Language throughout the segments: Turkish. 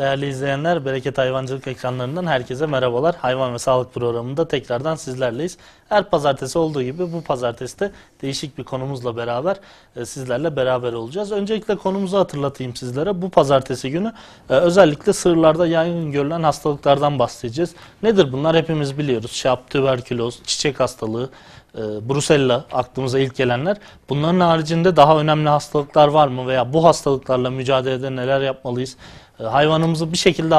Değerli izleyenler, Bereket Hayvancılık ekranlarından herkese merhabalar. Hayvan ve Sağlık programında tekrardan sizlerleyiz. Her pazartesi olduğu gibi bu pazartesi de değişik bir konumuzla beraber e, sizlerle beraber olacağız. Öncelikle konumuzu hatırlatayım sizlere. Bu pazartesi günü e, özellikle sığırlarda yaygın görülen hastalıklardan bahsedeceğiz. Nedir bunlar hepimiz biliyoruz. Şap, tüberküloz, çiçek hastalığı, e, Brusella aklımıza ilk gelenler. Bunların haricinde daha önemli hastalıklar var mı veya bu hastalıklarla mücadelede neler yapmalıyız? Ee, hayvanımızı bir şekilde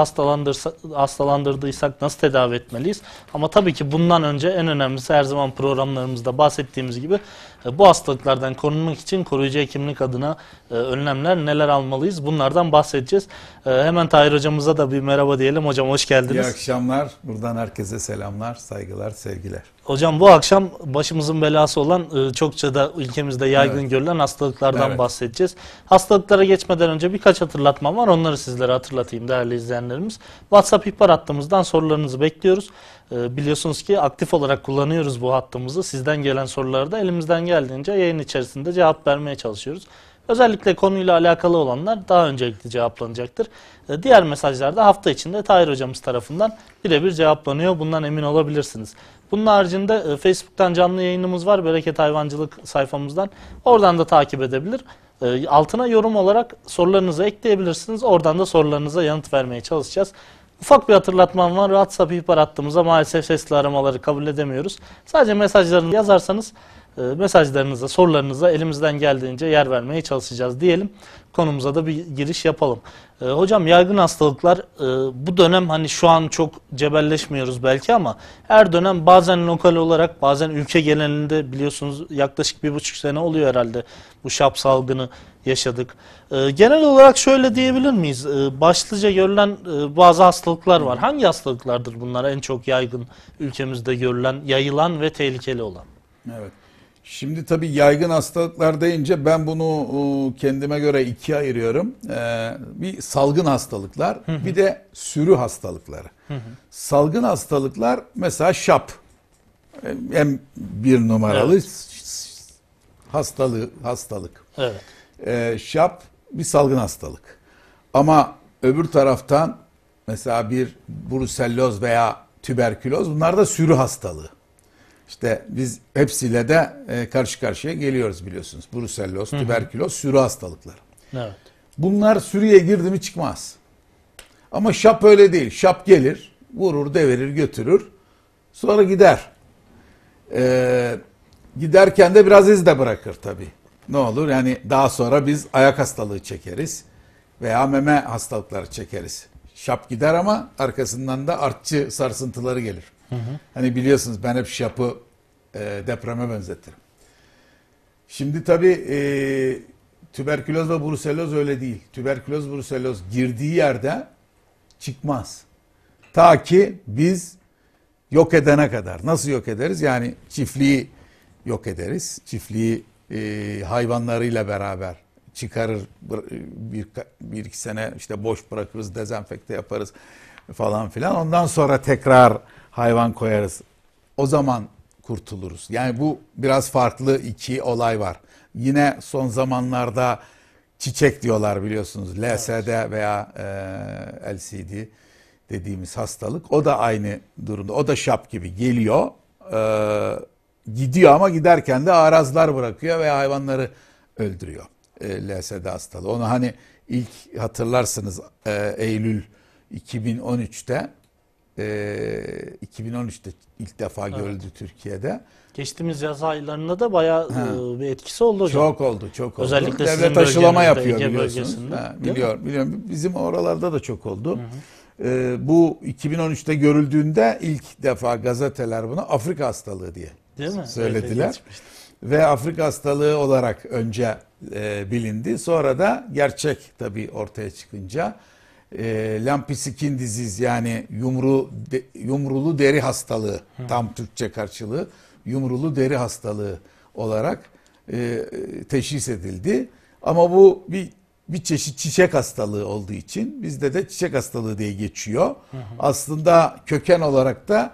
hastalandırdıysak nasıl tedavi etmeliyiz? Ama tabii ki bundan önce en önemlisi her zaman programlarımızda bahsettiğimiz gibi e, bu hastalıklardan korunmak için koruyucu hekimlik adına e, önlemler neler almalıyız bunlardan bahsedeceğiz. E, hemen Tahir hocamıza da bir merhaba diyelim. Hocam hoş geldiniz. İyi akşamlar. Buradan herkese selamlar, saygılar, sevgiler. Hocam bu akşam başımızın belası olan çokça da ülkemizde yaygın evet. görülen hastalıklardan evet. bahsedeceğiz. Hastalıklara geçmeden önce birkaç hatırlatma var. Onları sizlere hatırlatayım değerli izleyenlerimiz. WhatsApp ihbar hattımızdan sorularınızı bekliyoruz. Ee, biliyorsunuz ki aktif olarak kullanıyoruz bu hattımızı. Sizden gelen sorularda elimizden geldiğince yayın içerisinde cevap vermeye çalışıyoruz. Özellikle konuyla alakalı olanlar daha öncelikli cevaplanacaktır. Ee, diğer mesajlar da hafta içinde Tahir hocamız tarafından birebir cevaplanıyor. Bundan emin olabilirsiniz. Bunun haricinde e, Facebook'tan canlı yayınımız var. Bereket Hayvancılık sayfamızdan. Oradan da takip edebilir. Ee, altına yorum olarak sorularınızı ekleyebilirsiniz. Oradan da sorularınıza yanıt vermeye çalışacağız. Ufak bir hatırlatmam var. WhatsApp ihbar hattımıza maalesef sesli aramaları kabul edemiyoruz. Sadece mesajlarını yazarsanız e, mesajlarınıza, sorularınıza elimizden geldiğince yer vermeye çalışacağız diyelim. Konumuza da bir giriş yapalım. E, hocam yaygın hastalıklar e, bu dönem hani şu an çok cebelleşmiyoruz belki ama her dönem bazen lokal olarak bazen ülke genelinde biliyorsunuz yaklaşık bir buçuk sene oluyor herhalde bu şap salgını yaşadık. Ee, genel olarak şöyle diyebilir miyiz? Ee, başlıca görülen e, bazı hastalıklar var. Hangi hastalıklardır bunlar en çok yaygın ülkemizde görülen, yayılan ve tehlikeli olan? Evet. Şimdi tabii yaygın hastalıklar deyince ben bunu e, kendime göre ikiye ayırıyorum. Ee, bir salgın hastalıklar, bir de sürü hastalıkları. salgın hastalıklar mesela şap. en bir numaralı evet. hastalığı hastalık. Evet e, şap bir salgın hastalık. Ama öbür taraftan mesela bir bruselloz veya tüberküloz bunlar da sürü hastalığı. İşte biz hepsiyle de e, karşı karşıya geliyoruz biliyorsunuz. Bruselloz, tüberküloz, sürü hastalıkları. Evet. Bunlar sürüye girdi mi çıkmaz. Ama şap öyle değil. Şap gelir, vurur, devirir, götürür. Sonra gider. Ee, giderken de biraz iz de bırakır tabii. Ne olur yani daha sonra biz ayak hastalığı çekeriz veya meme hastalıkları çekeriz. Şap gider ama arkasından da artçı sarsıntıları gelir. Hı hı. Hani biliyorsunuz ben hep şapı e, depreme benzetirim. Şimdi tabii e, tüberküloz ve bruselloz öyle değil. Tüberküloz, bruselloz girdiği yerde çıkmaz. Ta ki biz yok edene kadar. Nasıl yok ederiz? Yani çiftliği yok ederiz. Çiftliği e, hayvanlarıyla beraber çıkarır bir, bir iki sene işte boş bırakırız dezenfekte yaparız falan filan ondan sonra tekrar hayvan koyarız o zaman kurtuluruz yani bu biraz farklı iki olay var yine son zamanlarda çiçek diyorlar biliyorsunuz LSD veya e, LCD dediğimiz hastalık o da aynı durumda o da şap gibi geliyor e, gidiyor ama giderken de arazlar bırakıyor ve hayvanları öldürüyor. E, LSD hastalığı. Onu hani ilk hatırlarsınız e, Eylül 2013'te e, 2013'te ilk defa evet. görüldü Türkiye'de. Geçtiğimiz yaz aylarında da bayağı E, bir etkisi oldu hocam. Çok oldu, çok oldu. Özellikle devlet aşılama yapıyor Ege biliyorsunuz. Ha, biliyor, biliyorum. Bizim oralarda da çok oldu. E, bu 2013'te görüldüğünde ilk defa gazeteler buna Afrika hastalığı diye Değil mi? söylediler. Şey Ve Afrika hastalığı olarak önce e, bilindi. Sonra da gerçek tabii ortaya çıkınca e, lampisikin diziz yani yumru de, yumrulu deri hastalığı Hı. tam Türkçe karşılığı yumrulu deri hastalığı olarak e, teşhis edildi. Ama bu bir bir çeşit çiçek hastalığı olduğu için bizde de çiçek hastalığı diye geçiyor. Hı hı. Aslında köken olarak da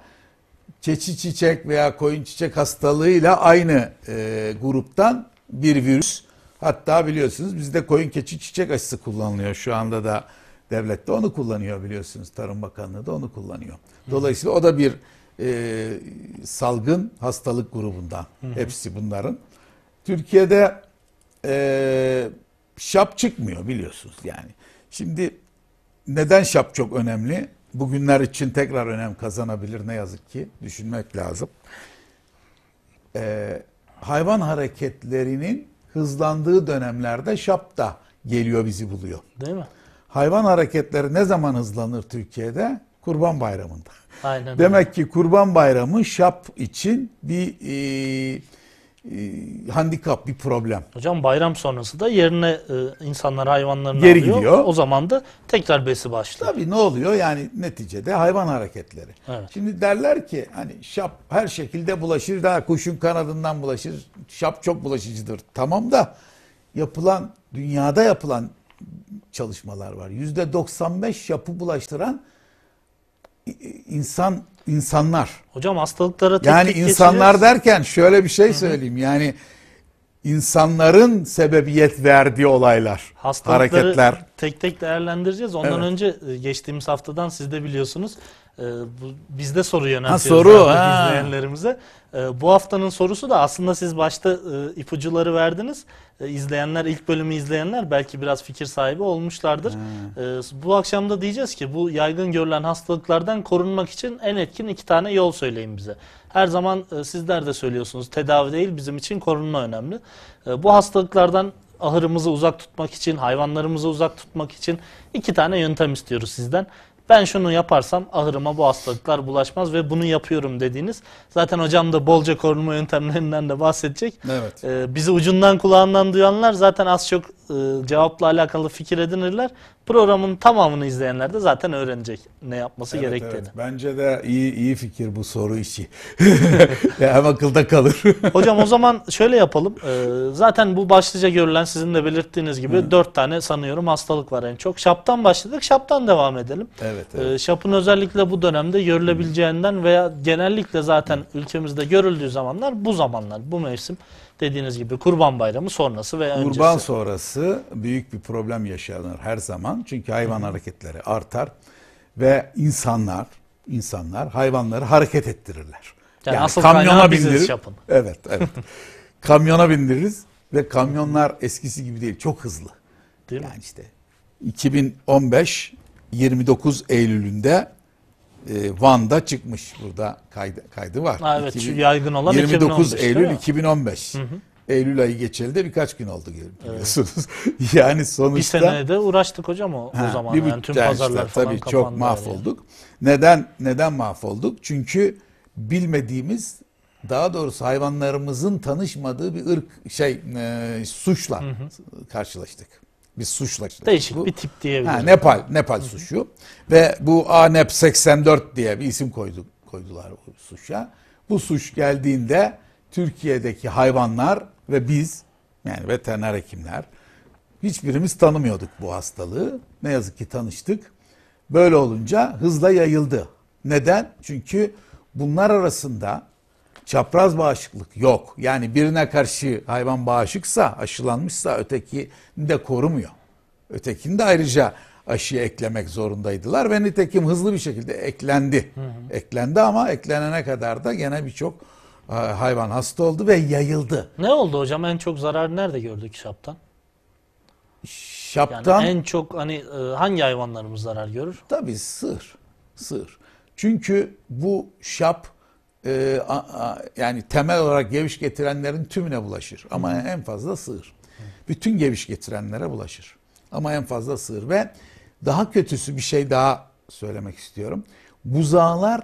keçi çiçek veya koyun çiçek hastalığıyla aynı e, gruptan bir virüs. Hatta biliyorsunuz bizde koyun keçi çiçek aşısı kullanılıyor. Şu anda da devlet de onu kullanıyor biliyorsunuz. Tarım Bakanlığı da onu kullanıyor. Dolayısıyla o da bir e, salgın hastalık grubundan. Hepsi bunların. Türkiye'de e, şap çıkmıyor biliyorsunuz yani. Şimdi neden şap çok önemli? bugünler için tekrar önem kazanabilir ne yazık ki düşünmek lazım. Ee, hayvan hareketlerinin hızlandığı dönemlerde şapta geliyor bizi buluyor. Değil mi? Hayvan hareketleri ne zaman hızlanır Türkiye'de? Kurban Bayramı'nda. Aynen. Demek öyle. ki Kurban Bayramı şap için bir e, ee, handikap, bir problem. Hocam bayram sonrası da yerine e, insanlar hayvanlarını Geri alıyor. Gidiyor. O zaman da tekrar besi başlıyor. Tabii ne oluyor? Yani neticede hayvan hareketleri. Evet. Şimdi derler ki hani şap her şekilde bulaşır da kuşun kanadından bulaşır. Şap çok bulaşıcıdır. Tamam da yapılan dünyada yapılan çalışmalar var. Yüzde 95 yapı bulaştıran insan insanlar. Hocam hastalıklara tek Yani tek insanlar geçeceğiz. derken şöyle bir şey söyleyeyim. Hı hı. Yani insanların sebebiyet verdiği olaylar, hareketler. tek tek değerlendireceğiz. Ondan evet. önce e, geçtiğimiz haftadan siz de biliyorsunuz e, bu, biz de soru yöneltiyoruz ha, soru, ha. izleyenlerimize. E, bu haftanın sorusu da aslında siz başta e, ipucuları verdiniz. E, izleyenler, ilk bölümü izleyenler belki biraz fikir sahibi olmuşlardır. E, bu akşam da diyeceğiz ki bu yaygın görülen hastalıklardan korunmak için en etkin iki tane yol söyleyin bize. Her zaman e, sizler de söylüyorsunuz tedavi değil bizim için korunma önemli. E, bu hastalıklardan ahırımızı uzak tutmak için, hayvanlarımızı uzak tutmak için iki tane yöntem istiyoruz sizden ben şunu yaparsam ahırıma bu hastalıklar bulaşmaz ve bunu yapıyorum dediğiniz. Zaten hocam da bolca korunma yöntemlerinden de bahsedecek. Evet. Ee, bizi ucundan kulağından duyanlar zaten az çok e, cevapla alakalı fikir edinirler. Programın tamamını izleyenler de zaten öğrenecek ne yapması evet, gerektiğini. Evet. Bence de iyi iyi fikir bu soru işi. hem akılda kalır. hocam o zaman şöyle yapalım. Ee, zaten bu başlıca görülen sizin de belirttiğiniz gibi dört tane sanıyorum hastalık var en çok. Şaptan başladık. Şaptan devam edelim. Evet. Evet, ee, evet. Şapın özellikle bu dönemde görülebileceğinden veya genellikle zaten ülkemizde görüldüğü zamanlar bu zamanlar, bu mevsim dediğiniz gibi Kurban Bayramı sonrası veya Kurban öncesi. Kurban sonrası büyük bir problem yaşanır her zaman. Çünkü hayvan hareketleri artar ve insanlar insanlar hayvanları hareket ettirirler. Yani, yani asıl kamyona bindirir. Yapın. Evet, evet. kamyona bindiririz ve kamyonlar eskisi gibi değil, çok hızlı. Değil yani işte 2015 29 Eylül'ünde e, Van'da çıkmış. Burada kaydı, kaydı var. Ha, evet 2000, yaygın olan 29 Eylül 2015. Hı hı. Eylül ayı geçeli de birkaç gün oldu biliyorsunuz. Evet. yani sonuçta... Bir senede uğraştık hocam o, ha, o zaman. Bir yani tüm pazarlar işte, falan tabii kapandı. Çok mahvolduk. Yani. Neden, neden mahvolduk? Çünkü bilmediğimiz daha doğrusu hayvanlarımızın tanışmadığı bir ırk şey e, suçla hı hı. karşılaştık bir suçla. Değişik bu, bir tip diyebiliriz. Ha, Nepal, Nepal suçu. Ve bu ANEP 84 diye bir isim koydu, koydular bu suça. Bu suç geldiğinde Türkiye'deki hayvanlar ve biz yani veteriner hekimler hiçbirimiz tanımıyorduk bu hastalığı. Ne yazık ki tanıştık. Böyle olunca hızla yayıldı. Neden? Çünkü bunlar arasında çapraz bağışıklık yok. Yani birine karşı hayvan bağışıksa, aşılanmışsa öteki de korumuyor. Ötekini de ayrıca aşıya eklemek zorundaydılar ve nitekim hızlı bir şekilde eklendi. Hı hı. Eklendi ama eklenene kadar da gene birçok e, hayvan hasta oldu ve yayıldı. Ne oldu hocam? En çok zararı nerede gördük şaptan? Şaptan yani en çok hani e, hangi hayvanlarımız zarar görür? Tabii sığır. Sığır. Çünkü bu şap e, a, a, yani temel olarak geviş getirenlerin tümüne bulaşır. Ama Hı. en fazla sığır. Hı. Bütün geviş getirenlere bulaşır. Ama en fazla sığır ve daha kötüsü bir şey daha söylemek istiyorum. Buzağlar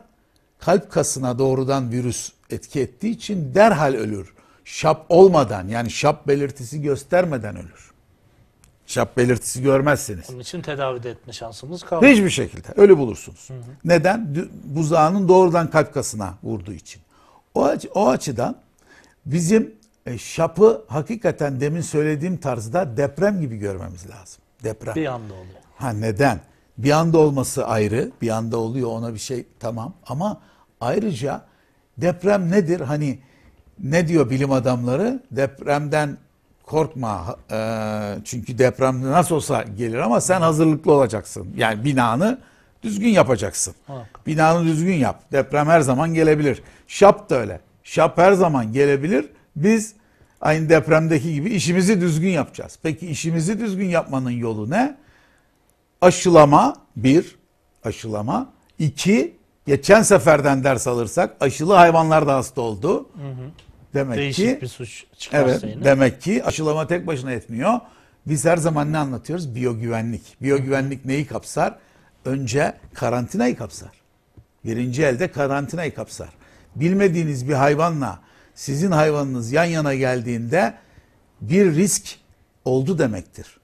kalp kasına doğrudan virüs etki ettiği için derhal ölür. Şap olmadan yani şap belirtisi göstermeden ölür. Çap belirtisi görmezseniz. Onun için tedavi de etme şansımız kalmadı. Hiçbir şekilde. Ölü bulursunuz. Hı hı. Neden? Buzağının doğrudan kalp kasına vurduğu için. O, o açıdan bizim e, şapı hakikaten demin söylediğim tarzda deprem gibi görmemiz lazım. Deprem. Bir anda oluyor. Ha neden? Bir anda olması ayrı. Bir anda oluyor ona bir şey tamam. Ama ayrıca deprem nedir? Hani ne diyor bilim adamları? Depremden korkma e, çünkü deprem nasıl olsa gelir ama sen hazırlıklı olacaksın. Yani binanı düzgün yapacaksın. Harika. Binanı düzgün yap. Deprem her zaman gelebilir. Şap da öyle. Şap her zaman gelebilir. Biz aynı depremdeki gibi işimizi düzgün yapacağız. Peki işimizi düzgün yapmanın yolu ne? Aşılama bir, aşılama iki, geçen seferden ders alırsak aşılı hayvanlar da hasta oldu. Hı hı. Demek Değişik ki, bir suç çıkarsa evet, yine. Demek ki aşılama tek başına etmiyor. Biz her zaman ne anlatıyoruz? Biyogüvenlik. Biyogüvenlik neyi kapsar? Önce karantinayı kapsar. Birinci elde karantinayı kapsar. Bilmediğiniz bir hayvanla sizin hayvanınız yan yana geldiğinde bir risk oldu demektir.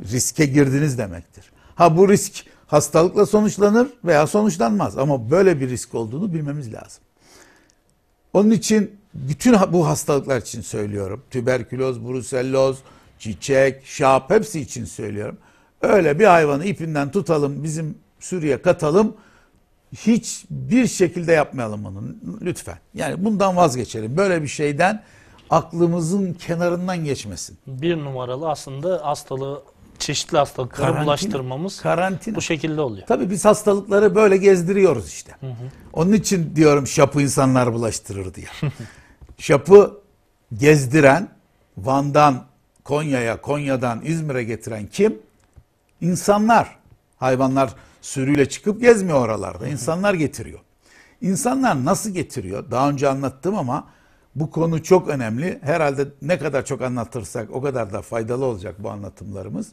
Riske girdiniz demektir. Ha bu risk hastalıkla sonuçlanır veya sonuçlanmaz ama böyle bir risk olduğunu bilmemiz lazım. Onun için bütün bu hastalıklar için söylüyorum. Tüberküloz, bruselloz, çiçek, şap hepsi için söylüyorum. Öyle bir hayvanı ipinden tutalım, bizim sürüye katalım. Hiç bir şekilde yapmayalım bunu lütfen. Yani bundan vazgeçelim. Böyle bir şeyden aklımızın kenarından geçmesin. Bir numaralı aslında hastalığı çeşitli hastalıklara karantina, bulaştırmamız karantina. bu şekilde oluyor. Tabii biz hastalıkları böyle gezdiriyoruz işte. Hı hı. Onun için diyorum şapı insanlar bulaştırır diye. şapı gezdiren, Van'dan Konya'ya, Konya'dan İzmir'e getiren kim? İnsanlar. Hayvanlar sürüyle çıkıp gezmiyor oralarda. İnsanlar getiriyor. İnsanlar nasıl getiriyor? Daha önce anlattım ama bu konu çok önemli. Herhalde ne kadar çok anlatırsak o kadar da faydalı olacak bu anlatımlarımız.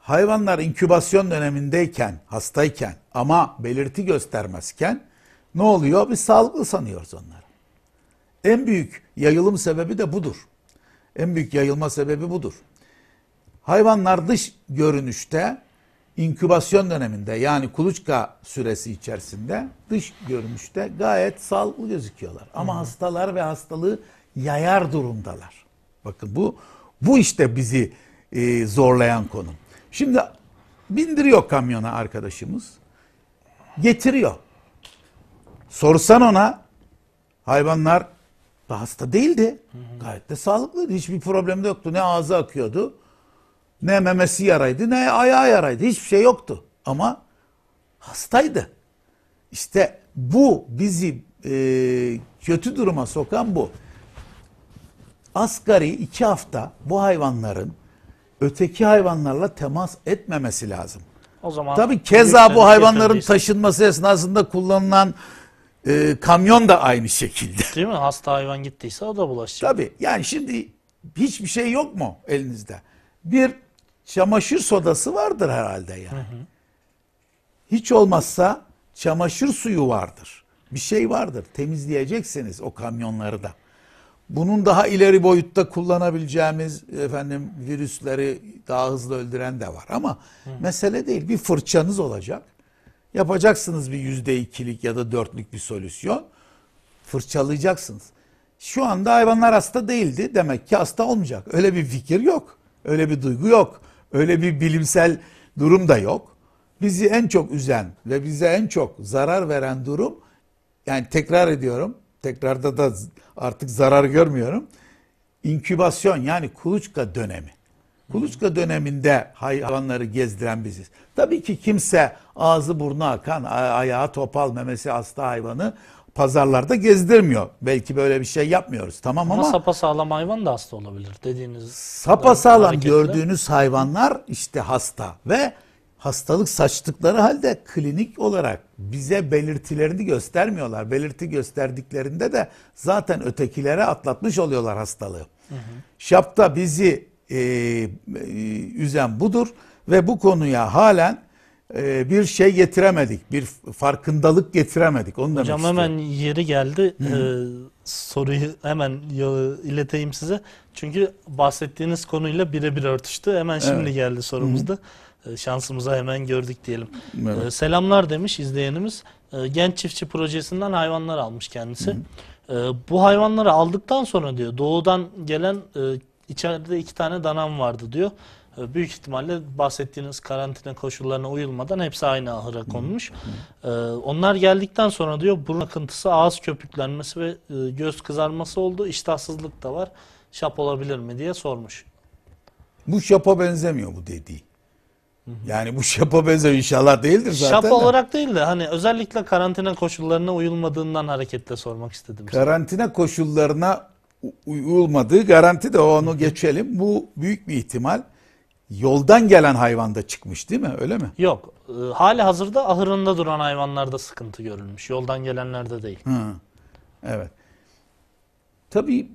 Hayvanlar inkübasyon dönemindeyken, hastayken ama belirti göstermezken ne oluyor? Biz sağlıklı sanıyoruz onları. En büyük yayılım sebebi de budur. En büyük yayılma sebebi budur. Hayvanlar dış görünüşte inkübasyon döneminde yani kuluçka süresi içerisinde dış görünüşte gayet sağlıklı gözüküyorlar. Ama hmm. hastalar ve hastalığı yayar durumdalar. Bakın bu bu işte bizi e, zorlayan konu. Şimdi bindiriyor kamyona arkadaşımız. Getiriyor. Sorsan ona hayvanlar da hasta değildi. Hı hı. Gayet de sağlıklıydı. Hiçbir problem de yoktu. Ne ağzı akıyordu, ne memesi yaraydı, ne ayağı yaraydı. Hiçbir şey yoktu. Ama hastaydı. İşte bu bizi e, kötü duruma sokan bu. Asgari iki hafta bu hayvanların öteki hayvanlarla temas etmemesi lazım. O zaman Tabii keza bu hayvanların taşınması esnasında kullanılan e, kamyon da aynı şekilde. Değil mi? Hasta hayvan gittiyse o da bulaşacak. Tabii. Yani şimdi hiçbir şey yok mu elinizde? Bir çamaşır sodası vardır herhalde yani. Hı hı. Hiç olmazsa çamaşır suyu vardır. Bir şey vardır. Temizleyeceksiniz o kamyonları da. Bunun daha ileri boyutta kullanabileceğimiz efendim virüsleri daha hızlı öldüren de var ama hı. mesele değil. Bir fırçanız olacak. Yapacaksınız bir yüzde ikilik ya da dörtlük bir solüsyon. Fırçalayacaksınız. Şu anda hayvanlar hasta değildi. Demek ki hasta olmayacak. Öyle bir fikir yok. Öyle bir duygu yok. Öyle bir bilimsel durum da yok. Bizi en çok üzen ve bize en çok zarar veren durum yani tekrar ediyorum. Tekrarda da artık zarar görmüyorum. İnkübasyon yani kuluçka dönemi. Kuluçka döneminde hayvanları gezdiren biziz. Tabii ki kimse ağzı burnu akan, ayağı topal, memesi hasta hayvanı pazarlarda gezdirmiyor. Belki böyle bir şey yapmıyoruz. Tamam ama, ama sapa sağlam hayvan da hasta olabilir dediğiniz. Sapa sağlam gördüğünüz hayvanlar işte hasta ve hastalık saçtıkları halde klinik olarak bize belirtilerini göstermiyorlar. Belirti gösterdiklerinde de zaten ötekilere atlatmış oluyorlar hastalığı. Hı hı. Şapta bizi e, e, üzen budur ve bu konuya halen e, bir şey getiremedik, bir farkındalık getiremedik. Onu Hocam istiyorum. hemen yeri geldi. Hı e, soruyu hemen ileteyim size. Çünkü bahsettiğiniz konuyla birebir örtüştü. Hemen şimdi evet. geldi sorumuzda. Hı -hı. E, şansımıza hemen gördük diyelim. Evet. Ee, selamlar demiş izleyenimiz. Ee, Genç Çiftçi Projesi'nden hayvanlar almış kendisi. Ee, bu hayvanları aldıktan sonra diyor doğudan gelen e, İçeride iki tane danam vardı diyor. Ee, büyük ihtimalle bahsettiğiniz karantina koşullarına uyulmadan hepsi aynı ahıra konmuş. Ee, onlar geldikten sonra diyor burun akıntısı, ağız köpüklenmesi ve e, göz kızarması oldu. İştahsızlık da var. Şap olabilir mi diye sormuş. Bu şapa benzemiyor bu dediği. Yani bu şapa benzer inşallah değildir zaten. Şapa olarak değil de hani özellikle karantina koşullarına uyulmadığından hareketle sormak istedim. Karantina sana. koşullarına uyulmadığı garanti de onu geçelim. Bu büyük bir ihtimal yoldan gelen hayvanda çıkmış değil mi? Öyle mi? Yok. E, hali hazırda ahırında duran hayvanlarda sıkıntı görülmüş. Yoldan gelenlerde değil. Hı. Evet. Tabii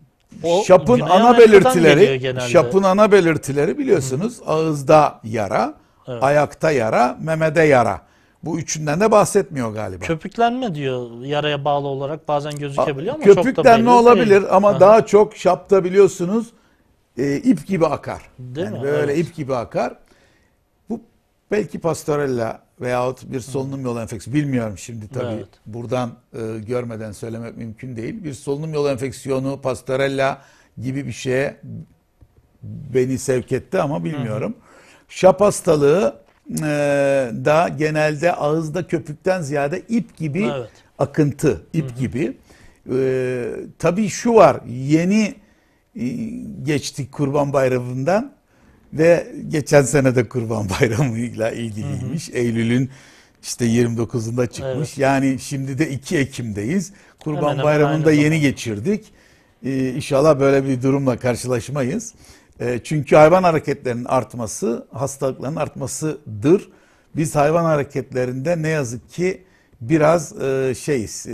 o şapın ana belirtileri şapın ana belirtileri biliyorsunuz Hı. ağızda yara, evet. ayakta yara, memede yara. Bu üçünden de bahsetmiyor galiba. Köpüklenme diyor yaraya bağlı olarak bazen gözükebiliyor ama Köpüklenme çok da belli olabilir değil. ama Aha. daha çok şapta biliyorsunuz e, ip gibi akar. Değil yani mi? Böyle evet. ip gibi akar. Bu belki pastorella veyahut bir solunum yolu enfeksiyonu bilmiyorum şimdi tabii evet. buradan e, görmeden söylemek mümkün değil. Bir solunum yolu enfeksiyonu pastorella gibi bir şeye beni sevk etti ama bilmiyorum. Hı hı. Şap hastalığı ee, da genelde ağızda köpükten ziyade ip gibi evet. akıntı, ip Hı-hı. gibi. Ee, tabii şu var, yeni e, geçtik Kurban Bayramı'ndan ve geçen sene de Kurban Bayramı ile ilgiliymiş. Hı hı. Eylül'ün işte 29'unda çıkmış. Evet. Yani şimdi de 2 Ekim'deyiz. Kurban Bayramı'nı da yeni zaman. geçirdik. Ee, inşallah böyle bir durumla karşılaşmayız. E, çünkü hayvan hareketlerinin artması hastalıkların artmasıdır. Biz hayvan hareketlerinde ne yazık ki biraz e, şeyiz, e,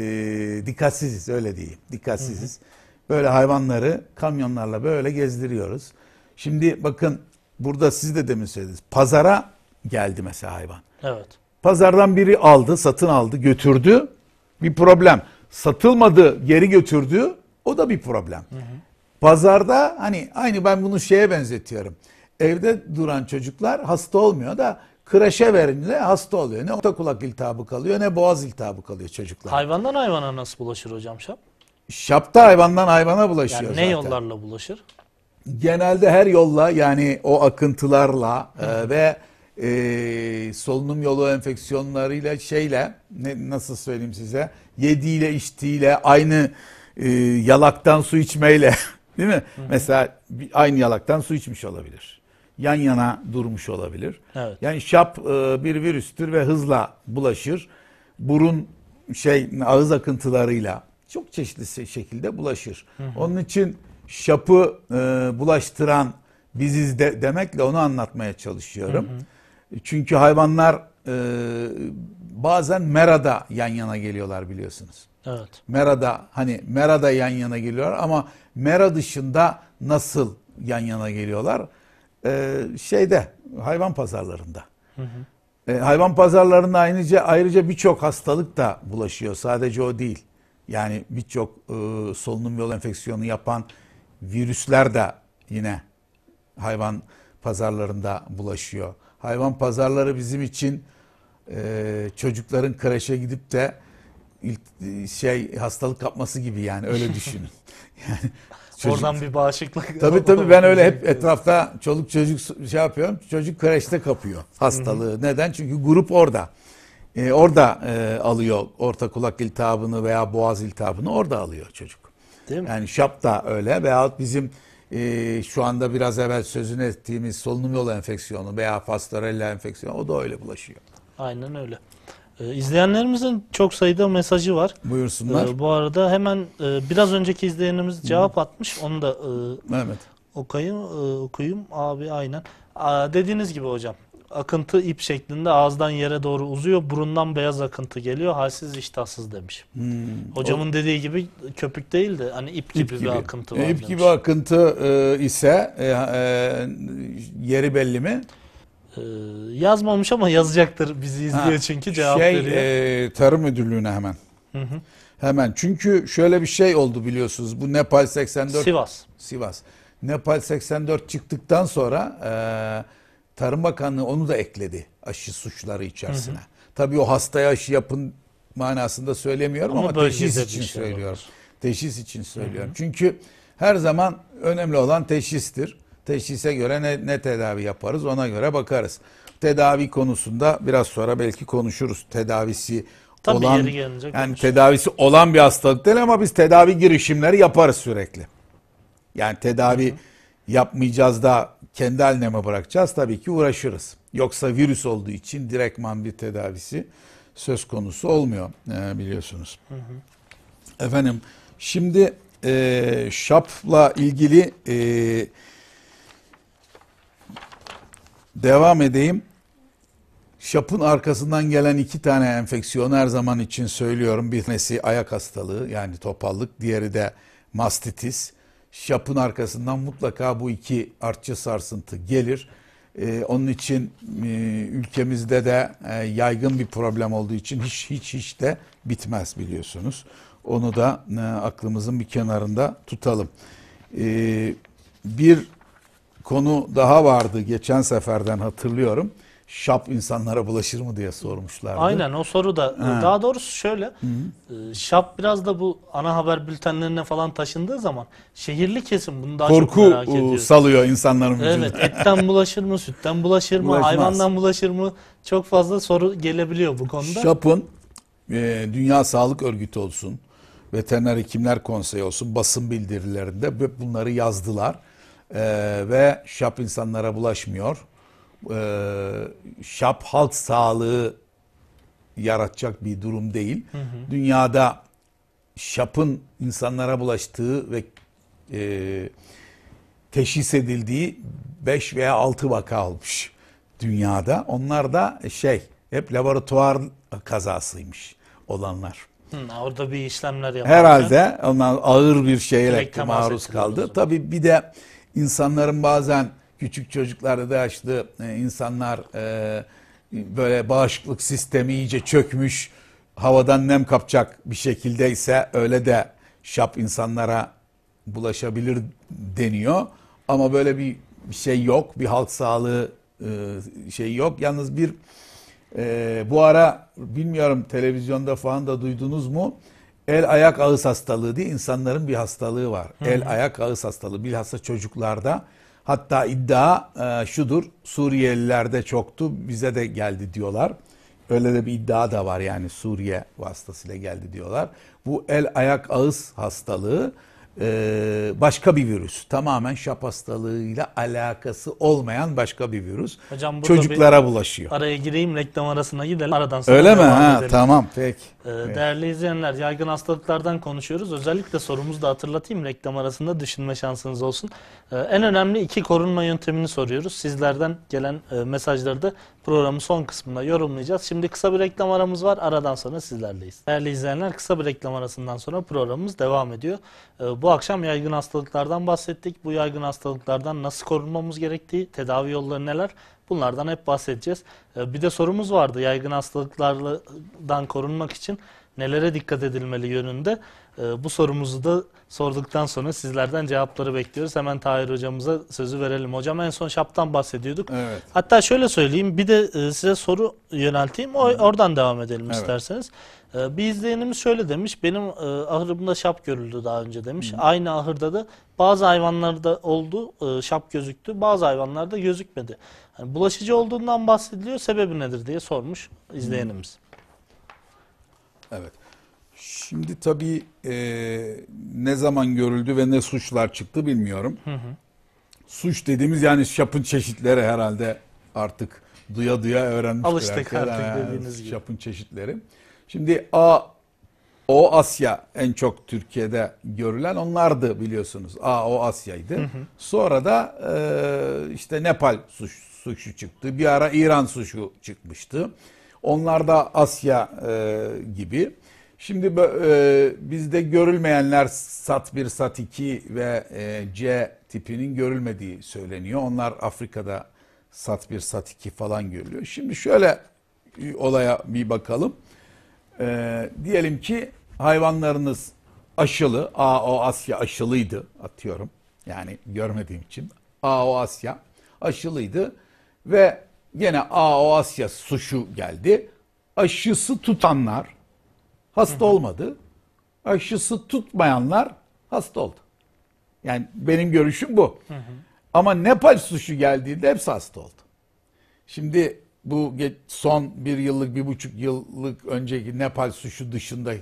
dikkatsiziz öyle diyeyim, dikkatsiziz. Hı hı. Böyle hayvanları kamyonlarla böyle gezdiriyoruz. Şimdi bakın burada siz de demin söylediniz. Pazara geldi mesela hayvan. Evet. Pazardan biri aldı, satın aldı, götürdü. Bir problem. Satılmadı, geri götürdü. O da bir problem. Hı hı. Pazarda hani aynı ben bunu şeye benzetiyorum. Evde duran çocuklar hasta olmuyor da kreşe verince hasta oluyor. Ne orta kulak iltihabı kalıyor ne boğaz iltihabı kalıyor çocuklar. Hayvandan hayvana nasıl bulaşır hocam şap? Şap hayvandan hayvana bulaşıyor yani ne zaten. yollarla bulaşır? Genelde her yolla yani o akıntılarla e, ve e, solunum yolu enfeksiyonlarıyla şeyle ne, nasıl söyleyeyim size yediğiyle içtiğiyle aynı e, yalaktan su içmeyle Değil mi? Hı hı. Mesela aynı yalaktan su içmiş olabilir. Yan yana durmuş olabilir. Evet. Yani şap e, bir virüstür ve hızla bulaşır. Burun şey ağız akıntılarıyla çok çeşitli şekilde bulaşır. Hı hı. Onun için şapı e, bulaştıran biziz de, demekle onu anlatmaya çalışıyorum. Hı hı. Çünkü hayvanlar e, bazen merada yan yana geliyorlar biliyorsunuz. Evet. Merada hani merada yan yana geliyorlar ama mera dışında nasıl yan yana geliyorlar? Ee, şeyde hayvan pazarlarında. Hı hı. Ee, hayvan pazarlarında ayrıca, ayrıca birçok hastalık da bulaşıyor. Sadece o değil. Yani birçok e, solunum yolu enfeksiyonu yapan virüsler de yine hayvan pazarlarında bulaşıyor. Hayvan pazarları bizim için e, çocukların kreşe gidip de şey hastalık kapması gibi yani öyle düşünün. çocuk... Oradan bir bağışıklık. Tabii tabii ben öyle hep etrafta çoluk çocuk şey yapıyorum. Çocuk kreşte kapıyor hastalığı. Neden? Çünkü grup orada. Ee, orada e, alıyor orta kulak iltihabını veya boğaz iltihabını orada alıyor çocuk. Değil mi? Yani şap da öyle veyahut bizim e, şu anda biraz evvel sözünü ettiğimiz solunum yolu enfeksiyonu veya pastorella enfeksiyonu o da öyle bulaşıyor. Aynen öyle. Ee, izleyenlerimizin çok sayıda mesajı var. Buyursunlar. Ee, bu arada hemen e, biraz önceki izleyenimiz cevap Hı. atmış. Onu da e, evet. okuyayım, e, okuyayım. Abi aynen. Aa, dediğiniz gibi hocam. Akıntı ip şeklinde ağızdan yere doğru uzuyor. Burundan beyaz akıntı geliyor. Halsiz iştahsız demiş. Hmm. Hocamın o... dediği gibi köpük değil de hani ip gibi, ip gibi. bir akıntı var. İp demiş. gibi akıntı e, ise e, e, yeri belli mi? Ee, yazmamış ama yazacaktır. Bizi izliyor ha, çünkü cevap şey, veriyor. E, tarım müdürlüğüne hemen. Hı hı. Hemen. Çünkü şöyle bir şey oldu biliyorsunuz. Bu Nepal 84. Sivas. Sivas. Nepal 84 çıktıktan sonra e, Tarım Bakanlığı onu da ekledi aşı suçları içerisine. Hı hı. Tabii o hastaya aşı yapın manasında söylemiyorum ama, ama teşhis için şey söylüyorum. Olur. Teşhis için söylüyorum. Hı hı. Çünkü her zaman önemli olan teşhistir. Teşhise göre ne, ne tedavi yaparız ona göre bakarız. Tedavi konusunda biraz sonra belki konuşuruz. Tedavisi Tabii olan yeri yani konuşuruz. tedavisi olan bir hastalık değil ama biz tedavi girişimleri yaparız sürekli. Yani tedavi Hı-hı. yapmayacağız da kendi haline mi bırakacağız? Tabii ki uğraşırız. Yoksa virüs olduğu için direktman bir tedavisi söz konusu olmuyor e, biliyorsunuz. Hı hı. Efendim şimdi e, şapla ilgili e, Devam edeyim. Şapın arkasından gelen iki tane enfeksiyon her zaman için söylüyorum. Bir tanesi ayak hastalığı yani topallık, diğeri de mastitis. Şapın arkasından mutlaka bu iki artçı sarsıntı gelir. Ee, onun için e, ülkemizde de e, yaygın bir problem olduğu için hiç hiç hiç de bitmez biliyorsunuz. Onu da e, aklımızın bir kenarında tutalım. E, bir konu daha vardı geçen seferden hatırlıyorum. Şap insanlara bulaşır mı diye sormuşlardı. Aynen o soru da ha. daha doğrusu şöyle Hı -hı. E, şap biraz da bu ana haber bültenlerine falan taşındığı zaman şehirli kesim bunu daha Korku çok merak e, ediyor. Korku salıyor insanların vücuduna. Evet etten bulaşır mı sütten bulaşır mı Bulaşmaz. hayvandan bulaşır mı çok fazla soru gelebiliyor bu konuda. Şap'ın e, Dünya Sağlık Örgütü olsun Veteriner Hekimler Konseyi olsun basın bildirilerinde bunları yazdılar ee, ve şap insanlara bulaşmıyor. Ee, şap halk sağlığı yaratacak bir durum değil. Hı hı. Dünyada şapın insanlara bulaştığı ve e, teşhis edildiği 5 veya 6 vaka olmuş dünyada. Onlar da şey hep laboratuvar kazasıymış olanlar. Hı, orada bir işlemler yapıldı. Herhalde onlar ağır bir şeyle maruz kaldı. Tabii bir de insanların bazen küçük çocuklarda da işte e, insanlar e, böyle bağışıklık sistemi iyice çökmüş havadan nem kapacak bir şekilde ise öyle de şap insanlara bulaşabilir deniyor. Ama böyle bir şey yok. Bir halk sağlığı e, şey yok. Yalnız bir bu ara bilmiyorum televizyonda falan da duydunuz mu? El ayak ağız hastalığı diye insanların bir hastalığı var. Hı. El ayak ağız hastalığı bilhassa çocuklarda. Hatta iddia e, şudur Suriyelilerde çoktu bize de geldi diyorlar. Öyle de bir iddia da var yani Suriye vasıtasıyla geldi diyorlar. Bu el ayak ağız hastalığı e, başka bir virüs. Tamamen şap hastalığıyla alakası olmayan başka bir virüs. Hocam Çocuklara bulaşıyor. Araya gireyim reklam arasına gidelim. Aradan sonra Öyle mi? Ha, edelim. tamam pek. Ee, evet. Değerli izleyenler yaygın hastalıklardan konuşuyoruz. Özellikle sorumuzu da hatırlatayım reklam arasında düşünme şansınız olsun. Ee, en önemli iki korunma yöntemini soruyoruz. Sizlerden gelen e, mesajları da programın son kısmında yorumlayacağız. Şimdi kısa bir reklam aramız var. Aradan sonra sizlerleyiz. Değerli izleyenler kısa bir reklam arasından sonra programımız devam ediyor. Ee, bu akşam yaygın hastalıklardan bahsettik. Bu yaygın hastalıklardan nasıl korunmamız gerektiği, tedavi yolları neler bunlardan hep bahsedeceğiz. Ee, bir de sorumuz vardı yaygın hastalıklardan korunmak için nelere dikkat edilmeli yönünde. Ee, bu sorumuzu da sorduktan sonra sizlerden cevapları bekliyoruz. Hemen Tahir hocamıza sözü verelim. Hocam en son şaptan bahsediyorduk. Evet. Hatta şöyle söyleyeyim bir de e, size soru yönelteyim. Oradan devam edelim evet. isterseniz. Ee, bir izleyenimiz şöyle demiş. Benim e, ahırımda şap görüldü daha önce demiş. Hı. Aynı ahırda da bazı hayvanlarda oldu e, şap gözüktü. Bazı hayvanlarda gözükmedi. Yani bulaşıcı olduğundan bahsediliyor. Sebebi nedir diye sormuş izleyenimiz. Hı. Evet. Şimdi tabii e, ne zaman görüldü ve ne suçlar çıktı bilmiyorum. Hı hı. Suç dediğimiz yani şapın çeşitleri herhalde artık duya duya öğrenmiştir. Alıştık artık, artık dediğiniz gibi. Şapın çeşitleri. Şimdi A o Asya en çok Türkiye'de görülen onlardı biliyorsunuz. A o Asya'ydı. Hı hı. Sonra da e, işte Nepal suç, suçu çıktı. Bir ara İran suçu çıkmıştı. Onlar da Asya e, gibi. Şimdi e, bizde görülmeyenler SAT 1, SAT 2 ve e, C tipinin görülmediği söyleniyor. Onlar Afrika'da SAT 1, SAT 2 falan görülüyor. Şimdi şöyle olaya bir bakalım e, diyelim ki hayvanlarınız aşılı, A O Asya aşılıydı atıyorum. Yani görmediğim için A O Asya aşılıydı ve yine O Asya suşu geldi. Aşısı tutanlar hasta olmadı. Aşısı tutmayanlar hasta oldu. Yani benim görüşüm bu. Hı hı. Ama Nepal suşu geldiğinde hepsi hasta oldu. Şimdi bu son bir yıllık, bir buçuk yıllık önceki Nepal suçu dışında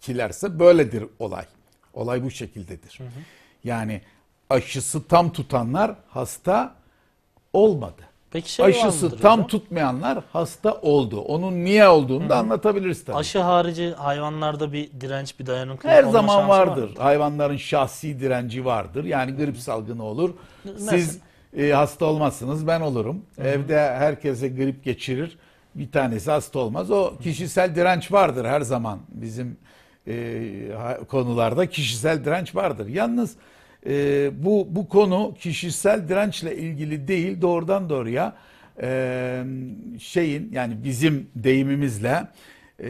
kilerse böyledir olay. Olay bu şekildedir. Hı hı. Yani aşısı tam tutanlar hasta olmadı. Peki şey Aşısı tam hocam? tutmayanlar hasta oldu. Onun niye olduğunu Hı-hı. da anlatabiliriz tabii. Aşı harici hayvanlarda bir direnç, bir dayanıklılık Her zaman vardır. Var. Hayvanların şahsi direnci vardır. Yani grip salgını olur. Siz e, hasta olmazsınız ben olurum. Hı-hı. Evde herkese grip geçirir bir tanesi hasta olmaz. O kişisel direnç vardır her zaman bizim e, konularda kişisel direnç vardır. Yalnız e, bu bu konu kişisel dirençle ilgili değil doğrudan doğruya e, şeyin yani bizim deyimimizle e,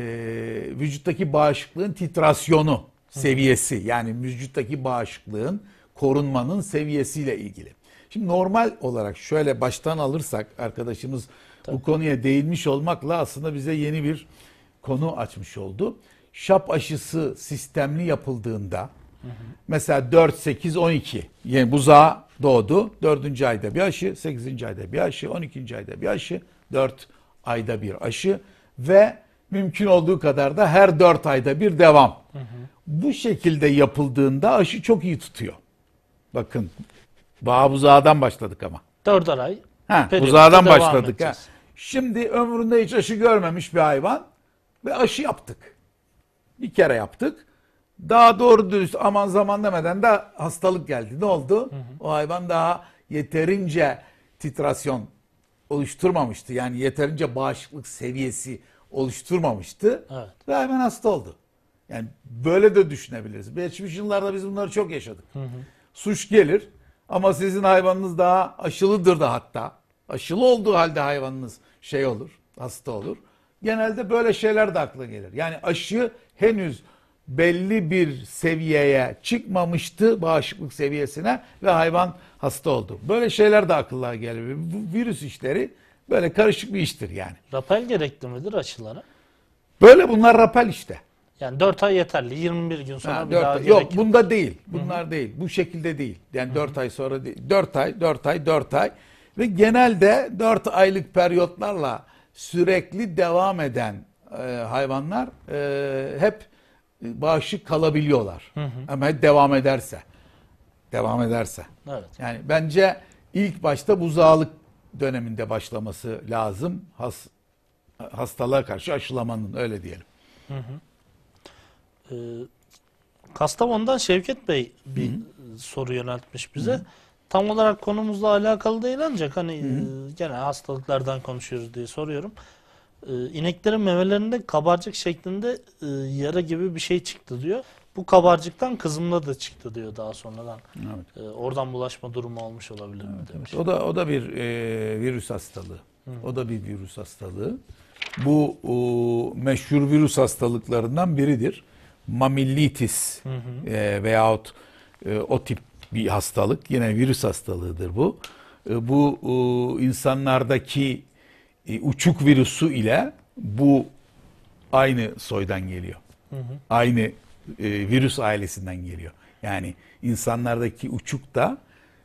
vücuttaki bağışıklığın titrasyonu seviyesi yani vücuttaki bağışıklığın korunmanın seviyesiyle ilgili. Şimdi normal olarak şöyle baştan alırsak arkadaşımız Tabii. bu konuya değinmiş olmakla aslında bize yeni bir konu açmış oldu. Şap aşısı sistemli yapıldığında hı hı. mesela 4 8 12 yani buzağı doğdu. 4. ayda bir aşı, 8. ayda bir aşı, 12. ayda bir aşı, 4 ayda bir aşı ve mümkün olduğu kadar da her 4 ayda bir devam. Hı hı. Bu şekilde yapıldığında aşı çok iyi tutuyor. Bakın Bağ başladık ama. Dört ay. Ha, buzağdan başladık. Edeceğiz. Ha. Şimdi ömründe hiç aşı görmemiş bir hayvan ve aşı yaptık. Bir kere yaptık. Daha doğru dürüst aman zaman demeden de hastalık geldi. Ne oldu? Hı hı. O hayvan daha yeterince titrasyon oluşturmamıştı. Yani yeterince bağışıklık seviyesi oluşturmamıştı. Evet. Ve hemen hasta oldu. Yani böyle de düşünebiliriz. Geçmiş yıllarda biz bunları çok yaşadık. Hı hı. Suç gelir. Ama sizin hayvanınız daha aşılıdır da hatta. Aşılı olduğu halde hayvanınız şey olur, hasta olur. Genelde böyle şeyler de akla gelir. Yani aşı henüz belli bir seviyeye çıkmamıştı bağışıklık seviyesine ve hayvan hasta oldu. Böyle şeyler de akıllara gelir. Virüs işleri böyle karışık bir iştir yani. Rapel gerekli midir aşılara? Böyle bunlar rapel işte. Yani 4 ay yeterli. 21 gün sonra ha, bir 4 daha ay. Yok, yok bunda değil. Bunlar Hı-hı. değil. Bu şekilde değil. Yani hı 4 ay sonra değil. 4 ay, 4 ay, 4 ay ve genelde 4 aylık periyotlarla sürekli devam eden e, hayvanlar e, hep bağışı kalabiliyorlar. Hı hı. Ama devam ederse. Devam ederse. Evet. Yani bence ilk başta buzağılık döneminde başlaması lazım. Has, hastalığa karşı aşılamanın öyle diyelim. Hı hı. Ee, Kastamonu'dan Şevket Bey bir Hı-hı. soru yöneltmiş bize. Hı-hı. Tam olarak konumuzla alakalı değil ancak hani e, hı gene hastalıklardan konuşuyoruz diye soruyorum. Ee, ineklerin memelerinde kabarcık şeklinde e, yara gibi bir şey çıktı diyor. Bu kabarcıktan kızımda da çıktı diyor daha sonradan. Evet. Ee, oradan bulaşma durumu olmuş olabilir mi demiş. Evet. O da o da bir e, virüs hastalığı. Hı. O da bir virüs hastalığı. Bu o, meşhur virüs hastalıklarından biridir mamillitis hı hı. E, veyahut e, o tip bir hastalık. Yine virüs hastalığıdır bu. E, bu e, insanlardaki e, uçuk virüsü ile bu aynı soydan geliyor. Hı hı. Aynı e, virüs ailesinden geliyor. Yani insanlardaki uçuk da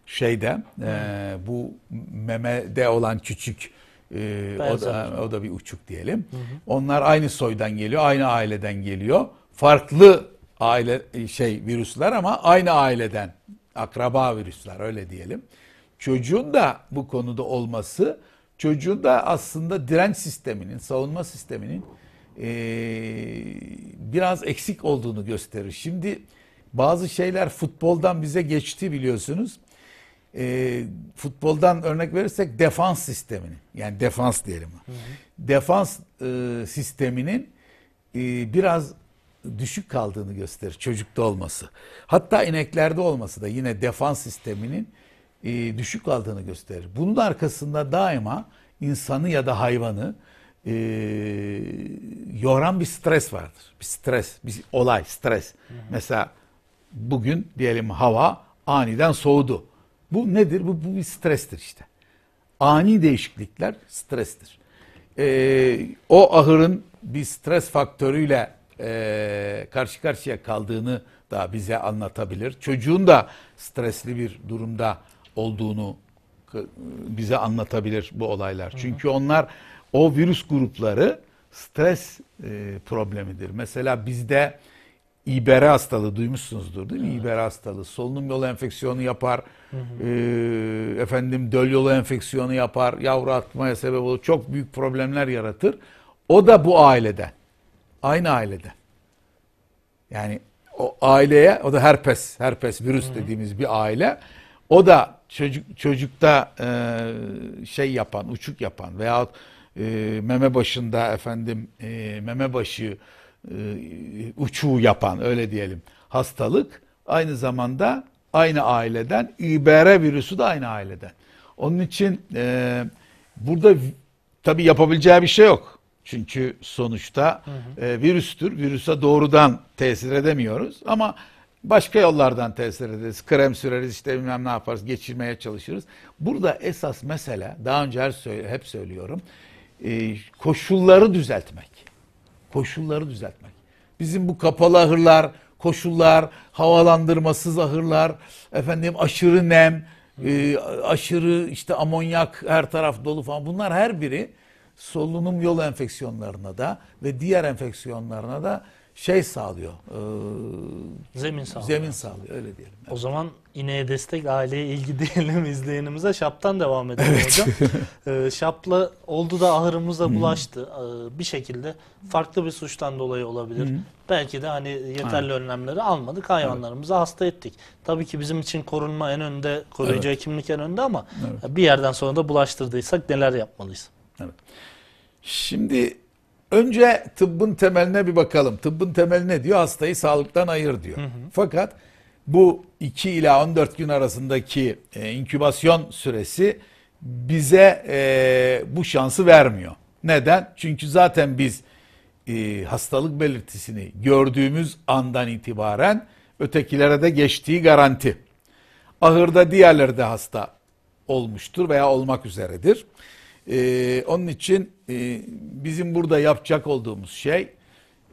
şeyde e, hı. e, bu memede olan küçük e, o, da, o da bir uçuk diyelim. Hı hı. Onlar aynı soydan geliyor, aynı aileden geliyor farklı aile şey virüsler ama aynı aileden akraba virüsler öyle diyelim. Çocuğun da bu konuda olması çocuğun da aslında direnç sisteminin, savunma sisteminin e, biraz eksik olduğunu gösterir. Şimdi bazı şeyler futboldan bize geçti biliyorsunuz. E, futboldan örnek verirsek defans sistemini yani defans diyelim. Hı hı. Defans e, sisteminin e, biraz düşük kaldığını gösterir çocukta olması. Hatta ineklerde olması da yine defans sisteminin e, düşük kaldığını gösterir. Bunun arkasında daima insanı ya da hayvanı e, yoran bir stres vardır. Bir stres, bir olay, stres. Hı hı. Mesela bugün diyelim hava aniden soğudu. Bu nedir? Bu, bu bir strestir işte. Ani değişiklikler strestir. E, o ahırın bir stres faktörüyle karşı karşıya kaldığını da bize anlatabilir. Çocuğun da stresli bir durumda olduğunu bize anlatabilir bu olaylar. Çünkü onlar o virüs grupları stres e, problemidir. Mesela bizde İBR hastalığı duymuşsunuzdur değil mi? Evet. İBR hastalığı solunum yolu enfeksiyonu yapar. Hı hı. E, efendim döl yolu enfeksiyonu yapar. Yavru atmaya sebep olur. Çok büyük problemler yaratır. O da bu aileden. Aynı ailede. Yani o aileye, o da herpes, herpes virüs Hı-hı. dediğimiz bir aile. O da çocuk çocukta e, şey yapan, uçuk yapan veya e, meme başında efendim e, meme başı e, uçuğu yapan öyle diyelim hastalık aynı zamanda aynı aileden İBR virüsü de aynı aileden. Onun için e, burada tabii yapabileceği bir şey yok. Çünkü sonuçta hı hı. E, virüstür. Virüse doğrudan tesir edemiyoruz ama başka yollardan tesir ederiz. Krem süreriz işte bilmem ne yaparız geçirmeye çalışırız. Burada esas mesele daha önce her söyle, hep söylüyorum e, koşulları düzeltmek. Koşulları düzeltmek. Bizim bu kapalı ahırlar, koşullar, havalandırmasız ahırlar, efendim aşırı nem, e, aşırı işte amonyak her taraf dolu falan bunlar her biri solunum yolu enfeksiyonlarına da ve diğer enfeksiyonlarına da şey sağlıyor. E, zemin sağlıyor. Zemin sağlıyor öyle diyelim. Evet. O zaman ineğe destek aileye ilgi diyelim izleyenimize. Şaptan devam edelim evet. hocam. E, şapla oldu da ahırımıza bulaştı. E, bir şekilde farklı bir suçtan dolayı olabilir. Hı. Belki de hani yeterli Aynen. önlemleri almadık. Hayvanlarımızı evet. hasta ettik. Tabii ki bizim için korunma en önde, koruyucu evet. hekimlik en önde ama evet. bir yerden sonra da bulaştırdıysak neler yapmalıyız? Evet. Şimdi önce tıbbın temeline bir bakalım. Tıbbın temeli ne diyor? Hastayı sağlıktan ayır diyor. Hı hı. Fakat bu 2 ila 14 gün arasındaki e, inkübasyon süresi bize e, bu şansı vermiyor. Neden? Çünkü zaten biz e, hastalık belirtisini gördüğümüz andan itibaren ötekilere de geçtiği garanti. Ahırda diğerleri de hasta olmuştur veya olmak üzeredir. Ee, onun için e, bizim burada yapacak olduğumuz şey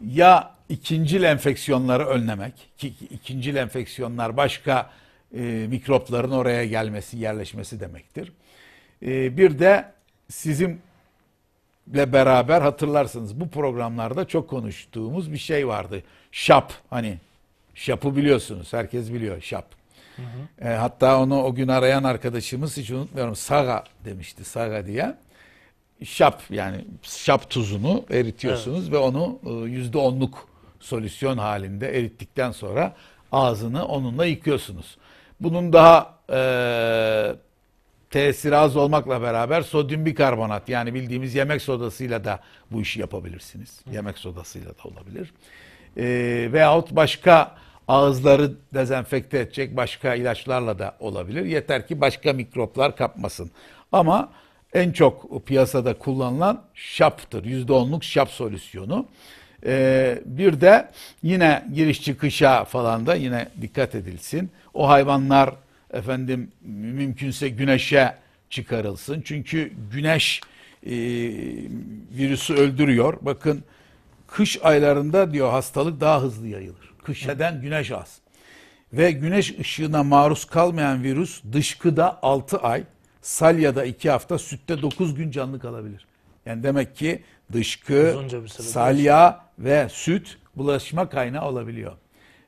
ya ikincil enfeksiyonları önlemek ki ikincil enfeksiyonlar başka e, mikropların oraya gelmesi, yerleşmesi demektir. E, bir de sizinle beraber hatırlarsınız bu programlarda çok konuştuğumuz bir şey vardı. Şap hani şapı biliyorsunuz herkes biliyor şap. E, hatta onu o gün arayan arkadaşımız hiç unutmuyorum Saga demişti Saga diye. Şap yani şap tuzunu eritiyorsunuz evet. ve onu e, yüzde onluk solüsyon halinde erittikten sonra ağzını onunla yıkıyorsunuz. Bunun daha e, tesiri az olmakla beraber sodyum bikarbonat yani bildiğimiz yemek sodasıyla da bu işi yapabilirsiniz. Hı. Yemek sodasıyla da olabilir. E, veyahut başka Ağızları dezenfekte edecek başka ilaçlarla da olabilir. Yeter ki başka mikroplar kapmasın. Ama en çok piyasada kullanılan şaptır. %10'luk şap solüsyonu. Ee, bir de yine giriş çıkışa falan da yine dikkat edilsin. O hayvanlar efendim mümkünse güneşe çıkarılsın. Çünkü güneş e, virüsü öldürüyor. Bakın kış aylarında diyor hastalık daha hızlı yayılır kışeden güneş az. Ve güneş ışığına maruz kalmayan virüs dışkıda 6 ay, salyada 2 hafta, sütte 9 gün canlı kalabilir. Yani demek ki dışkı, salya ve süt bulaşma kaynağı olabiliyor.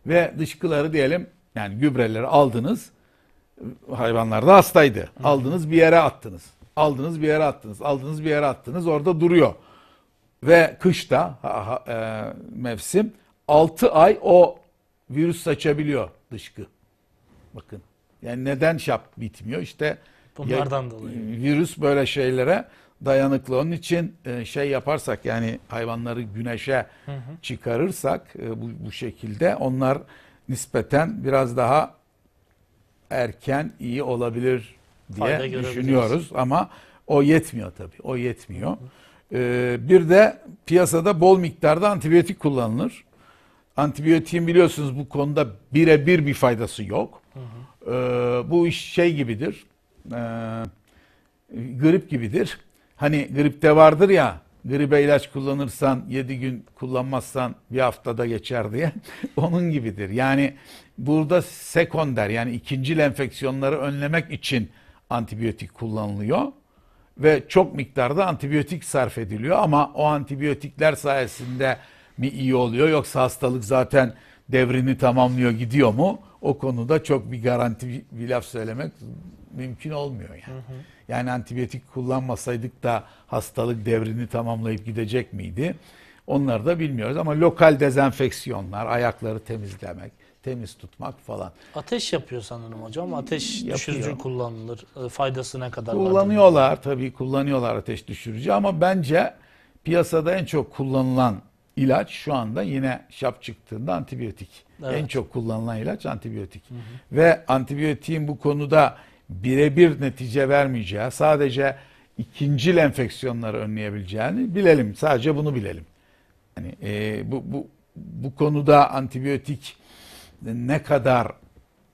Ve dışkıları diyelim yani gübreleri aldınız. Hayvanlar da hastaydı. Aldınız bir yere attınız. Aldınız bir yere attınız. Aldınız bir yere attınız. Orada duruyor. Ve kışta ha, ha, e, mevsim 6 ay o virüs saçabiliyor dışkı. Bakın. Yani neden şap bitmiyor? İşte Bunlardan ya, dolayı. Virüs böyle şeylere dayanıklı. Onun için e, şey yaparsak yani hayvanları güneşe hı hı. çıkarırsak e, bu, bu şekilde onlar nispeten biraz daha erken iyi olabilir diye düşünüyoruz ama o yetmiyor tabii. O yetmiyor. Hı hı. E, bir de piyasada bol miktarda antibiyotik kullanılır. Antibiyotiğin biliyorsunuz bu konuda birebir bir faydası yok. Hı hı. Ee, bu iş şey gibidir. E, grip gibidir. Hani gripte vardır ya gribe ilaç kullanırsan 7 gün kullanmazsan bir haftada geçer diye onun gibidir. Yani burada sekonder yani ikinci enfeksiyonları önlemek için antibiyotik kullanılıyor ve çok miktarda antibiyotik sarf ediliyor ama o antibiyotikler sayesinde mi iyi oluyor yoksa hastalık zaten devrini tamamlıyor gidiyor mu? O konuda çok bir garanti bir laf söylemek mümkün olmuyor yani. Hı hı. Yani antibiyotik kullanmasaydık da hastalık devrini tamamlayıp gidecek miydi? Onları da bilmiyoruz ama lokal dezenfeksiyonlar, ayakları temizlemek, temiz tutmak falan. Ateş yapıyor sanırım hocam. Ateş yapıyor. düşürücü kullanılır. E, faydası ne kadar Kullanıyorlar tabii kullanıyorlar ateş düşürücü ama bence piyasada en çok kullanılan ilaç şu anda yine şap çıktığında antibiyotik. Evet. En çok kullanılan ilaç antibiyotik. Hı hı. Ve antibiyotiğin bu konuda birebir netice vermeyeceği, sadece ikincil enfeksiyonları önleyebileceğini bilelim. Sadece bunu bilelim. Yani e, bu, bu bu konuda antibiyotik ne kadar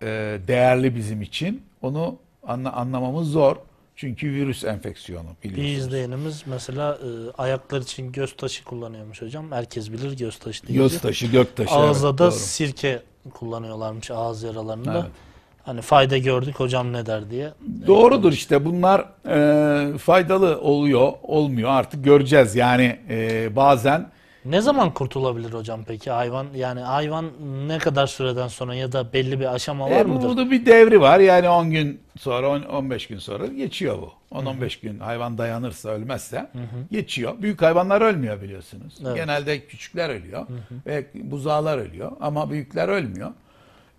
e, değerli bizim için onu anla, anlamamız zor. Çünkü virüs enfeksiyonu biliyorsunuz. Bir izleyenimiz mesela e, ayaklar için göz taşı kullanıyormuş hocam. Herkes bilir göz taşı deyince. Göz taşı, gök taşı. Ağızda evet, da doğru. sirke kullanıyorlarmış ağız yaralarında. Evet. Hani fayda gördük hocam ne der diye. Doğrudur işte bunlar e, faydalı oluyor, olmuyor artık göreceğiz. Yani e, bazen ne zaman kurtulabilir hocam peki hayvan? Yani hayvan ne kadar süreden sonra ya da belli bir aşama var E, bu- mıdır? Bunun bir devri var. Yani 10 gün sonra, 10 15 gün sonra geçiyor bu. 10-15 gün hayvan dayanırsa, ölmezse geçiyor. Büyük hayvanlar ölmüyor biliyorsunuz. Evet. Genelde küçükler ölüyor ve buzağlar ölüyor ama büyükler ölmüyor.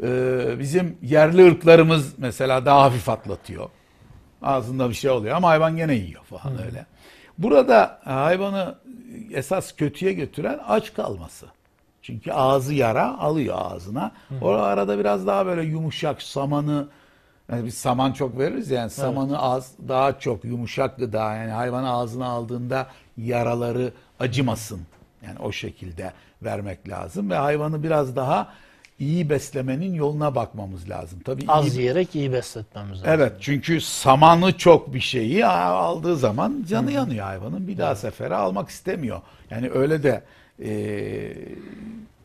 Ee, bizim yerli ırklarımız mesela daha hafif atlatıyor. Ağzında bir şey oluyor ama hayvan gene yiyor falan öyle. Burada hayvanı esas kötüye götüren aç kalması. Çünkü ağzı yara alıyor ağzına. O arada biraz daha böyle yumuşak samanı yani biz saman çok veririz yani samanı evet. az daha çok yumuşak gıda yani hayvan ağzına aldığında yaraları acımasın. Yani o şekilde vermek lazım ve hayvanı biraz daha iyi beslemenin yoluna bakmamız lazım. Tabii Az iyi... yiyerek iyi besletmemiz lazım. Evet çünkü samanı çok bir şeyi aldığı zaman canı yanıyor hayvanın. Bir daha sefere almak istemiyor. Yani öyle de e,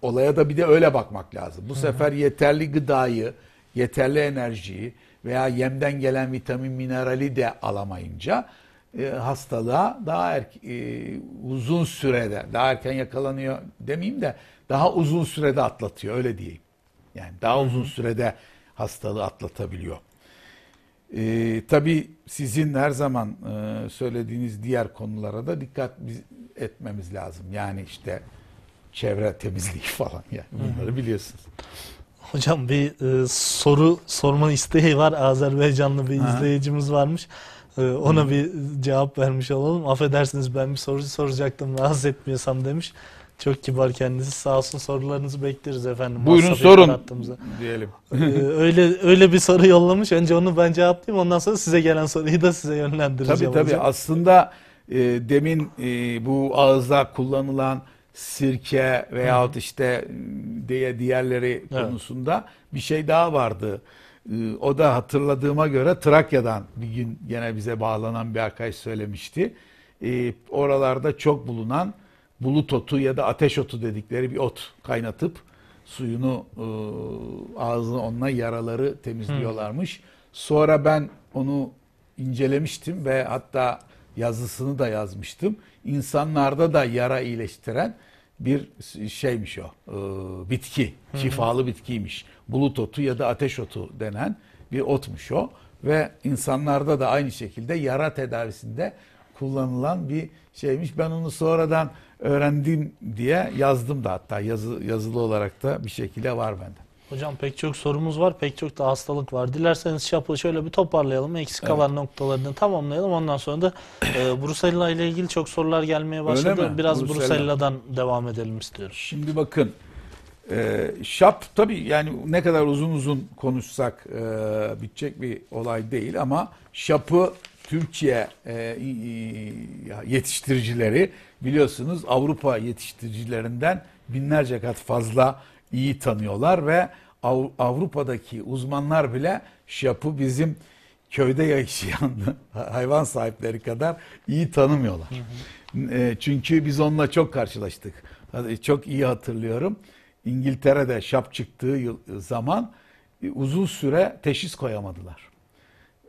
olaya da bir de öyle bakmak lazım. Bu sefer yeterli gıdayı, yeterli enerjiyi veya yemden gelen vitamin minerali de alamayınca e, hastalığa daha erke, e, uzun sürede daha erken yakalanıyor demeyeyim de daha uzun sürede atlatıyor öyle diyeyim. Yani daha uzun sürede hastalığı atlatabiliyor. Ee, tabii sizin her zaman e, söylediğiniz diğer konulara da dikkat etmemiz lazım. Yani işte çevre temizliği falan yani bunları biliyorsunuz. Hocam bir e, soru sorma isteği var. Azerbaycanlı bir ha. izleyicimiz varmış. E, ona Hı. bir cevap vermiş olalım. Affedersiniz ben bir soru soracaktım rahatsız etmiyorsam demiş. Çok kibar kendisi. Sağ olsun sorularınızı bekleriz efendim. Buyurun Masada sorun diyelim. Ee, öyle öyle bir soru yollamış. Önce onu ben cevaplayayım. Ondan sonra size gelen soruyu da size yönlendireceğim. Tabii tabii. Hocam. Aslında e, demin e, bu ağızda kullanılan sirke veyahut işte ıı, diye diğerleri evet. konusunda bir şey daha vardı. E, o da hatırladığıma göre Trakya'dan bir gün gene bize bağlanan bir arkadaş söylemişti. E, oralarda çok bulunan bulut otu ya da ateş otu dedikleri bir ot kaynatıp suyunu e, ağzını onunla yaraları temizliyorlarmış. Sonra ben onu incelemiştim ve hatta yazısını da yazmıştım. İnsanlarda da yara iyileştiren bir şeymiş o. E, bitki, şifalı bitkiymiş. Bulut otu ya da ateş otu denen bir otmuş o ve insanlarda da aynı şekilde yara tedavisinde kullanılan bir şeymiş. Ben onu sonradan öğrendim diye yazdım da hatta yazı, yazılı olarak da bir şekilde var bende. Hocam pek çok sorumuz var, pek çok da hastalık var. Dilerseniz şapı şöyle bir toparlayalım, eksik evet. kalan noktalarını tamamlayalım. Ondan sonra da e, Brusella ile ilgili çok sorular gelmeye başladı. Biraz Brusella. Brusella'dan devam edelim istiyoruz. Şimdi bakın, e, şap tabii yani ne kadar uzun uzun konuşsak e, bitecek bir olay değil ama şapı Türkiye e, yetiştiricileri biliyorsunuz Avrupa yetiştiricilerinden binlerce kat fazla iyi tanıyorlar ve Avrupa'daki uzmanlar bile şapı bizim köyde yaşayan hayvan sahipleri kadar iyi tanımıyorlar. E, çünkü biz onunla çok karşılaştık. Çok iyi hatırlıyorum. İngiltere'de şap çıktığı zaman e, uzun süre teşhis koyamadılar.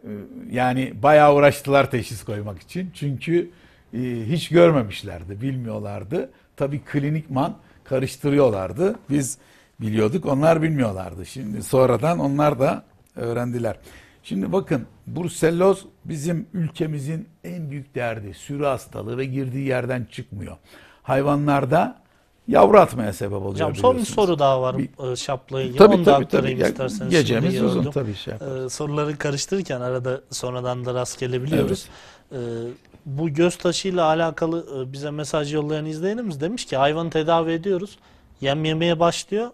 Ee, yani bayağı uğraştılar teşhis koymak için. Çünkü e, hiç görmemişlerdi, bilmiyorlardı. Tabii klinikman karıştırıyorlardı. Biz biliyorduk, onlar bilmiyorlardı. Şimdi sonradan onlar da öğrendiler. Şimdi bakın bruselloz bizim ülkemizin en büyük derdi. Sürü hastalığı ve girdiği yerden çıkmıyor. Hayvanlarda yavru atmaya sebep oluyor. Hocam son bir soru daha var bir, e, şapla ilgili. Tabii, Onu tabii, da aktarayım tabii. isterseniz. Gecemiz uzun gördüm. tabii şey ee, Soruları karıştırırken arada sonradan da rast gelebiliyoruz. Evet. Ee, bu göz taşıyla alakalı e, bize mesaj yollayan izleyenimiz demiş ki hayvanı tedavi ediyoruz. Yem yemeye başlıyor.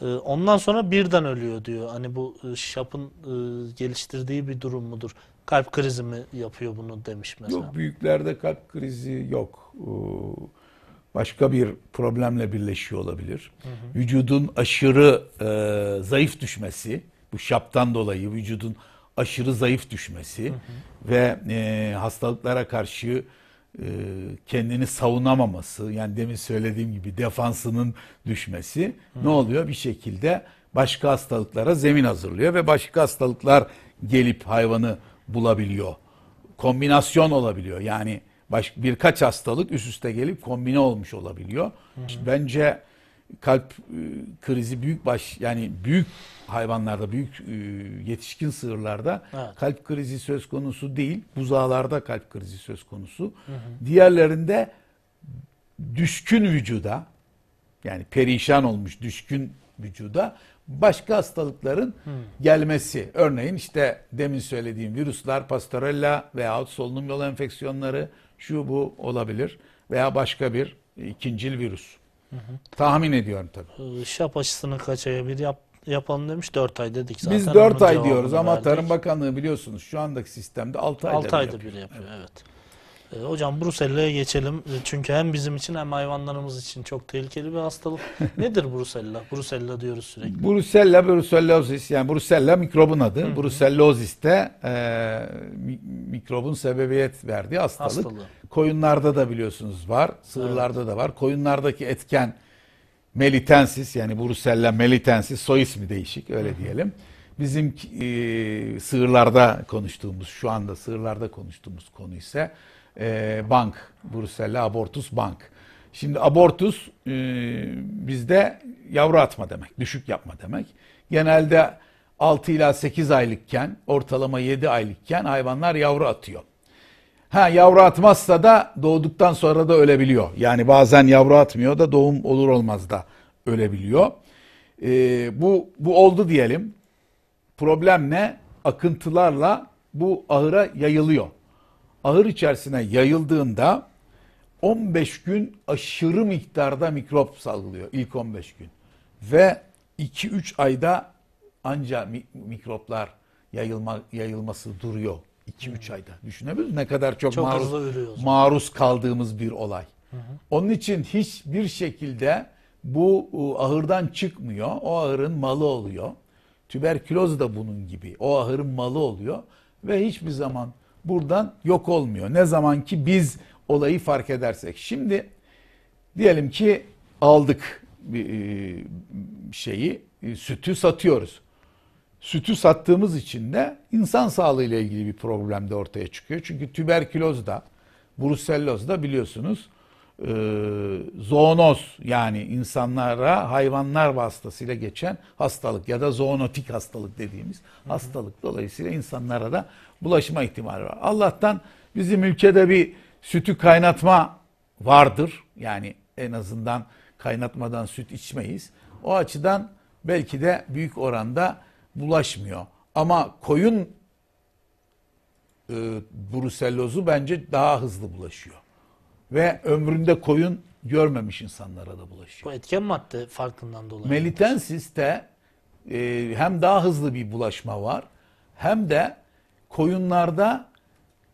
E, ondan sonra birden ölüyor diyor. Hani bu şapın geliştirdiği bir durum mudur? Kalp krizi mi yapıyor bunu demiş mesela. Yok büyüklerde kalp krizi yok. Ee, başka bir problemle birleşiyor olabilir. Hı hı. Vücudun aşırı e, zayıf düşmesi, bu şaptan dolayı vücudun aşırı zayıf düşmesi hı hı. ve e, hastalıklara karşı e, kendini savunamaması, yani demin söylediğim gibi defansının düşmesi hı. ne oluyor? Bir şekilde başka hastalıklara zemin hazırlıyor ve başka hastalıklar gelip hayvanı bulabiliyor. Kombinasyon olabiliyor. Yani baş, birkaç hastalık üst üste gelip kombine olmuş olabiliyor. Hı hı. Bence kalp e, krizi büyük baş yani büyük hayvanlarda büyük e, yetişkin sığırlarda evet. kalp krizi söz konusu değil. Buzağlarda kalp krizi söz konusu. Hı hı. Diğerlerinde düşkün vücuda yani perişan olmuş düşkün vücuda başka hastalıkların hmm. gelmesi. Örneğin işte demin söylediğim virüsler, pastorella veya solunum yolu enfeksiyonları, şu bu olabilir veya başka bir ikincil virüs. Hı hı. Tahmin ediyorum tabii. Şap aşısını kaç aya bir yap, yapalım demiş 4 ay dedik zaten. Biz 4 ay diyoruz ama verdik. Tarım Bakanlığı biliyorsunuz şu andaki sistemde 6 ayda, 6 ayda bir yapıyor. Bir yapıyor evet. evet. E, hocam Bruselle'ye geçelim. E, çünkü hem bizim için hem hayvanlarımız için çok tehlikeli bir hastalık. Nedir Brusella? Brusella diyoruz sürekli. Brusella, brucellozis yani Brusella mikrobun adı. Hı -hı. Brusellozis de e, mikrobun sebebiyet verdiği hastalık. Hastalığı. Koyunlarda da biliyorsunuz var. Sığırlarda evet. da var. Koyunlardaki etken melitensis yani Brusella melitensis soy ismi değişik öyle diyelim bizim e, sığırlarda konuştuğumuz, şu anda sığırlarda konuştuğumuz konu ise e, bank. Brusella abortus bank. Şimdi abortus e, bizde yavru atma demek, düşük yapma demek. Genelde 6 ila 8 aylıkken, ortalama 7 aylıkken hayvanlar yavru atıyor. Ha yavru atmazsa da doğduktan sonra da ölebiliyor. Yani bazen yavru atmıyor da doğum olur olmaz da ölebiliyor. Ee, bu, bu oldu diyelim. Problem ne? Akıntılarla bu ahıra yayılıyor. Ağır içerisine yayıldığında 15 gün aşırı miktarda mikrop salgılıyor ilk 15 gün. Ve 2-3 ayda ancak mikroplar yayılma, yayılması duruyor. 2-3 hmm. ayda. düşünebilir musun? Ne kadar çok, çok maruz, maruz kaldığımız bir olay. Hı Onun için hiçbir şekilde bu ahırdan çıkmıyor. O ahırın malı oluyor. Tüberküloz da bunun gibi. O ahırın malı oluyor ve hiçbir zaman buradan yok olmuyor. Ne zaman ki biz olayı fark edersek. Şimdi diyelim ki aldık e, şeyi e, sütü satıyoruz. Sütü sattığımız için de insan sağlığı ile ilgili bir problem de ortaya çıkıyor. Çünkü tüberküloz da, bruselloz da biliyorsunuz e, zoonoz yani insanlara hayvanlar vasıtasıyla geçen hastalık ya da zoonotik hastalık dediğimiz hı hı. hastalık dolayısıyla insanlara da bulaşma ihtimali var. Allah'tan bizim ülkede bir sütü kaynatma vardır. Yani en azından kaynatmadan süt içmeyiz. O açıdan belki de büyük oranda bulaşmıyor. Ama koyun e, brusellozu bence daha hızlı bulaşıyor. Ve ömründe koyun görmemiş insanlara da bulaşıyor. Bu etken madde farkından dolayı. Melitensis'te e, hem daha hızlı bir bulaşma var hem de koyunlarda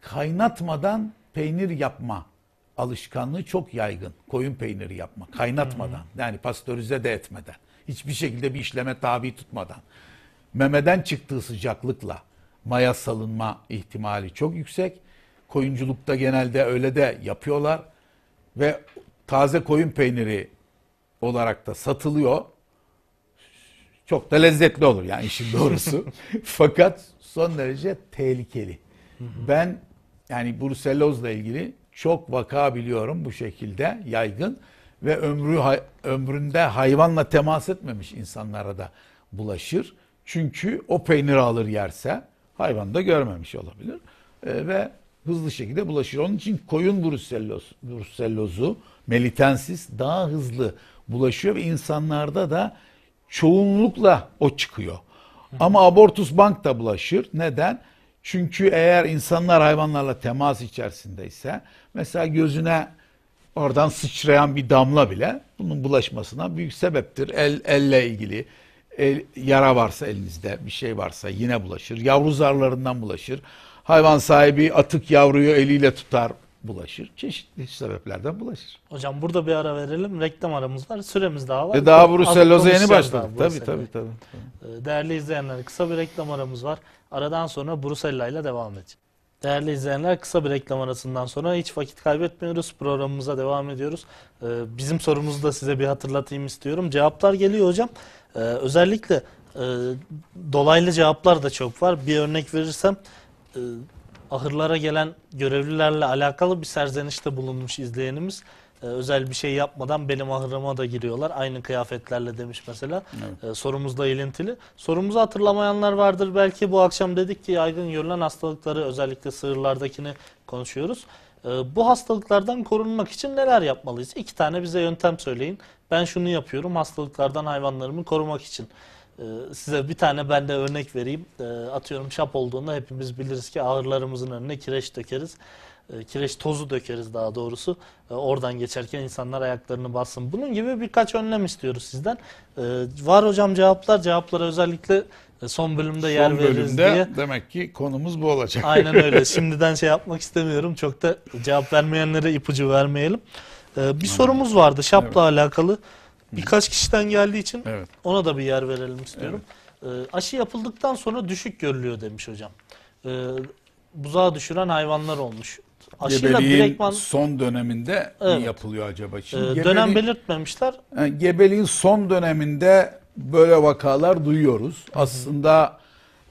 kaynatmadan peynir yapma alışkanlığı çok yaygın. Koyun peyniri yapma kaynatmadan hmm. yani pastörize de etmeden hiçbir şekilde bir işleme tabi tutmadan memeden çıktığı sıcaklıkla maya salınma ihtimali çok yüksek. Koyunculukta genelde öyle de yapıyorlar ve taze koyun peyniri olarak da satılıyor. Çok da lezzetli olur yani işin doğrusu. Fakat son derece tehlikeli. Hı hı. Ben yani bruselozla ilgili çok vaka biliyorum bu şekilde yaygın ve ömrü ömründe hayvanla temas etmemiş insanlara da bulaşır. Çünkü o peynir alır yerse hayvan da görmemiş olabilir e, ve hızlı şekilde bulaşır. Onun için koyun bruselloz, brusellozu melitensis daha hızlı bulaşıyor ve insanlarda da çoğunlukla o çıkıyor. Ama abortus bank da bulaşır. Neden? Çünkü eğer insanlar hayvanlarla temas içerisindeyse mesela gözüne oradan sıçrayan bir damla bile bunun bulaşmasına büyük sebeptir. El, elle ilgili el, yara varsa elinizde bir şey varsa yine bulaşır. Yavru zarlarından bulaşır. Hayvan sahibi atık yavruyu eliyle tutar bulaşır. Çeşitli sebeplerden bulaşır. Hocam burada bir ara verelim. Reklam aramız var. Süremiz daha var. E daha bruselloza yeni başladık. Tabii, tabii tabii. tabii. Ee, değerli izleyenler kısa bir reklam aramız var. Aradan sonra Brusella ile devam edeceğiz. Değerli izleyenler kısa bir reklam arasından sonra hiç vakit kaybetmiyoruz. Programımıza devam ediyoruz. Ee, bizim sorumuzu da size bir hatırlatayım istiyorum. Cevaplar geliyor hocam. Ee, özellikle e, dolaylı cevaplar da çok var. Bir örnek verirsem e, ahırlara gelen görevlilerle alakalı bir serzenişte bulunmuş izleyenimiz. E, özel bir şey yapmadan benim ahırıma da giriyorlar. Aynı kıyafetlerle demiş mesela. Evet. E, sorumuzla ilintili. Sorumuzu hatırlamayanlar vardır. Belki bu akşam dedik ki yaygın görülen hastalıkları özellikle sığırlardakini konuşuyoruz. E, bu hastalıklardan korunmak için neler yapmalıyız? İki tane bize yöntem söyleyin. Ben şunu yapıyorum hastalıklardan hayvanlarımı korumak için. Ee, size bir tane ben de örnek vereyim. Ee, atıyorum şap olduğunda hepimiz biliriz ki ağırlarımızın önüne kireç dökeriz. Ee, kireç tozu dökeriz daha doğrusu. Oradan geçerken insanlar ayaklarını bassın. Bunun gibi birkaç önlem istiyoruz sizden. Var hocam cevaplar. Cevaplara özellikle e, son bölümde son yer veririz bölümde diye. Demek ki konumuz bu olacak. Aynen öyle. Şimdiden şey yapmak istemiyorum. Çok da cevap vermeyenlere ipucu vermeyelim. Bir sorumuz vardı şapla evet. alakalı birkaç kişiden geldiği için evet. ona da bir yer verelim istiyorum. Evet. E, aşı yapıldıktan sonra düşük görülüyor demiş hocam. E, ee, buzağa düşüren hayvanlar olmuş. Aşıyla gebeliğin direktman... son döneminde evet. mi yapılıyor acaba? Şimdi ee, gebeliğin, dönem belirtmemişler. Yani gebeliğin son döneminde böyle vakalar duyuyoruz. Hı -hı. Aslında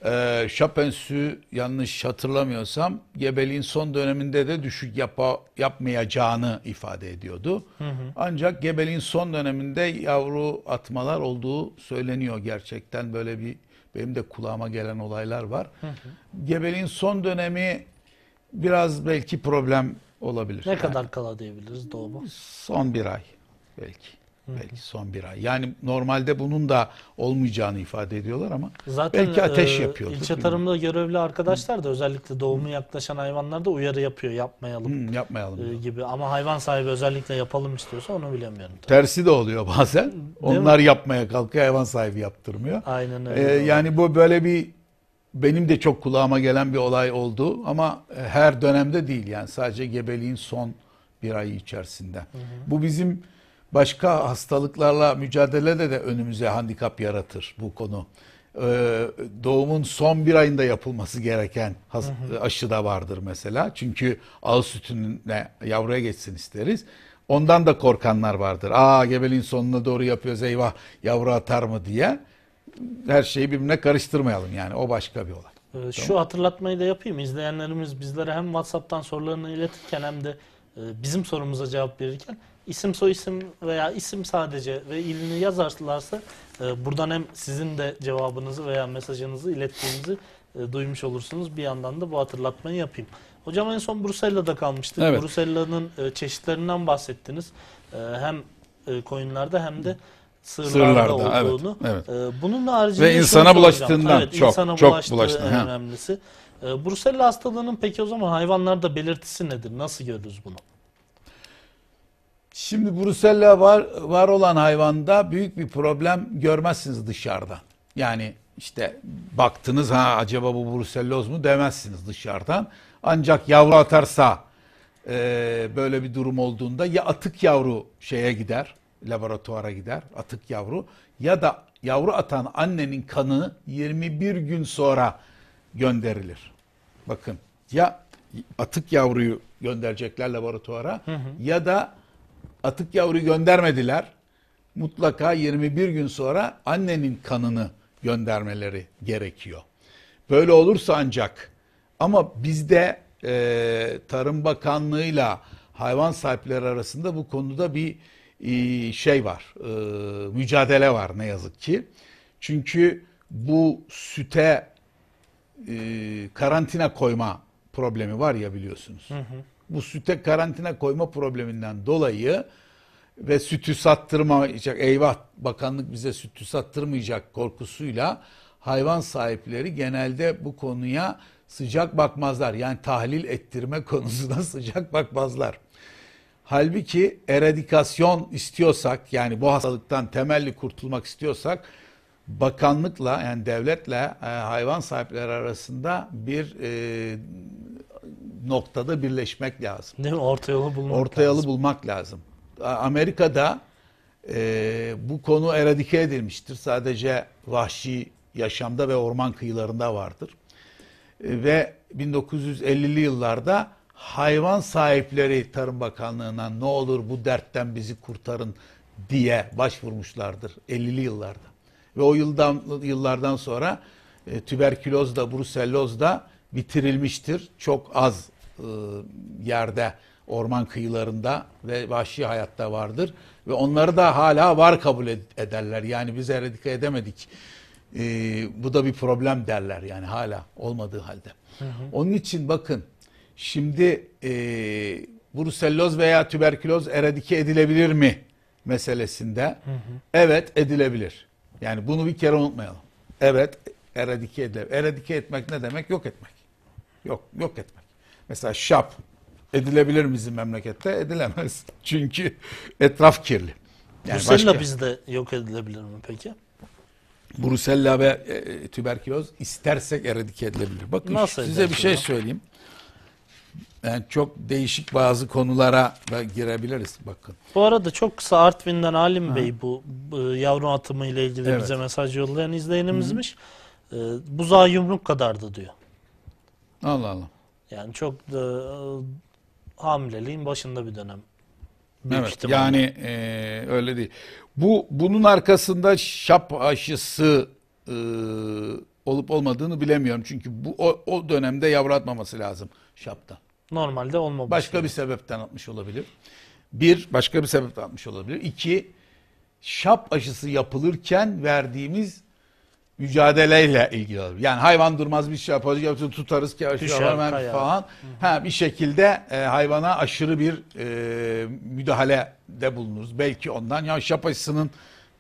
e, ee, Chapensü yanlış hatırlamıyorsam gebelin son döneminde de düşük yapa, yapmayacağını ifade ediyordu. Hı hı. Ancak gebelin son döneminde yavru atmalar olduğu söyleniyor gerçekten böyle bir benim de kulağıma gelen olaylar var. Gebelin son dönemi biraz belki problem olabilir. Ne yani. kadar kala diyebiliriz doğumu? Son bir ay belki. Belki son bir ay. Yani normalde bunun da olmayacağını ifade ediyorlar ama Zaten, belki ateş e, İlçe tarımda görevli arkadaşlar da özellikle doğumu yaklaşan hayvanlarda uyarı yapıyor. Yapmayalım. Hmm, yapmayalım. E, gibi. Ama hayvan sahibi özellikle yapalım istiyorsa onu bilemiyorum. Tabii. Tersi de oluyor bazen. Değil Onlar mi? yapmaya kalkıyor. Hayvan sahibi yaptırmıyor. Aynen e, öyle. E, yani bu böyle bir benim de çok kulağıma gelen bir olay oldu ama e, her dönemde değil yani sadece gebeliğin son bir ayı içerisinde. Hı hı. Bu bizim başka hastalıklarla mücadelede de önümüze handikap yaratır bu konu. Ee, doğumun son bir ayında yapılması gereken aşı da vardır mesela. Çünkü ağız sütüne yavruya geçsin isteriz. Ondan da korkanlar vardır. Aa gebeliğin sonuna doğru yapıyoruz eyvah yavru atar mı diye. Her şeyi birbirine karıştırmayalım yani o başka bir olay. Ee, tamam. Şu hatırlatmayı da yapayım. İzleyenlerimiz bizlere hem WhatsApp'tan sorularını iletirken hem de e, bizim sorumuza cevap verirken isim soyisim veya isim sadece ve ilini yazarlarsa e, buradan hem sizin de cevabınızı veya mesajınızı ilettiğinizi e, duymuş olursunuz. Bir yandan da bu hatırlatmayı yapayım. Hocam en son Brusella'da kalmıştık. Evet. Brusella'nın e, çeşitlerinden bahsettiniz. E, hem e, coinlerde hem de sırlarda, sırlarda olduğunu. Evet, evet. E, bunun haricinde ve insana bulaştığından evet, çok insana çok bulaştığı en önemlisi. E, Brusella hastalığının peki o zaman hayvanlarda belirtisi nedir? Nasıl görürüz bunu? Şimdi Brusella var, var olan hayvanda büyük bir problem görmezsiniz dışarıdan. Yani işte baktınız ha acaba bu bruselloz mu demezsiniz dışarıdan. Ancak yavru atarsa e, böyle bir durum olduğunda ya atık yavru şeye gider, laboratuvara gider atık yavru ya da yavru atan annenin kanı 21 gün sonra gönderilir. Bakın ya atık yavruyu gönderecekler laboratuvara hı hı. ya da atık yavru göndermediler. Mutlaka 21 gün sonra annenin kanını göndermeleri gerekiyor. Böyle olursa ancak ama bizde e, Tarım Bakanlığı'yla hayvan sahipleri arasında bu konuda bir e, şey var, e, mücadele var ne yazık ki. Çünkü bu süte e, karantina koyma problemi var ya biliyorsunuz. Hı hı bu süte karantina koyma probleminden dolayı ve sütü sattırmayacak eyvah bakanlık bize sütü sattırmayacak korkusuyla hayvan sahipleri genelde bu konuya sıcak bakmazlar. Yani tahlil ettirme konusuna sıcak bakmazlar. Halbuki eradikasyon istiyorsak yani bu hastalıktan temelli kurtulmak istiyorsak bakanlıkla yani devletle e, hayvan sahipleri arasında bir e, noktada birleşmek lazım. Değil mi? Orta yolu bulmak Orta lazım. bulmak lazım. Amerika'da e, bu konu eradike edilmiştir. Sadece vahşi yaşamda ve orman kıyılarında vardır. E, ve 1950'li yıllarda hayvan sahipleri Tarım Bakanlığı'na ne olur bu dertten bizi kurtarın diye başvurmuşlardır 50'li yıllarda. Ve o yıldan, yıllardan sonra e, tüberküloz da, bruselloz da bitirilmiştir. Çok az e, yerde orman kıyılarında ve vahşi hayatta vardır. Ve onları da hala var kabul ederler. Yani biz eradike edemedik. E, bu da bir problem derler yani hala olmadığı halde. Hı hı. Onun için bakın şimdi e, bruselloz veya tüberküloz eradike edilebilir mi meselesinde? Hı hı. Evet edilebilir. Yani bunu bir kere unutmayalım. Evet eradike edilebilir. Eradike etmek ne demek? Yok etmek. Yok, yok etmek. Mesela şap edilebilir mi bizim memlekette? Edilemez. Çünkü etraf kirli. Yani Brusella başka... bizde yok edilebilir mi peki? Brusella ve e, tüberküloz istersek eradike edilebilir. Bakın Nasıl size bir şey söyleyeyim. Yani çok değişik bazı konulara da girebiliriz bakın. Bu arada çok kısa Artvin'den Halim ha. Bey bu e, yavru atımı ile ilgili evet. bize mesaj yollayan izleyenimizmiş. Hı -hı. E, buzağı yumruk kadardı diyor. Allah Allah. Yani çok da e, hamileliğin başında bir dönem. Büyük evet, ihtimalle. yani e, öyle değil. Bu bunun arkasında şap aşısı e, olup olmadığını bilemiyorum. Çünkü bu o, o dönemde yavratmaması lazım şapta. Normalde olmamış. Başka yani. bir sebepten atmış olabilir. Bir, başka bir sebepten atmış olabilir. İki, şap aşısı yapılırken verdiğimiz mücadeleyle ilgili olur. Yani hayvan durmaz bir şey yaparız, yapsın, tutarız ki aşırı falan. Hı -hı. Ha bir şekilde e, hayvana aşırı bir e, müdahale de bulunuruz. Belki ondan ya şapasının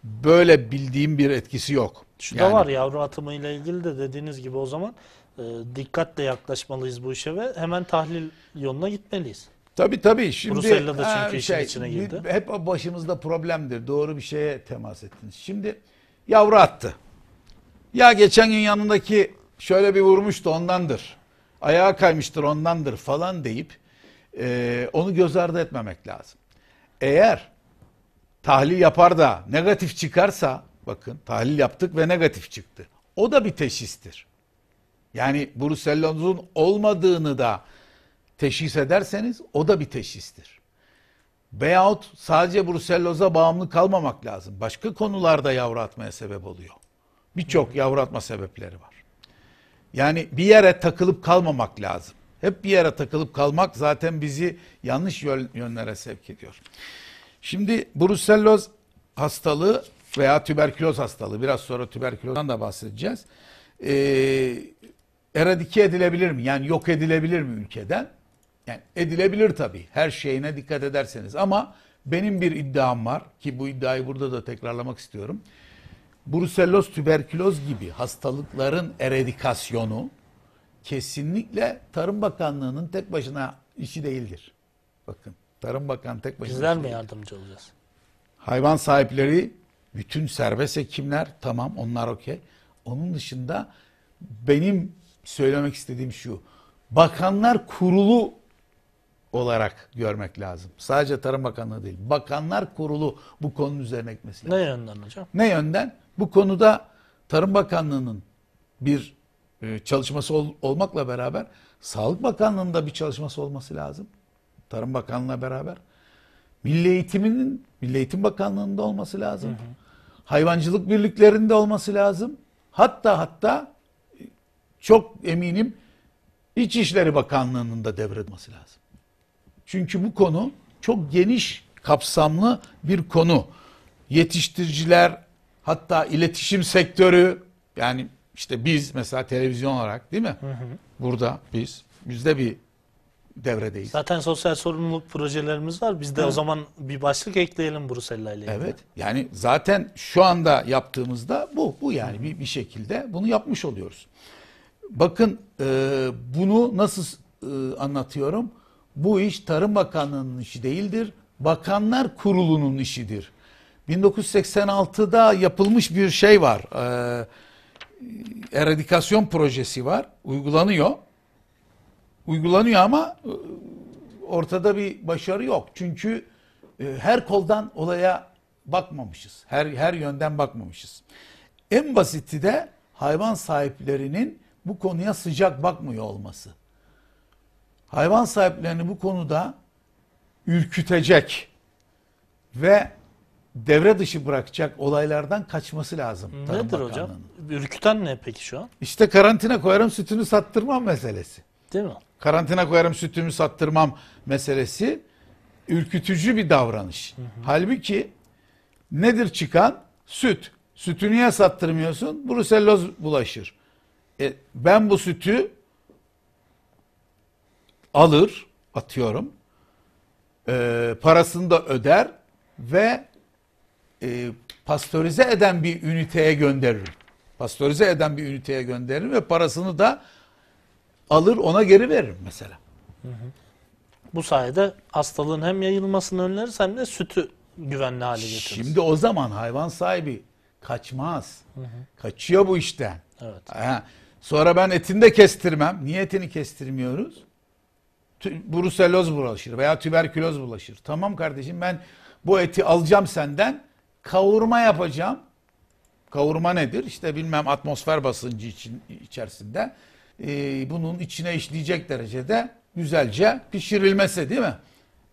böyle bildiğim bir etkisi yok. Şu yani, da var yavru atımıyla ilgili de dediğiniz gibi o zaman e, dikkatle yaklaşmalıyız bu işe ve hemen tahlil yoluna gitmeliyiz. Tabi tabi Şimdi Brusella da çünkü e, şey, içine girdi. Hep başımızda problemdir. Doğru bir şeye temas ettiniz. Şimdi yavru attı. Ya geçen gün yanındaki şöyle bir vurmuştu ondandır. Ayağa kaymıştır ondandır falan deyip e, onu göz ardı etmemek lazım. Eğer tahlil yapar da negatif çıkarsa bakın tahlil yaptık ve negatif çıktı. O da bir teşhistir. Yani bruselozun olmadığını da teşhis ederseniz o da bir teşhistir. Veyahut sadece bruselloza bağımlı kalmamak lazım. Başka konularda yavru atmaya sebep oluyor. Birçok yavratma sebepleri var. Yani bir yere takılıp kalmamak lazım. Hep bir yere takılıp kalmak zaten bizi yanlış yönlere sevk ediyor. Şimdi bruselloz hastalığı veya tüberküloz hastalığı, biraz sonra tüberkülozdan da bahsedeceğiz. Ee, eradike edilebilir mi? Yani yok edilebilir mi ülkeden? Yani edilebilir tabii. Her şeyine dikkat ederseniz. Ama benim bir iddiam var ki bu iddiayı burada da tekrarlamak istiyorum bruselloz, tüberküloz gibi hastalıkların eradikasyonu kesinlikle Tarım Bakanlığı'nın tek başına işi değildir. Bakın Tarım Bakanı tek başına. Bizler mi yardımcı olacağız? Hayvan sahipleri, bütün serbest hekimler tamam onlar okey. Onun dışında benim söylemek istediğim şu. Bakanlar Kurulu olarak görmek lazım. Sadece Tarım Bakanlığı değil. Bakanlar Kurulu bu konunun üzerine gitmesi lazım. Ne yönden hocam? Ne yönden? Bu konuda Tarım Bakanlığı'nın bir e, çalışması ol, olmakla beraber Sağlık Bakanlığı'nda bir çalışması olması lazım. Tarım Bakanlığı'na beraber. Milli Eğitim'in Milli Eğitim Bakanlığı'nda olması lazım. Hı hı. Hayvancılık birliklerinde olması lazım. Hatta hatta e, çok eminim İçişleri Bakanlığı'nın da devredilmesi lazım. Çünkü bu konu çok geniş kapsamlı bir konu. Yetiştiriciler, Hatta iletişim sektörü yani işte biz mesela televizyon olarak değil mi? Hı hı. Burada biz bizde bir devredeyiz. Zaten sosyal sorumluluk projelerimiz var. Biz de evet. o zaman bir başlık ekleyelim Brusella ile. Evet. Yani zaten şu anda yaptığımızda bu bu yani hı. bir bir şekilde bunu yapmış oluyoruz. Bakın e, bunu nasıl e, anlatıyorum? Bu iş Tarım Bakanlığı'nın işi değildir. Bakanlar Kurulu'nun işidir. 1986'da yapılmış bir şey var. Ee, eradikasyon projesi var. Uygulanıyor. Uygulanıyor ama e, ortada bir başarı yok. Çünkü e, her koldan olaya bakmamışız. Her her yönden bakmamışız. En basiti de hayvan sahiplerinin bu konuya sıcak bakmıyor olması. Hayvan sahiplerini bu konuda ürkütecek ve devre dışı bırakacak olaylardan kaçması lazım. Nedir hocam? Ürküten ne peki şu an? İşte karantina koyarım sütünü sattırmam meselesi. Değil mi? Karantina koyarım sütümü sattırmam meselesi ürkütücü bir davranış. Hı hı. Halbuki nedir çıkan? Süt. Sütü niye sattırmıyorsun? Bruselloz bulaşır. E, ben bu sütü alır atıyorum. E, parasını da öder ve e, pastörize eden bir üniteye gönderirim. Pastörize eden bir üniteye gönderirim ve parasını da alır ona geri veririm mesela. Hı hı. Bu sayede hastalığın hem yayılmasını önleriz hem de sütü güvenli hale getiririz. Şimdi o zaman hayvan sahibi kaçmaz. Hı hı. Kaçıyor bu işten. Evet. Ha. Sonra ben etini de kestirmem. niyetini etini kestirmiyoruz? Bruseloz bulaşır veya tüberküloz bulaşır. Tamam kardeşim ben bu eti alacağım senden kavurma yapacağım. Kavurma nedir? İşte bilmem atmosfer basıncı için, içerisinde e, bunun içine işleyecek derecede güzelce pişirilmesi değil mi?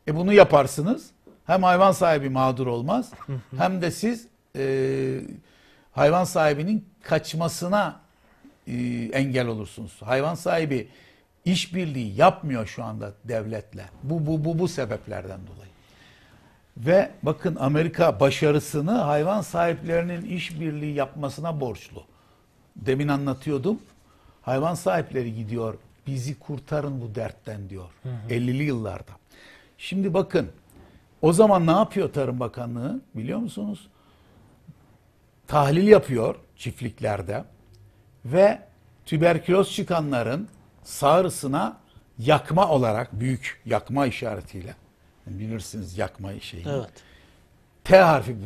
E bunu yaparsınız. Hem hayvan sahibi mağdur olmaz hem de siz e, hayvan sahibinin kaçmasına e, engel olursunuz. Hayvan sahibi işbirliği yapmıyor şu anda devletle. Bu bu bu bu sebeplerden dolayı. Ve bakın Amerika başarısını hayvan sahiplerinin işbirliği yapmasına borçlu. Demin anlatıyordum. Hayvan sahipleri gidiyor bizi kurtarın bu dertten diyor. Hı hı. 50'li yıllarda. Şimdi bakın o zaman ne yapıyor Tarım Bakanlığı biliyor musunuz? Tahlil yapıyor çiftliklerde ve tüberküloz çıkanların sağrısına yakma olarak büyük yakma işaretiyle bilirsiniz yakma şeyi. Evet. T harfi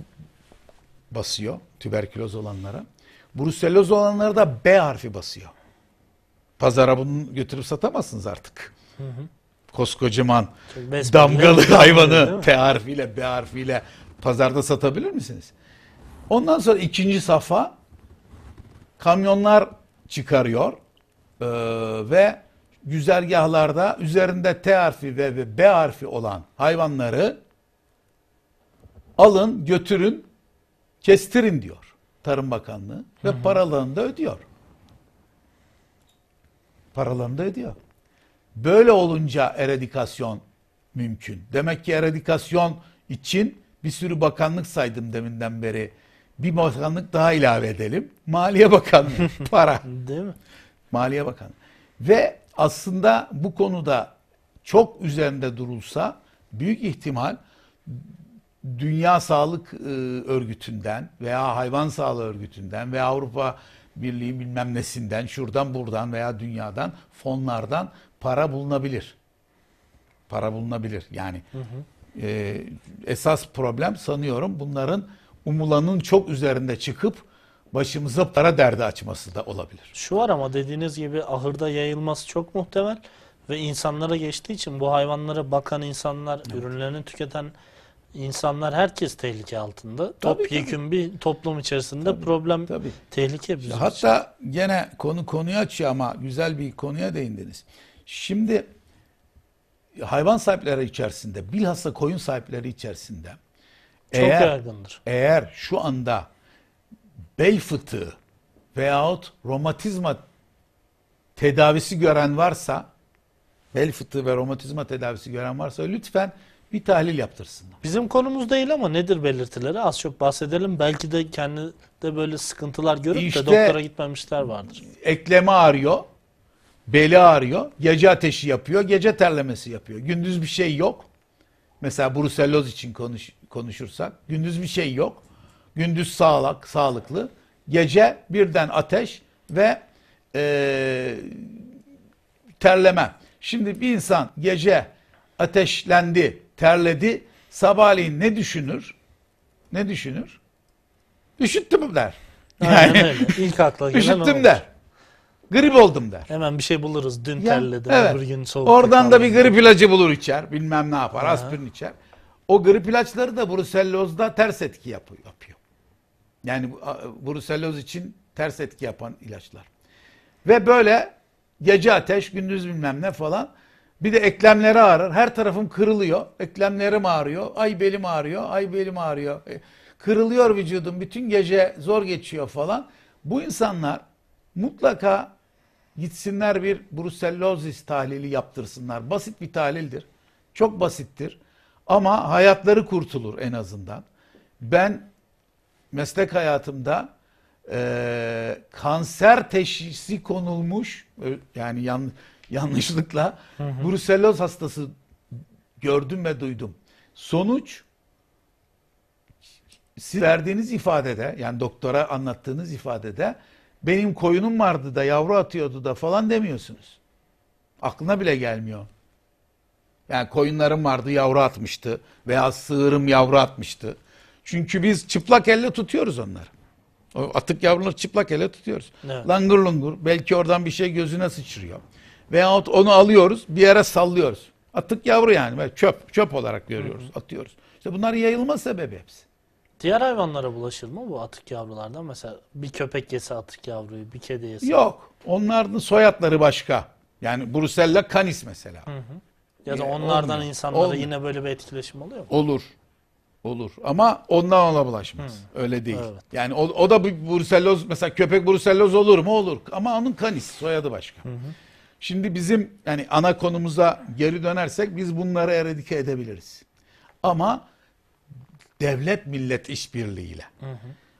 basıyor tüberküloz olanlara. Bruselloz olanlara da B harfi basıyor. Pazara bunu götürüp satamazsınız artık. Hı hı. Koskocaman damgalı hayvanı T harfiyle B harfiyle pazarda satabilir misiniz? Ondan sonra ikinci safa kamyonlar çıkarıyor e, ve güzergahlarda üzerinde T harfi ve B harfi olan hayvanları alın, götürün, kestirin diyor Tarım Bakanlığı ve hı hı. paralarını da ödüyor. Paralarını da ödüyor. Böyle olunca eradikasyon mümkün. Demek ki eradikasyon için bir sürü bakanlık saydım deminden beri. Bir bakanlık daha ilave edelim. Maliye Bakanlığı. Para. Değil mi? Maliye Bakanlığı. Ve aslında bu konuda çok üzerinde durulsa büyük ihtimal Dünya Sağlık e, Örgütü'nden veya Hayvan Sağlığı Örgütü'nden veya Avrupa Birliği bilmem nesinden, şuradan buradan veya dünyadan fonlardan para bulunabilir. Para bulunabilir yani. Hı hı. E, esas problem sanıyorum bunların umulanın çok üzerinde çıkıp başımıza para derdi açması da olabilir. Şu var ama dediğiniz gibi ahırda yayılması çok muhtemel ve insanlara geçtiği için bu hayvanlara bakan insanlar, evet. ürünlerini tüketen insanlar herkes tehlike altında. Tabii, Topyekün bir toplum içerisinde tabii, problem, tabii. tehlike bizim Hatta için. gene konu konuya açıyor ama güzel bir konuya değindiniz. Şimdi hayvan sahipleri içerisinde bilhassa koyun sahipleri içerisinde çok eğer, yaygındır. Eğer şu anda bel fıtığı veyahut romatizma tedavisi gören varsa bel fıtığı ve romatizma tedavisi gören varsa lütfen bir tahlil yaptırsınlar. Bizim konumuz değil ama nedir belirtileri? Az çok bahsedelim. Belki de kendi de böyle sıkıntılar görüp İşte de doktora gitmemişler vardır. Ekleme ağrıyor. Beli ağrıyor. Gece ateşi yapıyor. Gece terlemesi yapıyor. Gündüz bir şey yok. Mesela bruselloz için konuş, konuşursak. Gündüz bir şey yok gündüz sağlak, sağlıklı, gece birden ateş ve e, terleme. Şimdi bir insan gece ateşlendi, terledi, sabahleyin ne düşünür? Ne düşünür? Üşüttüm der. Yani Aynen öyle. İlk akla gelen Üşüttüm olur. der. Grip oldum der. Hemen bir şey buluruz. Dün ya, terledi, evet. öbür gün soğuk. Oradan da bir grip ilacı bulur içer. Bilmem ne yapar. Aha. Aspirin içer. O grip ilaçları da bruselozda ters etki yapıyor. Yani bruselloz için ters etki yapan ilaçlar. Ve böyle gece ateş, gündüz bilmem ne falan. Bir de eklemleri ağrır. Her tarafım kırılıyor. Eklemlerim ağrıyor. Ay belim ağrıyor. Ay belim ağrıyor. E, kırılıyor vücudum. Bütün gece zor geçiyor falan. Bu insanlar mutlaka gitsinler bir brusellosis tahlili yaptırsınlar. Basit bir tahlildir. Çok basittir. Ama hayatları kurtulur en azından. Ben meslek hayatımda e, kanser teşhisi konulmuş e, yani yan, yanlışlıkla hı bruselloz hastası gördüm ve duydum. Sonuç siz verdiğiniz ifadede yani doktora anlattığınız ifadede benim koyunum vardı da yavru atıyordu da falan demiyorsunuz. Aklına bile gelmiyor. Yani koyunlarım vardı yavru atmıştı veya sığırım yavru atmıştı. Çünkü biz çıplak elle tutuyoruz onları. O atık yavruları çıplak elle tutuyoruz. Evet. Langır lungur belki oradan bir şey gözüne sıçrıyor. Veyahut onu alıyoruz bir yere sallıyoruz. Atık yavru yani çöp çöp olarak görüyoruz hı hı. atıyoruz. İşte bunlar yayılma sebebi hepsi. Diğer hayvanlara bulaşır mı bu atık yavrulardan? Mesela bir köpek yese atık yavruyu, bir kedi yese. Yok. Onların soyadları başka. Yani Brusella kanis mesela. Hı hı. Ya da ee, onlardan Olmuyor. insanlara Olmuyor. yine böyle bir etkileşim oluyor mu? Olur. Olur ama ondan ona bulaşmaz. Hı. Öyle değil. Evet. Yani o, o da bir bruselloz mesela köpek bruselloz olur mu? Olur. Ama onun kanis soyadı başka. Hı hı. Şimdi bizim yani ana konumuza geri dönersek biz bunları eradike edebiliriz. Ama devlet millet işbirliğiyle. Hı hı.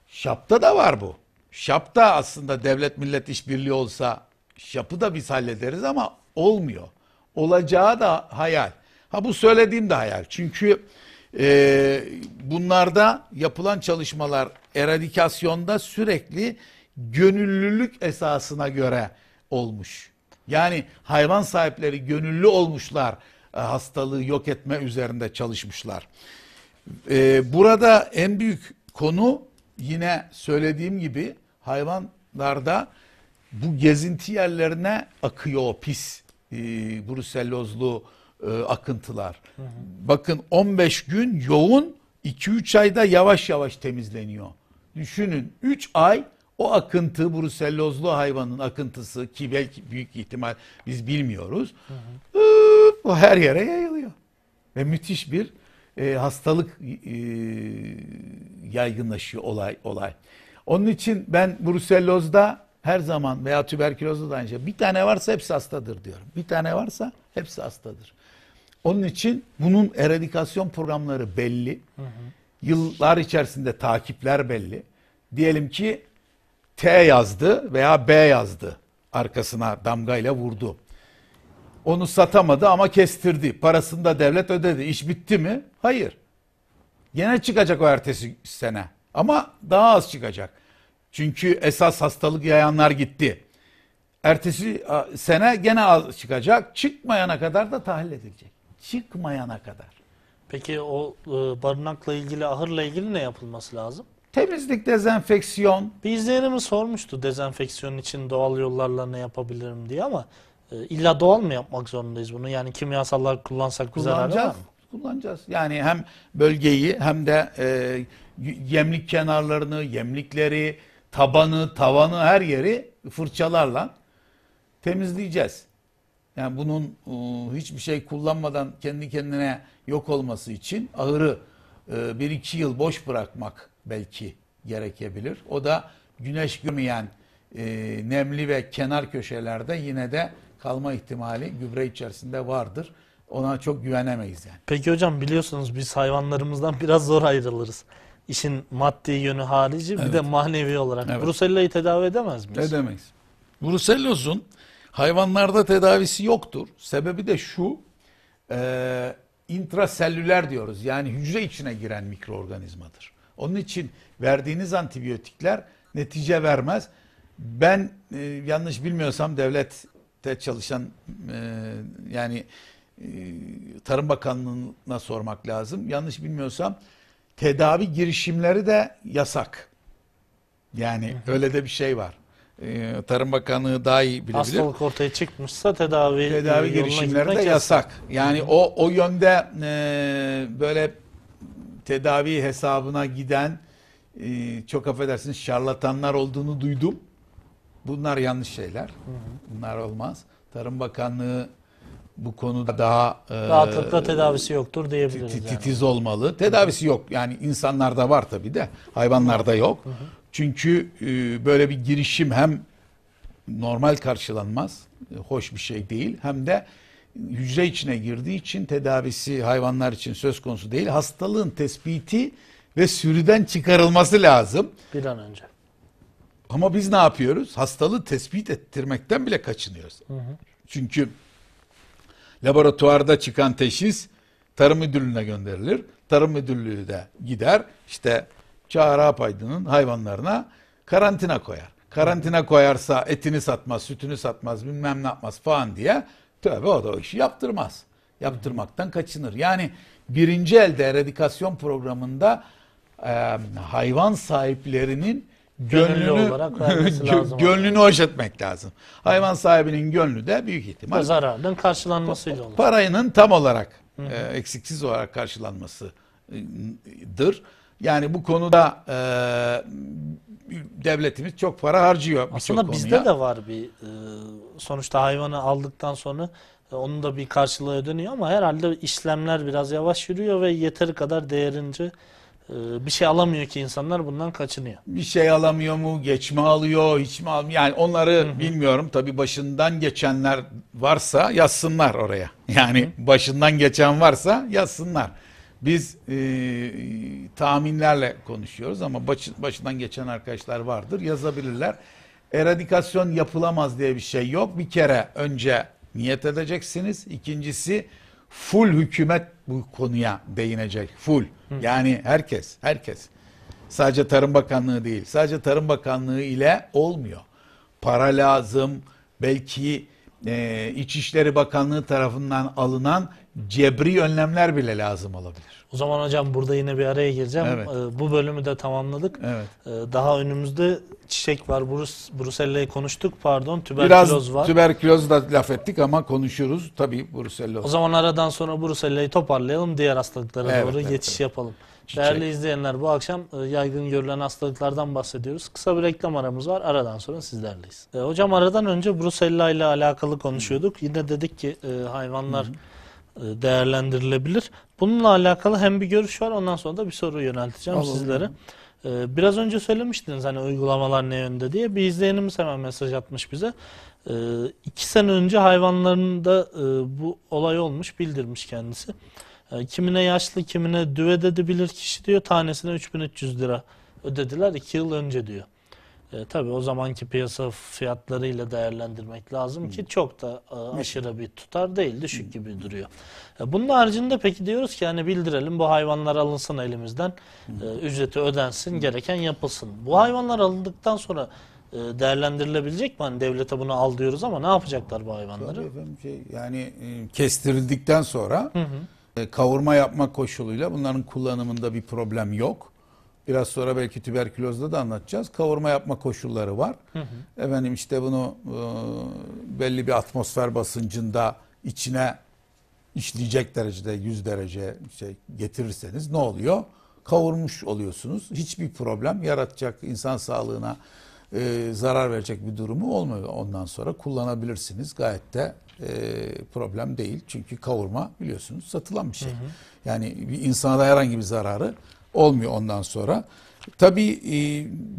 Şap'ta da var bu. Şap'ta aslında devlet millet işbirliği olsa Şap'ı da biz hallederiz ama olmuyor. Olacağı da hayal. Ha bu söylediğim de hayal. Çünkü e, bunlarda yapılan çalışmalar eradikasyonda sürekli gönüllülük esasına göre olmuş. Yani hayvan sahipleri gönüllü olmuşlar e, hastalığı yok etme üzerinde çalışmışlar. E, burada en büyük konu yine söylediğim gibi hayvanlarda bu gezinti yerlerine akıyor o pis e, bruselozlu e, akıntılar. Hı hı. Bakın 15 gün yoğun 2-3 ayda yavaş yavaş temizleniyor. Düşünün 3 ay o akıntı brusellozlu hayvanın akıntısı ki belki büyük ihtimal biz bilmiyoruz. Hı hı. Bu her yere yayılıyor. Ve müthiş bir e, hastalık e, yaygınlaşıyor olay olay. Onun için ben brusellozda her zaman veya tüberkülozda da aynı şey. Bir tane varsa hepsi hastadır diyorum. Bir tane varsa hepsi hastadır. Onun için bunun eradikasyon programları belli. Hı hı. Yıllar içerisinde takipler belli. Diyelim ki T yazdı veya B yazdı. Arkasına damgayla vurdu. Onu satamadı ama kestirdi. Parasını da devlet ödedi. İş bitti mi? Hayır. Gene çıkacak o ertesi sene. Ama daha az çıkacak. Çünkü esas hastalık yayanlar gitti. Ertesi sene gene az çıkacak. Çıkmayana kadar da tahlil edilecek çıkmayana kadar. Peki o e, barınakla ilgili, ahırla ilgili ne yapılması lazım? Temizlik, dezenfeksiyon. Bir izleyenimiz sormuştu dezenfeksiyon için doğal yollarla ne yapabilirim diye ama e, illa doğal mı yapmak zorundayız bunu? Yani kimyasallar kullansak güzel zararı var mı? Kullanacağız. Yani hem bölgeyi hem de e, yemlik kenarlarını, yemlikleri, tabanı, tavanı her yeri fırçalarla temizleyeceğiz. Yani bunun e, hiçbir şey kullanmadan kendi kendine yok olması için ahırı e, bir iki yıl boş bırakmak belki gerekebilir. O da güneş görmeyen e, nemli ve kenar köşelerde yine de kalma ihtimali gübre içerisinde vardır. Ona çok güvenemeyiz yani. Peki hocam biliyorsunuz biz hayvanlarımızdan biraz zor ayrılırız. İşin maddi yönü harici evet. bir de manevi olarak. Evet. Brusella'yı tedavi edemez miyiz? Edemeyiz. Brusellos'un Hayvanlarda tedavisi yoktur. Sebebi de şu, e, intraselüler diyoruz. Yani hücre içine giren mikroorganizmadır. Onun için verdiğiniz antibiyotikler netice vermez. Ben e, yanlış bilmiyorsam devlette çalışan e, yani e, Tarım Bakanlığı'na sormak lazım. Yanlış bilmiyorsam tedavi girişimleri de yasak. Yani öyle de bir şey var. Ee, Tarım Bakanlığı daha iyi bilebilir. Hastalık ortaya çıkmışsa tedavi tedavi girişimleri de yasak. yasak. Yani Hı. o o yönde e, böyle tedavi hesabına giden e, çok affedersiniz şarlatanlar olduğunu duydum. Bunlar yanlış şeyler. Hı hı. Bunlar olmaz. Tarım Bakanlığı bu konuda daha e, rahatlıkla e, tedavisi yoktur diyebiliriz. Titiz yani. olmalı. Tedavisi hı hı. yok. Yani insanlarda var tabii de, hayvanlarda yok. Hı hı. Çünkü e, böyle bir girişim hem normal karşılanmaz, e, hoş bir şey değil. Hem de hücre içine girdiği için tedavisi hayvanlar için söz konusu değil. Hastalığın tespiti ve sürüden çıkarılması lazım. Bir an önce. Ama biz ne yapıyoruz? Hastalığı tespit ettirmekten bile kaçınıyoruz. Hı hı. Çünkü laboratuvarda çıkan teşhis tarım müdürlüğüne gönderilir. Tarım müdürlüğü de gider. İşte Çağrı Apaydın'ın hayvanlarına karantina koyar. Karantina koyarsa etini satmaz, sütünü satmaz, bilmem ne yapmaz falan diye tövbe o da o işi yaptırmaz. Yaptırmaktan kaçınır. Yani birinci elde eradikasyon programında e, hayvan sahiplerinin gönlünü olarak gönlünü hoş etmek lazım. Hayvan sahibinin gönlü de büyük ihtimal zararın karşılanmasıyla olur. Parayının tam olarak e, eksiksiz olarak karşılanmasıdır. Yani bu konuda e, devletimiz çok para harcıyor. Aslında bizde de var bir e, sonuçta hayvanı aldıktan sonra e, onun da bir karşılığı ödeniyor ama herhalde işlemler biraz yavaş yürüyor ve yeteri kadar değerince e, bir şey alamıyor ki insanlar bundan kaçınıyor. Bir şey alamıyor mu? Geç mi alıyor? Hiç mi alıyor Yani onları hı hı. bilmiyorum. Tabi başından geçenler varsa yazsınlar oraya. Yani hı hı. başından geçen varsa yazsınlar. Biz e, tahminlerle konuşuyoruz ama baş, başından geçen arkadaşlar vardır yazabilirler. Eradikasyon yapılamaz diye bir şey yok. Bir kere önce niyet edeceksiniz. İkincisi full hükümet bu konuya değinecek. Full. Yani herkes, herkes. Sadece Tarım Bakanlığı değil. Sadece Tarım Bakanlığı ile olmuyor. Para lazım. Belki e, İçişleri Bakanlığı tarafından alınan cebri önlemler bile lazım olabilir. O zaman hocam burada yine bir araya gireceğim. Evet. Ee, bu bölümü de tamamladık. Evet. Ee, daha önümüzde çiçek var. Brus, Brusella'yı konuştuk pardon. Tüberküloz Biraz var. tüberküloz da laf ettik ama konuşuruz. Tabii Brusella. O zaman aradan sonra Brusella'yı toparlayalım. Diğer hastalıklara evet, doğru evet, geçiş evet. yapalım. Çiçek. Değerli izleyenler bu akşam e, yaygın görülen hastalıklardan bahsediyoruz. Kısa bir reklam aramız var. Aradan sonra sizlerleyiz. E, hocam aradan önce Brusella ile alakalı konuşuyorduk. Hı. Yine dedik ki e, hayvanlar... Hı. E, değerlendirilebilir. Bununla alakalı hem bir görüş var ondan sonra da bir soru yönelteceğim Olur. sizlere. E, biraz önce söylemiştiniz hani uygulamalar ne yönde diye. Bir izleyenimiz hemen mesaj atmış bize. Ee, iki sene önce hayvanlarında e, bu olay olmuş bildirmiş kendisi. kimine yaşlı kimine düve dedi bilir kişi diyor tanesine 3300 lira ödediler iki yıl önce diyor. E, tabii o zamanki piyasa fiyatlarıyla değerlendirmek lazım ki çok da e, aşırı bir tutar değil. Düşük gibi duruyor. E, bunun haricinde peki diyoruz ki hani bildirelim bu hayvanlar alınsın elimizden. E, ücreti ödensin, gereken yapılsın. Bu hayvanlar alındıktan sonra e, değerlendirilebilecek mi? Hani devlete bunu al diyoruz ama ne yapacaklar bu hayvanları? efendim şey, yani e, kestirildikten sonra hı hı. E, kavurma yapmak koşuluyla bunların kullanımında bir problem yok biraz sonra belki tüberkülozda da anlatacağız. Kavurma yapma koşulları var. Hı hı. Efendim işte bunu e, belli bir atmosfer basıncında içine işleyecek derecede 100 derece şey getirirseniz ne oluyor? Kavurmuş oluyorsunuz. Hiçbir problem yaratacak insan sağlığına e, zarar verecek bir durumu olmuyor. Ondan sonra kullanabilirsiniz. Gayet de e, problem değil. Çünkü kavurma biliyorsunuz satılan bir şey. Hı hı. Yani bir insana da herhangi bir zararı olmuyor ondan sonra. Tabii e,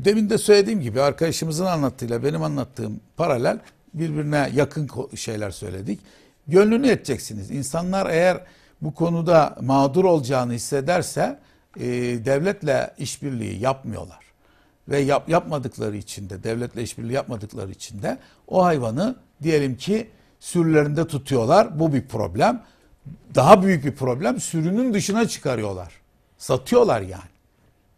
demin de söylediğim gibi arkadaşımızın anlattığıyla benim anlattığım paralel birbirine yakın şeyler söyledik. Gönlünü edeceksiniz. İnsanlar eğer bu konuda mağdur olacağını hissederse e, devletle işbirliği yapmıyorlar. Ve yap, yapmadıkları için de devletle işbirliği yapmadıkları için de o hayvanı diyelim ki sürülerinde tutuyorlar. Bu bir problem. Daha büyük bir problem sürünün dışına çıkarıyorlar. Satıyorlar yani.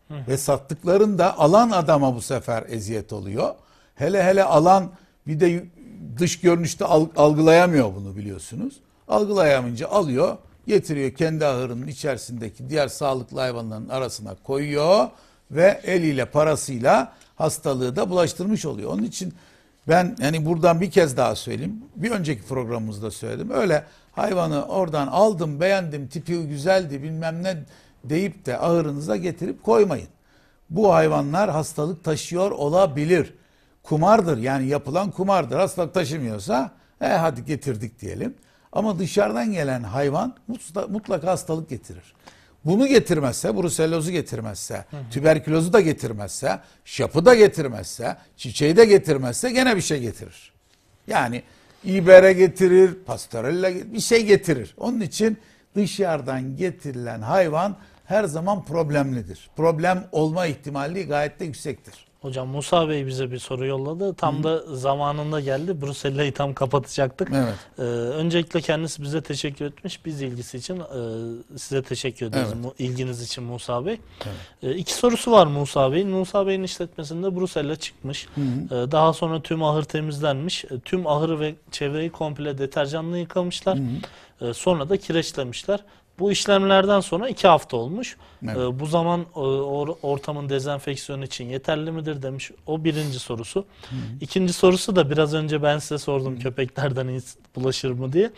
Hı. Ve sattıklarında alan adama bu sefer eziyet oluyor. Hele hele alan bir de dış görünüşte algılayamıyor bunu biliyorsunuz. Algılayamayınca alıyor, getiriyor kendi ahırının içerisindeki diğer sağlıklı hayvanların arasına koyuyor ve eliyle parasıyla hastalığı da bulaştırmış oluyor. Onun için ben yani buradan bir kez daha söyleyeyim. Bir önceki programımızda söyledim. Öyle hayvanı oradan aldım, beğendim, tipi güzeldi, bilmem ne deyip de ahırınıza getirip koymayın. Bu hayvanlar hastalık taşıyor olabilir. Kumardır yani yapılan kumardır. Hastalık taşımıyorsa e hadi getirdik diyelim. Ama dışarıdan gelen hayvan mutlaka hastalık getirir. Bunu getirmezse, brusellozu getirmezse, tüberkülozu da getirmezse, şapı da getirmezse, çiçeği de getirmezse gene bir şey getirir. Yani ibere getirir, pastorella bir şey getirir. Onun için dışarıdan getirilen hayvan her zaman problemlidir. Problem olma ihtimali gayet de yüksektir. Hocam Musa Bey bize bir soru yolladı. Tam Hı. da zamanında geldi. Brusella'yı tam kapatacaktık. Evet. Ee, öncelikle kendisi bize teşekkür etmiş. Biz ilgisi için e, size teşekkür ediyoruz. Evet. İlginiz için Musa Bey. Evet. Ee, iki sorusu var Musa Bey'in. Musa Bey'in işletmesinde Brusella çıkmış. Hı Ee, daha sonra tüm ahır temizlenmiş. Ee, tüm ahırı ve çevreyi komple deterjanla yıkamışlar. hı. Ee, sonra da kireçlemişler. Bu işlemlerden sonra iki hafta olmuş. Evet. E, bu zaman e, or, ortamın dezenfeksiyonu için yeterli midir demiş. O birinci sorusu. Hı. İkinci sorusu da biraz önce ben size sordum Hı. köpeklerden bulaşır mı diye.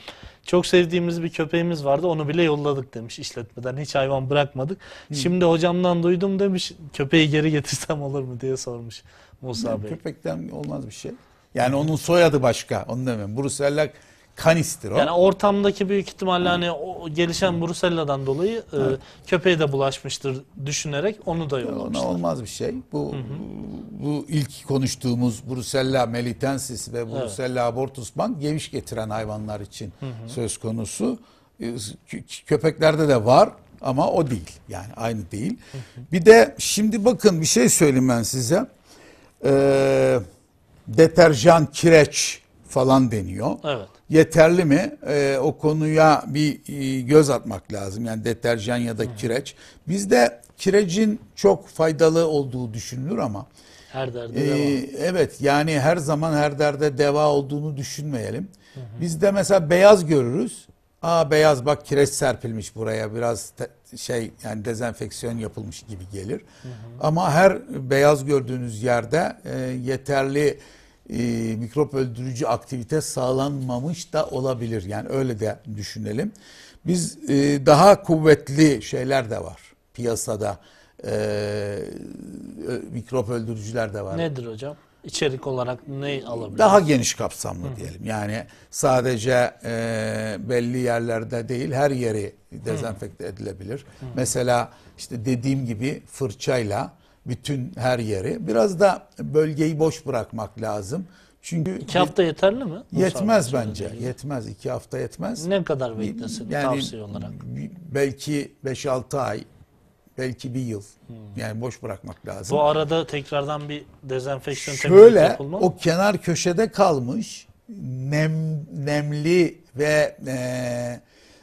Çok sevdiğimiz bir köpeğimiz vardı onu bile yolladık demiş işletmeden. Hiç hayvan bırakmadık. Hı. Şimdi hocamdan duydum demiş köpeği geri getirsem olur mu diye sormuş Musa yani, Bey. Köpekten olmaz bir şey. Yani onun soyadı başka. Onu demem. Brusellak Kanistro. Yani ortamdaki büyük ihtimalle hani o gelişen Brusella'dan dolayı e, evet. köpeğe de bulaşmıştır düşünerek onu da yollamışlar. Ona olmaz bir şey. Bu hı hı. bu ilk konuştuğumuz Brusella melitensis ve Brusella evet. abortus bank geviş getiren hayvanlar için hı hı. söz konusu. E, köpeklerde de var ama o değil. Yani aynı değil. Hı hı. Bir de şimdi bakın bir şey söyleyeyim ben size. Ee, deterjan kireç falan deniyor. Evet yeterli mi? E, o konuya bir e, göz atmak lazım. Yani deterjan ya da kireç. Bizde kirecin çok faydalı olduğu düşünülür ama her derde e, ee, deva. Evet yani her zaman her derde deva olduğunu düşünmeyelim. Hı Bizde mesela beyaz görürüz. Aa beyaz bak kireç serpilmiş buraya biraz te, şey yani dezenfeksiyon yapılmış gibi gelir. Hı hı. Ama her beyaz gördüğünüz yerde e, yeterli e, mikrop öldürücü aktivite sağlanmamış da olabilir. Yani öyle de düşünelim. Biz e, daha kuvvetli şeyler de var piyasada. E, mikrop öldürücüler de var. Nedir hocam? İçerik olarak ne alabiliriz? Daha geniş kapsamlı Hı. diyelim. Yani sadece e, belli yerlerde değil her yeri dezenfekte Hı. edilebilir. Hı. Mesela işte dediğim gibi fırçayla bütün her yeri. Biraz da bölgeyi boş bırakmak lazım. Çünkü iki hafta yeterli mi? Yetmez bence. Değil. Yetmez. iki hafta yetmez. Ne kadar beklesin yani, tavsiye olarak? Belki 5-6 ay, belki bir yıl. Hmm. Yani boş bırakmak lazım. Bu arada tekrardan bir dezenfeksiyon Şöyle, yapılmalı Şöyle o kenar köşede kalmış nem, nemli ve e,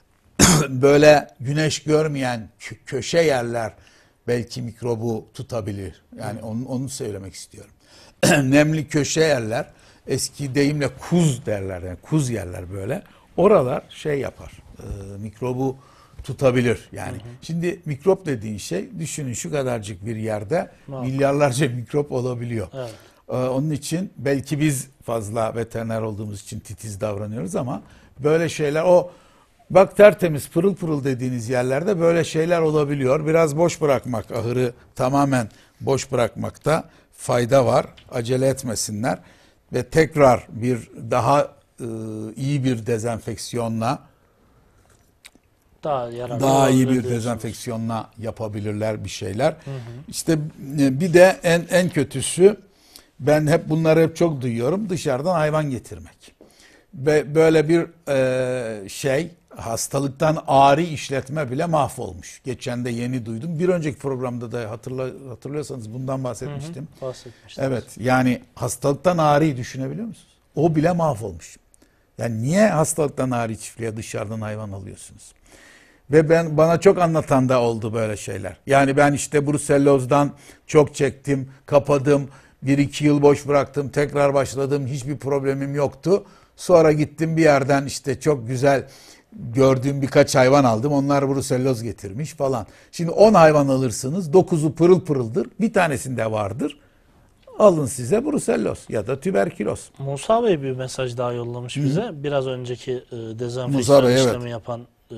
böyle güneş görmeyen köşe yerler belki mikrobu tutabilir. Yani onu, onu söylemek istiyorum. Nemli köşe yerler eski deyimle kuz derler yani kuz yerler böyle. Oralar şey yapar e, mikrobu tutabilir yani. Hı hı. Şimdi mikrop dediğin şey düşünün şu kadarcık bir yerde Muhakkak. milyarlarca mikrop olabiliyor. Evet. Ee, onun için belki biz fazla veteriner olduğumuz için titiz davranıyoruz ama böyle şeyler o Bak tertemiz pırıl pırıl dediğiniz yerlerde böyle şeyler olabiliyor. Biraz boş bırakmak, ahırı tamamen boş bırakmakta fayda var. Acele etmesinler ve tekrar bir daha e, iyi bir dezenfeksiyonla daha, daha iyi bir diyorsunuz. dezenfeksiyonla yapabilirler bir şeyler. Hı hı. İşte e, bir de en en kötüsü ben hep bunları hep çok duyuyorum dışarıdan hayvan getirmek. Ve böyle bir e, şey hastalıktan ağrı işletme bile mahvolmuş. Geçen de yeni duydum. Bir önceki programda da hatırla, hatırlıyorsanız bundan bahsetmiştim. Hı Evet yani hastalıktan ağrıyı düşünebiliyor musunuz? O bile mahvolmuş. Yani niye hastalıktan ağrı çiftliğe dışarıdan hayvan alıyorsunuz? Ve ben bana çok anlatan da oldu böyle şeyler. Yani ben işte brusellozdan çok çektim, kapadım, bir iki yıl boş bıraktım, tekrar başladım, hiçbir problemim yoktu. Sonra gittim bir yerden işte çok güzel gördüğüm birkaç hayvan aldım. Onlar bruselloz getirmiş falan. Şimdi 10 hayvan alırsınız. 9'u pırıl pırıldır. Bir tanesinde vardır. Alın size bruselloz ya da tüberküloz. Musa Bey bir mesaj daha yollamış Hı. bize. Biraz önceki e, dezenfeksiyon Bey, işlemi evet. yapan e,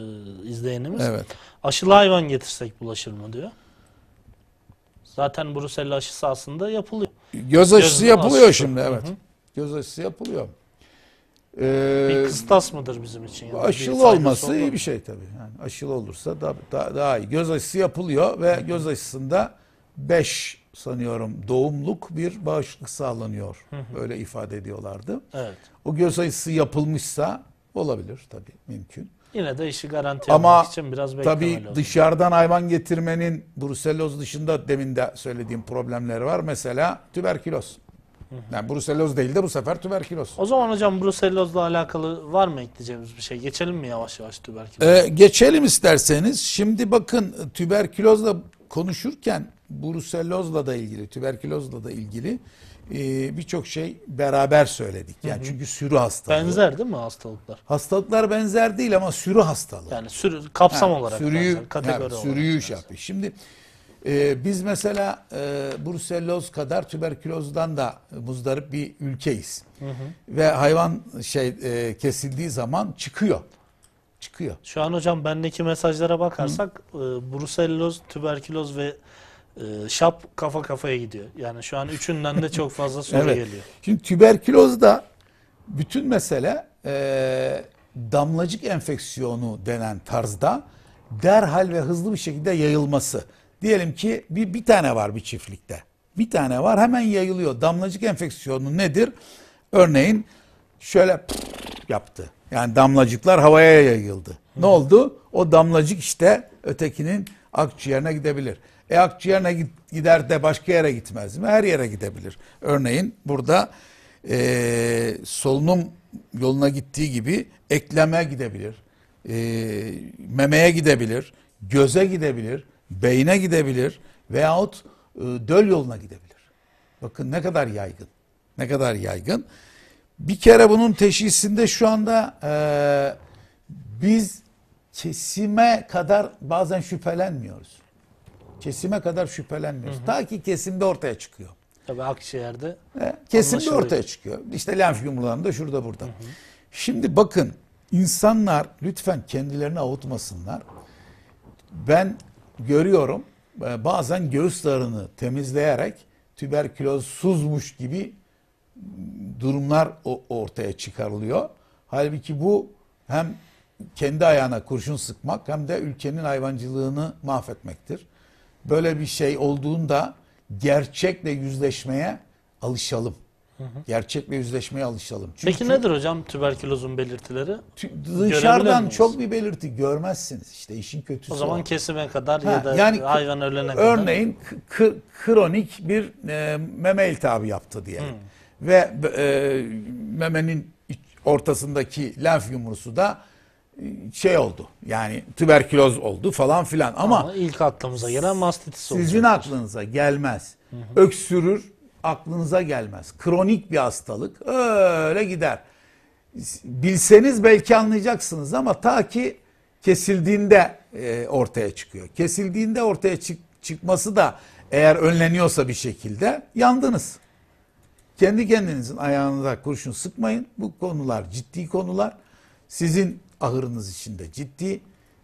izleyenimiz. Evet. Aşılı hayvan getirsek bulaşır mı diyor. Zaten brusella aşısı aslında yapılıyor. Göz aşısı Göz yapılıyor aşısı. şimdi evet. hı. Göz aşısı yapılıyor. Ee, bir kıstas mıdır bizim için? Yani aşılı olması olur. iyi bir şey tabii. Yani aşılı olursa da, da, daha iyi. Göz aşısı yapılıyor ve Hı -hı. göz aşısında 5 sanıyorum doğumluk bir bağışıklık sağlanıyor. Hı -hı. Böyle ifade ediyorlardı. Evet. O göz aşısı yapılmışsa olabilir tabii mümkün. Yine de işi garanti Ama için biraz beklemeli Ama tabii dışarıdan hayvan getirmenin bruseloz dışında demin de söylediğim problemleri var. Mesela tüberküloz. Yani bruselloz değil de bu sefer tüberküloz. O zaman hocam brusellozla alakalı var mı ekleyeceğimiz bir şey? Geçelim mi yavaş yavaş tüberküloz? Ee, geçelim isterseniz. Şimdi bakın tüberkülozla konuşurken brusellozla da ilgili, tüberkülozla da ilgili e, birçok şey beraber söyledik. Yani çünkü sürü hastalığı. Benzer değil mi hastalıklar? Hastalıklar benzer değil ama sürü hastalığı. Yani sürü kapsam ha, olarak sürüyü, benzer, kategori ha, sürüyü olarak. Sürüyü şey yapıyor. Şimdi ee, biz mesela e, bruselloz kadar tüberkülozdan da muzdarip bir ülkeyiz. Hı hı. Ve hayvan şey e, kesildiği zaman çıkıyor. Çıkıyor. Şu an hocam bendeki mesajlara bakarsak e, bruselloz, tüberküloz ve e, şap kafa kafaya gidiyor. Yani şu an üçünden de çok fazla soru evet. geliyor. Şimdi tüberküloz da bütün mesele e, damlacık enfeksiyonu denen tarzda derhal ve hızlı bir şekilde yayılması. Diyelim ki bir, bir tane var bir çiftlikte. Bir tane var hemen yayılıyor. Damlacık enfeksiyonu nedir? Örneğin şöyle yaptı. Yani damlacıklar havaya yayıldı. Hı. Ne oldu? O damlacık işte ötekinin akciğerine gidebilir. E akciğerine gider de başka yere gitmez mi? Her yere gidebilir. Örneğin burada e, solunum yoluna gittiği gibi ekleme gidebilir. E, memeye gidebilir. Göze gidebilir beyne gidebilir veyahut e, döl yoluna gidebilir. Bakın ne kadar yaygın. Ne kadar yaygın. Bir kere bunun teşhisinde şu anda e, biz kesime kadar bazen şüphelenmiyoruz. Kesime kadar şüphelenmiyoruz. Hı hı. Ta ki kesimde ortaya çıkıyor. Tabii Akşehir'de. E, kesimde ortaya çıkıyor. İşte lenf yumrularında şurada burada. Hı hı. Şimdi bakın insanlar lütfen kendilerini avutmasınlar. Ben görüyorum ee, bazen göğüslerini darını temizleyerek tüberkülozsuzmuş gibi durumlar ortaya çıkarılıyor. Halbuki bu hem kendi ayağına kurşun sıkmak hem de ülkenin hayvancılığını mahvetmektir. Böyle bir şey olduğunda gerçekle yüzleşmeye alışalım. Gerçek bir yüzleşmeye alışalım. Çünkü Peki nedir hocam tüberkülozun belirtileri? Dışarıdan çok bir belirti görmezsiniz. İşte işin kötüsü. O zaman o. kesime kadar ha, ya da yani, hayvan ölene örneğin, kadar. Örneğin kronik bir e, meme iltihabı yaptı diye. Hı. Ve e, memenin ortasındaki lenf yumrusu da e, şey oldu. Yani tüberküloz oldu falan filan ama, ama ilk aklımıza gelen mastitis oldu. Sizin olacak. aklınıza gelmez. Hı hı. Öksürür, aklınıza gelmez. Kronik bir hastalık. Öyle gider. Bilseniz belki anlayacaksınız ama ta ki kesildiğinde e, ortaya çıkıyor. Kesildiğinde ortaya çık çıkması da eğer önleniyorsa bir şekilde yandınız. Kendi kendinizin ayağınıza kurşun sıkmayın. Bu konular ciddi konular. Sizin ahırınız için de ciddi,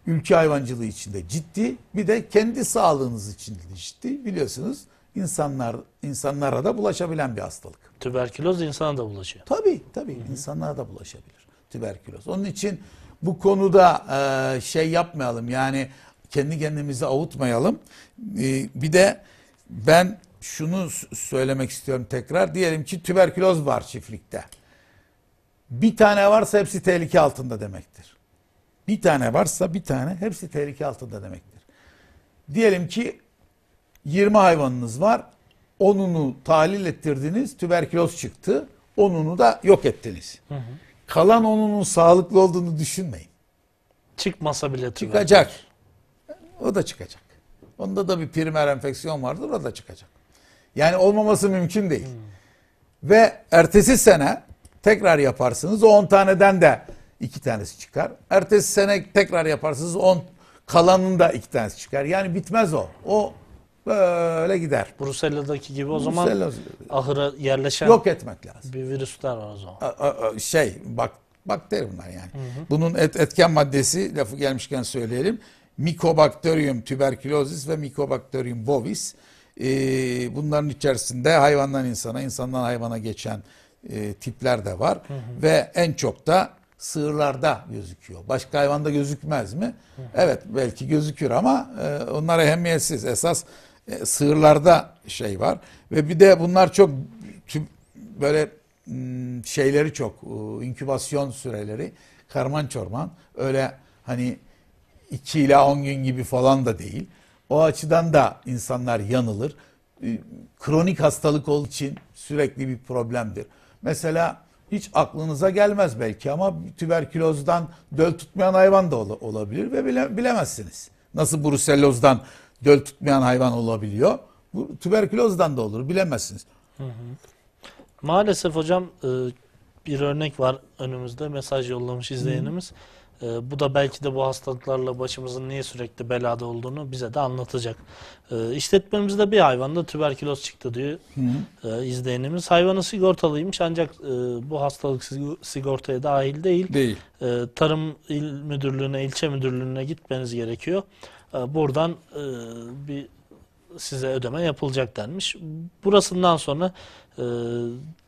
ülke hayvancılığı için de ciddi, bir de kendi sağlığınız için de ciddi. Biliyorsunuz insanlar insanlara da bulaşabilen bir hastalık. Tüberküloz insana da bulaşıyor. Tabii tabii Hı-hı. insanlara da bulaşabilir tüberküloz. Onun için bu konuda e, şey yapmayalım yani kendi kendimizi avutmayalım. E, bir de ben şunu söylemek istiyorum tekrar. Diyelim ki tüberküloz var çiftlikte. Bir tane varsa hepsi tehlike altında demektir. Bir tane varsa bir tane hepsi tehlike altında demektir. Diyelim ki 20 hayvanınız var. onunu tahlil ettirdiniz, tüberküloz çıktı. onunu da yok ettiniz. Hı hı. Kalan onunun sağlıklı olduğunu düşünmeyin. Çıkmasa bile tüberküloz. Çıkacak. O da çıkacak. Onda da bir primer enfeksiyon vardır, o da çıkacak. Yani olmaması mümkün değil. Hmm. Ve ertesi sene tekrar yaparsınız. O 10 taneden de 2 tanesi çıkar. Ertesi sene tekrar yaparsınız. 10 kalanında 2 tanesi çıkar. Yani bitmez o. O Böyle gider. Brusella'daki gibi o zaman Brusella, ahıra yerleşen yok etmek lazım. Bir virüsler var o zaman. şey bak bakteri bunlar yani. Hı hı. Bunun et, etken maddesi lafı gelmişken söyleyelim. Mycobacterium tuberculosis ve Mycobacterium bovis. Ee, bunların içerisinde hayvandan insana, insandan hayvana geçen e, tipler de var. Hı hı. Ve en çok da sığırlarda gözüküyor. Başka hayvanda gözükmez mi? Hı hı. Evet belki gözükür ama e, onlar ehemmiyetsiz. Esas e, sığırlarda şey var. Ve bir de bunlar çok tüm, böyle şeyleri çok inkübasyon süreleri karman çorman öyle hani 2 ila 10 gün gibi falan da değil. O açıdan da insanlar yanılır. Kronik hastalık olduğu için sürekli bir problemdir. Mesela hiç aklınıza gelmez belki ama tüberkülozdan döl tutmayan hayvan da olabilir ve bile, bilemezsiniz. Nasıl bruselozdan göl tutmayan hayvan olabiliyor. Bu tüberkülozdan da olur bilemezsiniz. Hı hı. Maalesef hocam e, bir örnek var önümüzde mesaj yollamış izleyenimiz. E, bu da belki de bu hastalıklarla başımızın niye sürekli belada olduğunu bize de anlatacak. E, işletmemizde bir hayvanda tüberküloz çıktı diyor e, izleyenimiz. Hayvanı sigortalıymış ancak e, bu hastalık sigortaya dahil değil. değil. E, tarım il Müdürlüğü'ne, ilçe müdürlüğüne gitmeniz gerekiyor. E, buradan e, bir size ödeme yapılacak denmiş. Burasından sonra e,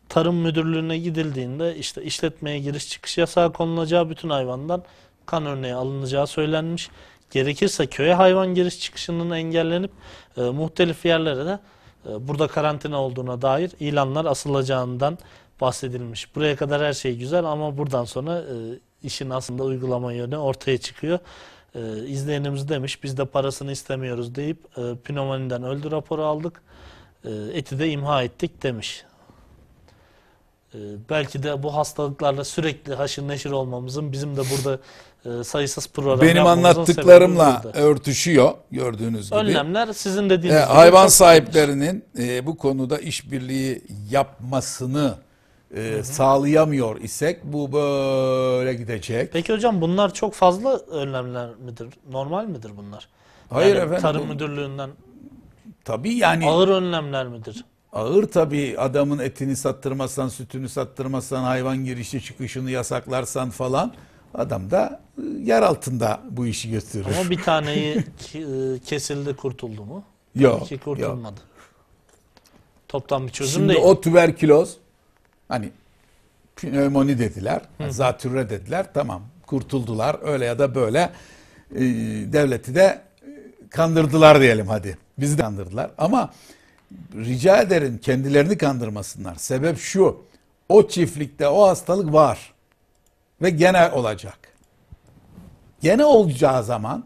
tarım müdürlüğüne gidildiğinde işte işletmeye giriş çıkış yasağı konulacağı bütün hayvandan kan örneği alınacağı söylenmiş. Gerekirse köye hayvan giriş çıkışının engellenip e, muhtelif yerlere de e, burada karantina olduğuna dair ilanlar asılacağından bahsedilmiş. Buraya kadar her şey güzel ama buradan sonra e, işin aslında uygulama yönü ortaya çıkıyor e, izleyenimiz demiş biz de parasını istemiyoruz deyip e, pneumoniden öldü raporu aldık. E, eti de imha ettik demiş. E, belki de bu hastalıklarla sürekli haşır neşir olmamızın bizim de burada e, sayısız program Benim anlattıklarımla örtüşüyor gördüğünüz gibi. Önlemler sizin e, dediğiniz e, gibi. Hayvan sahiplerinin e, bu konuda işbirliği yapmasını e, sağlayamıyor isek bu böyle gidecek. Peki hocam bunlar çok fazla önlemler midir? Normal midir bunlar? Hayır yani efendim. Tarım bu, müdürlüğünden. Tabii yani. Ağır önlemler midir? Ağır tabii adamın etini sattırmasan, sütünü sattırmasan, hayvan girişi çıkışını yasaklarsan falan adam da e, yer altında bu işi götürür. Ama bir taneyi e, kesildi kurtuldu mu? Yok. Ki kurtulmadı. Yok. Toptan bir çözüm Şimdi değil. Şimdi o tüberküloz Hani pnömoni dediler, Hı. zatürre dediler. Tamam kurtuldular öyle ya da böyle e, devleti de kandırdılar diyelim hadi. Bizi de kandırdılar ama rica ederim kendilerini kandırmasınlar. Sebep şu. O çiftlikte o hastalık var ve gene olacak. Gene olacağı zaman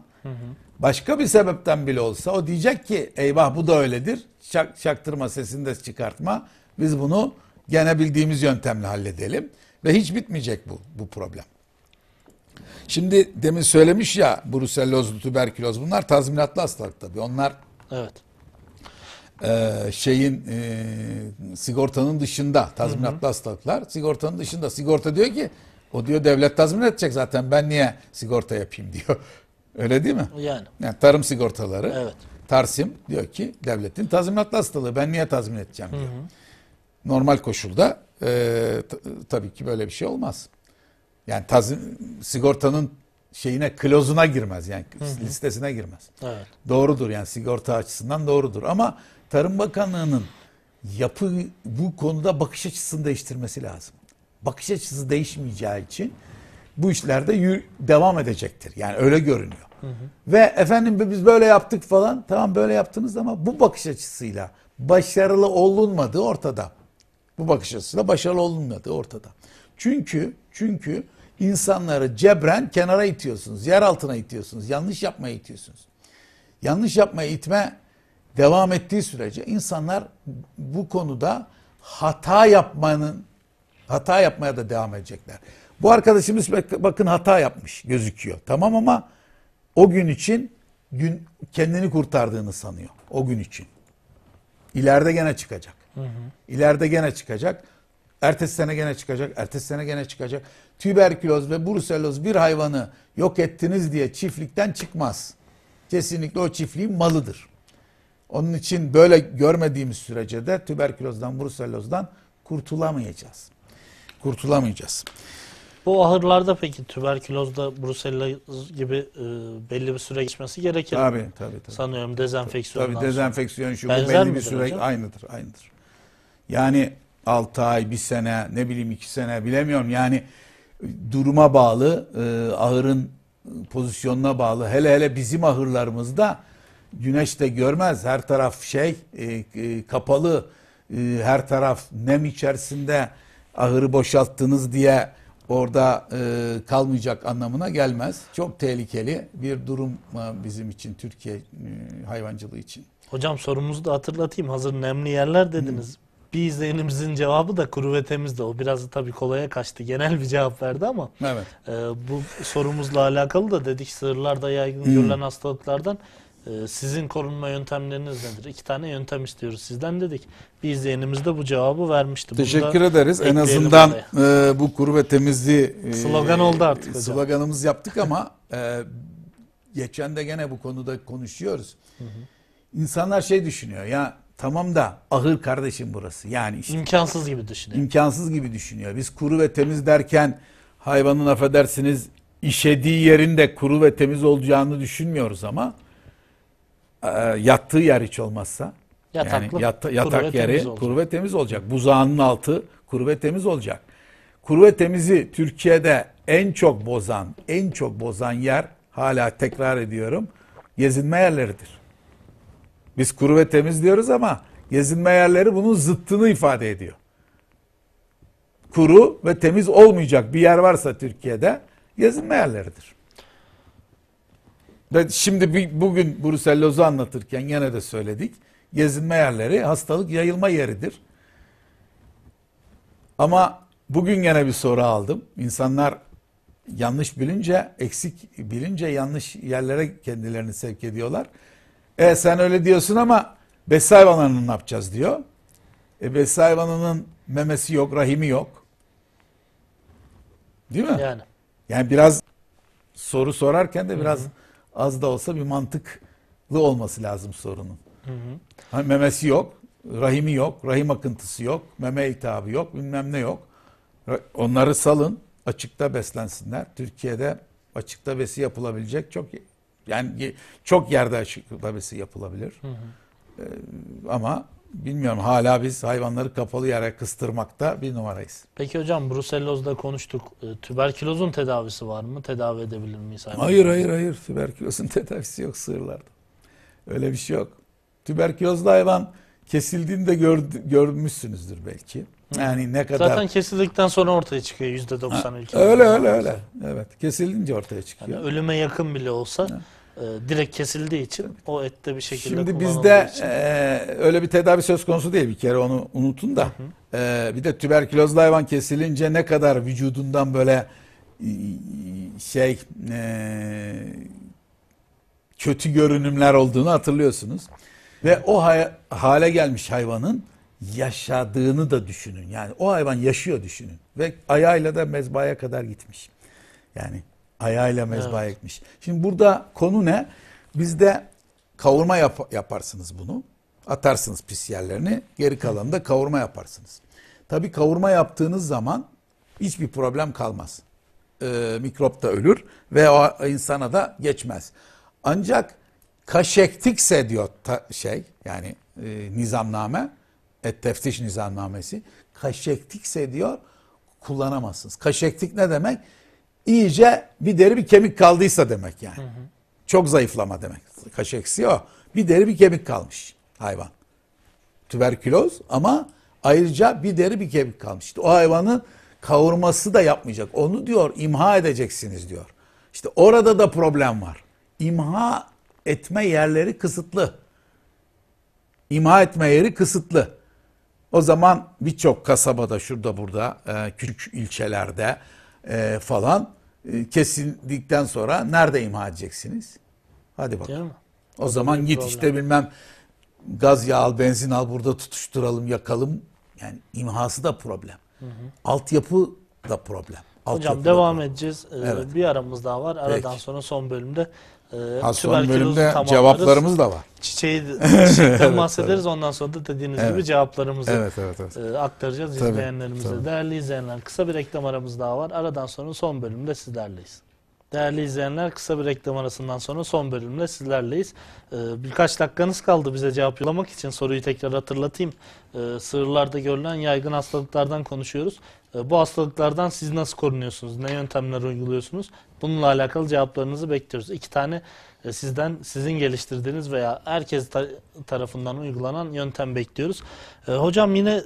başka bir sebepten bile olsa o diyecek ki eyvah bu da öyledir. Şak, şaktırma sesini de çıkartma. Biz bunu Gene bildiğimiz yöntemle halledelim. Ve hiç bitmeyecek bu, bu problem. Şimdi demin söylemiş ya bruselozlu tüberküloz bunlar tazminatlı hastalık tabii. Onlar evet. E, şeyin e, sigortanın dışında tazminatlı hı hı. hastalıklar sigortanın dışında. Sigorta diyor ki o diyor devlet tazmin edecek zaten ben niye sigorta yapayım diyor. Öyle değil mi? Yani. yani tarım sigortaları. Evet. Tarsim diyor ki devletin tazminatlı hastalığı ben niye tazmin edeceğim diyor. Hı hı normal koşulda e, tabii ki böyle bir şey olmaz. Yani tazim, sigortanın şeyine klozuna girmez yani hı hı. listesine girmez. Evet. Doğrudur yani sigorta açısından doğrudur ama Tarım Bakanlığı'nın yapı bu konuda bakış açısını değiştirmesi lazım. Bakış açısı değişmeyeceği için bu işlerde yür, devam edecektir. Yani öyle görünüyor. Hı hı. Ve efendim biz böyle yaptık falan. Tamam böyle yaptınız ama bu bakış açısıyla başarılı olunmadığı ortada. Bu bakış açısıyla başarılı olunmadı ortada. Çünkü çünkü insanları cebren kenara itiyorsunuz, yer altına itiyorsunuz, yanlış yapmaya itiyorsunuz. Yanlış yapmaya itme devam ettiği sürece insanlar bu konuda hata yapmanın hata yapmaya da devam edecekler. Bu arkadaşımız bakın hata yapmış gözüküyor. Tamam ama o gün için gün kendini kurtardığını sanıyor. O gün için. İleride gene çıkacak. Hı hı. İleride gene çıkacak. Ertesi sene gene çıkacak. Ertesi sene gene çıkacak. Tüberküloz ve bruselloz bir hayvanı yok ettiniz diye çiftlikten çıkmaz. Kesinlikle o çiftliğin malıdır. Onun için böyle görmediğimiz sürece de tüberkülozdan, brusellozdan kurtulamayacağız. Kurtulamayacağız. Bu ahırlarda peki tüberkülozda bruselloz gibi e, belli bir süre geçmesi gerekir. Tabii tabii. tabii. Sanıyorum dezenfeksiyon. Tabii, tabii dezenfeksiyon şu belli bir süre hocam? aynıdır, aynıdır. Yani 6 ay, 1 sene, ne bileyim 2 sene bilemiyorum. Yani duruma bağlı, e, ahırın pozisyonuna bağlı. Hele hele bizim ahırlarımızda güneş de görmez. Her taraf şey e, e, kapalı. her taraf nem içerisinde ahırı boşalttınız diye orada kalmayacak anlamına gelmez. Çok tehlikeli bir durum bizim için Türkiye hayvancılığı için. Hocam sorumuzu da hatırlatayım. Hazır nemli yerler dediniz. Hı bir izleyenimizin cevabı da kruvetemiz de o biraz da tabii kolaya kaçtı. Genel bir cevap verdi ama evet. e, bu sorumuzla alakalı da dedik sığırlarda yaygın hmm. görülen hastalıklardan e, sizin korunma yöntemleriniz nedir? İki tane yöntem istiyoruz sizden dedik. Bir izleyenimiz de bu cevabı vermişti. Teşekkür ederiz. En azından e, bu kuru ve temizliği e, slogan oldu artık hocam. Sloganımız yaptık ama e, geçen de gene bu konuda konuşuyoruz. Hı hı. İnsanlar şey düşünüyor ya Tamam da ahır kardeşim burası. Yani işte, imkansız gibi düşünüyor. İmkansız gibi düşünüyor. Biz kuru ve temiz derken hayvanın affedersiniz işediği yerin de kuru ve temiz olacağını düşünmüyoruz ama e, yattığı yer hiç olmazsa Yataklı, yani yat, yatak kuru yeri kuru ve temiz olacak. Buzağının altı kuru ve temiz olacak. Kuru ve temizi Türkiye'de en çok bozan, en çok bozan yer hala tekrar ediyorum gezinme yerleridir. Biz kuru ve temiz diyoruz ama gezinme yerleri bunun zıttını ifade ediyor. Kuru ve temiz olmayacak bir yer varsa Türkiye'de gezinme yerleridir. Ben şimdi bir, bugün Brucelloz'u anlatırken yine de söyledik. Gezinme yerleri hastalık yayılma yeridir. Ama bugün yine bir soru aldım. İnsanlar yanlış bilince, eksik bilince yanlış yerlere kendilerini sevk ediyorlar. E sen öyle diyorsun ama bes hayvanlarını ne yapacağız diyor. E bes hayvanının memesi yok, rahimi yok. Değil mi? Yani. Yani biraz soru sorarken de biraz hı hı. az da olsa bir mantıklı olması lazım sorunun. Hı hı. Hani memesi yok, rahimi yok, rahim akıntısı yok, meme iltihabı yok, bilmem ne yok. Onları salın, açıkta beslensinler. Türkiye'de açıkta besi yapılabilecek çok yani çok yerde açıklaması yapılabilir. Hı hı. Ee, ama bilmiyorum hala biz hayvanları kapalı yere kıstırmakta bir numarayız. Peki hocam bruselozda konuştuk. Ee, tüberkülozun tedavisi var mı? Tedavi edebilir miyiz? Hayvanları? Hayır hayır hayır. Tüberkülozun tedavisi yok sığırlarda. Öyle bir şey yok. Tüberkülozlu hayvan kesildiğinde de görmüşsünüzdür belki. Yani ne kadar... Zaten kesildikten sonra ortaya çıkıyor %90 ülkede. Öyle öyle öyle. Evet kesildiğince ortaya çıkıyor. Yani ölüme yakın bile olsa... Evet e, direkt kesildiği için o ette bir şekilde Şimdi bizde e, öyle bir tedavi söz konusu değil bir kere onu unutun da. Hı hı. E, bir de tüberkülozlu hayvan kesilince ne kadar vücudundan böyle e, şey e, kötü görünümler olduğunu hatırlıyorsunuz. Ve o ha hale gelmiş hayvanın yaşadığını da düşünün. Yani o hayvan yaşıyor düşünün. Ve ayağıyla da mezbaya kadar gitmiş. Yani Ayağıyla mezba evet. ekmiş. Şimdi burada konu ne? Bizde kavurma yap yaparsınız bunu. Atarsınız pis yerlerini. Geri kalanında kavurma yaparsınız. Tabi kavurma yaptığınız zaman hiçbir problem kalmaz. Ee, mikrop da ölür ve o insana da geçmez. Ancak kaşektikse diyor şey yani e, nizamname et teftiş nizamnamesi kaşektikse diyor kullanamazsınız. Kaşektik ne demek? iyice bir deri bir kemik kaldıysa demek yani. Hı hı. Çok zayıflama demek. Kaş eksiği o. Bir deri bir kemik kalmış hayvan. Tüberküloz ama ayrıca bir deri bir kemik kalmış. İşte o hayvanın kavurması da yapmayacak. Onu diyor imha edeceksiniz diyor. İşte orada da problem var. İmha etme yerleri kısıtlı. İmha etme yeri kısıtlı. O zaman birçok kasabada şurada burada e, küçük ilçelerde e, falan e, kesildikten sonra nerede imha edeceksiniz? Hadi bakalım. O, zaman git problem. işte bilmem gaz yağ al, benzin al, burada tutuşturalım, yakalım. Yani imhası da problem. Hı hı. Altyapı da problem. Alt Hocam devam problem. edeceğiz. Ee, evet. Bir aramız daha var. Aradan Peki. sonra son bölümde ha, son bölümde cevaplarımız da var. Çiçeği, çiçekten evet, bahsederiz. Tabii. Ondan sonra da dediğiniz evet. gibi cevaplarımızı evet, evet, evet. E, aktaracağız tabii, izleyenlerimize. Tabii. Değerli izleyenler kısa bir reklam aramız daha var. Aradan sonra son bölümde sizlerleyiz. Değerli izleyenler kısa bir reklam arasından sonra son bölümde sizlerleyiz. Ee, birkaç dakikanız kaldı bize cevap yollamak için soruyu tekrar hatırlatayım. Ee, sığırlarda görülen yaygın hastalıklardan konuşuyoruz. E, bu hastalıklardan siz nasıl korunuyorsunuz? Ne yöntemler uyguluyorsunuz? Bununla alakalı cevaplarınızı bekliyoruz. İki tane e, sizden sizin geliştirdiğiniz veya herkes tarafından uygulanan yöntem bekliyoruz. E, hocam yine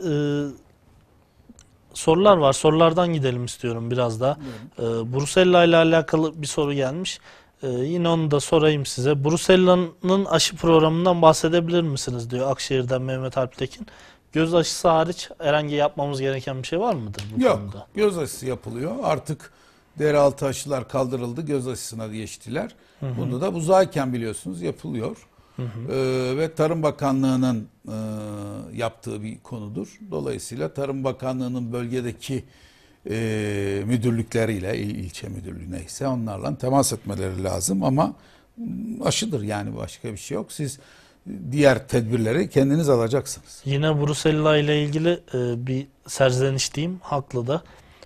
sorular var. Sorulardan gidelim istiyorum biraz da. E, Brusella ile alakalı bir soru gelmiş. yine onu da sorayım size. Brusella'nın aşı programından bahsedebilir misiniz diyor Akşehir'den Mehmet Alptekin. Göz aşısı hariç herhangi yapmamız gereken bir şey var mıdır bu Yok, konuda? göz aşısı yapılıyor. Artık deraltı aşılar kaldırıldı, göz aşısına geçtiler. Hı hı. Bunu da buzayken biliyorsunuz yapılıyor. Hı hı. Ee, ve Tarım Bakanlığı'nın e, yaptığı bir konudur. Dolayısıyla Tarım Bakanlığı'nın bölgedeki e, müdürlükleriyle, il, ilçe müdürlüğü neyse onlarla temas etmeleri lazım ama aşıdır yani başka bir şey yok. Siz diğer tedbirleri kendiniz alacaksınız. Yine Brusella ile ilgili e, bir serzeniş diyeyim. Haklı da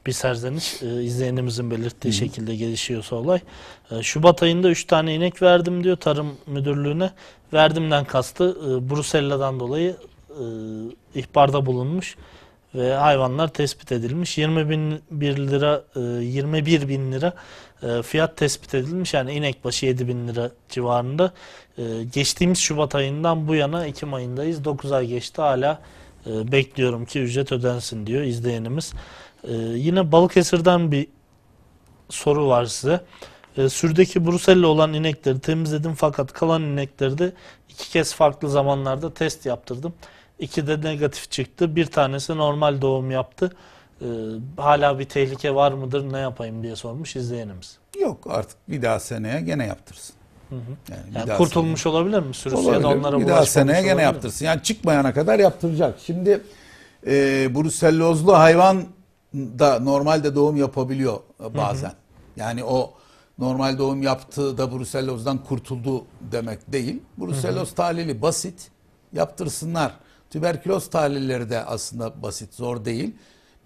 bir serzeniş. E, izleyenimizin belirttiği Hı. şekilde gelişiyorsa olay. E, Şubat ayında 3 tane inek verdim diyor Tarım Müdürlüğü'ne. Verdimden kastı e, Brusella'dan dolayı e, ihbarda bulunmuş ve hayvanlar tespit edilmiş. 21 lira e, 21 bin lira e, fiyat tespit edilmiş. Yani inek başı 7 bin lira civarında. E, geçtiğimiz Şubat ayından bu yana Ekim ayındayız. 9 ay geçti hala e, bekliyorum ki ücret ödensin diyor izleyenimiz. E, yine Balıkesir'den bir soru var size. sürdeki Bruselle olan inekleri temizledim fakat kalan inekleri de iki kez farklı zamanlarda test yaptırdım. İki de negatif çıktı. Bir tanesi normal doğum yaptı e, hala bir tehlike var mıdır ne yapayım diye sormuş izleyenimiz. Yok artık bir daha seneye gene yaptırsın. Yani, yani kurtulmuş seneye. olabilir mi sürüsü olabilir. ya da onlara Bir daha seneye gene yaptırsın. Yani çıkmayana kadar yaptıracak. Şimdi e, brusellozlu hayvan da normalde doğum yapabiliyor bazen. Hı hı. Yani o normal doğum yaptığı da brusellozdan kurtuldu demek değil. Bruselloz tahlili basit yaptırsınlar. Tüberküloz tahlilleri de aslında basit zor değil.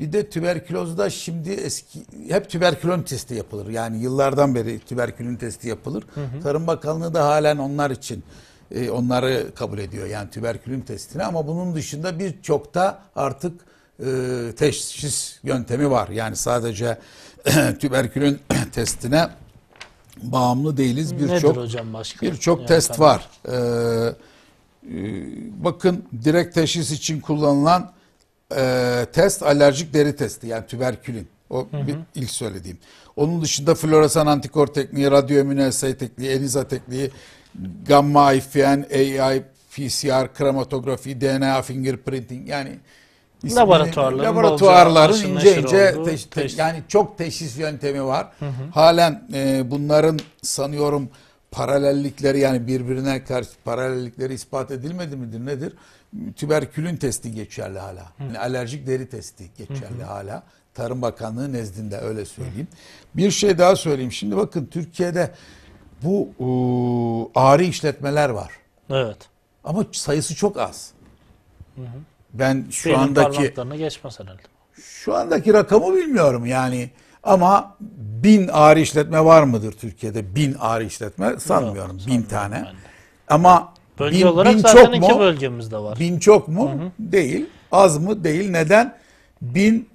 Bir de tüberkülozda şimdi eski hep tüberkülon testi yapılır. Yani yıllardan beri tüberkülün testi yapılır. Hı hı. Tarım Bakanlığı da halen onlar için e, onları kabul ediyor. Yani tüberkülün testini ama bunun dışında birçok da artık e, teşhis yöntemi var. Yani sadece tüberkülün testine bağımlı değiliz. Birçok birçok test var. Ee, bakın direkt teşhis için kullanılan e, test alerjik deri testi yani tüberkülin. O hı hı. Bir, ilk söylediğim. Onun dışında floresan antikor tekniği, radyoimmünoassay tekniği, ELISA tekniği, gamma IFN, AI, PCR, kromatografi, DNA fingerprinting yani ismini, laboratuvarların, ince ince oldu, teş, teş, yani çok teşhis yöntemi var. Hı hı. Halen e, bunların sanıyorum paralellikleri yani birbirine karşı paralellikleri ispat edilmedi midir nedir? tüberkülün testi geçerli hala. Yani alerjik deri testi geçerli hı hı. hala. Tarım Bakanlığı nezdinde öyle söyleyeyim. Bir şey daha söyleyeyim. Şimdi bakın Türkiye'de bu ıı, ağrı işletmeler var. Evet. Ama sayısı çok az. Hı hı. Ben şu Senin andaki geçmez herhalde. Şu andaki rakamı bilmiyorum yani. Ama bin ağrı işletme var mıdır Türkiye'de? Bin ağrı işletme sanmıyorum. Yok, bin tane. Yani. Ama Bölge bin, olarak bin zaten çok iki mu? bölgemizde var. Bin çok mu? Hı hı. Değil. Az mı? Değil. Neden? Bin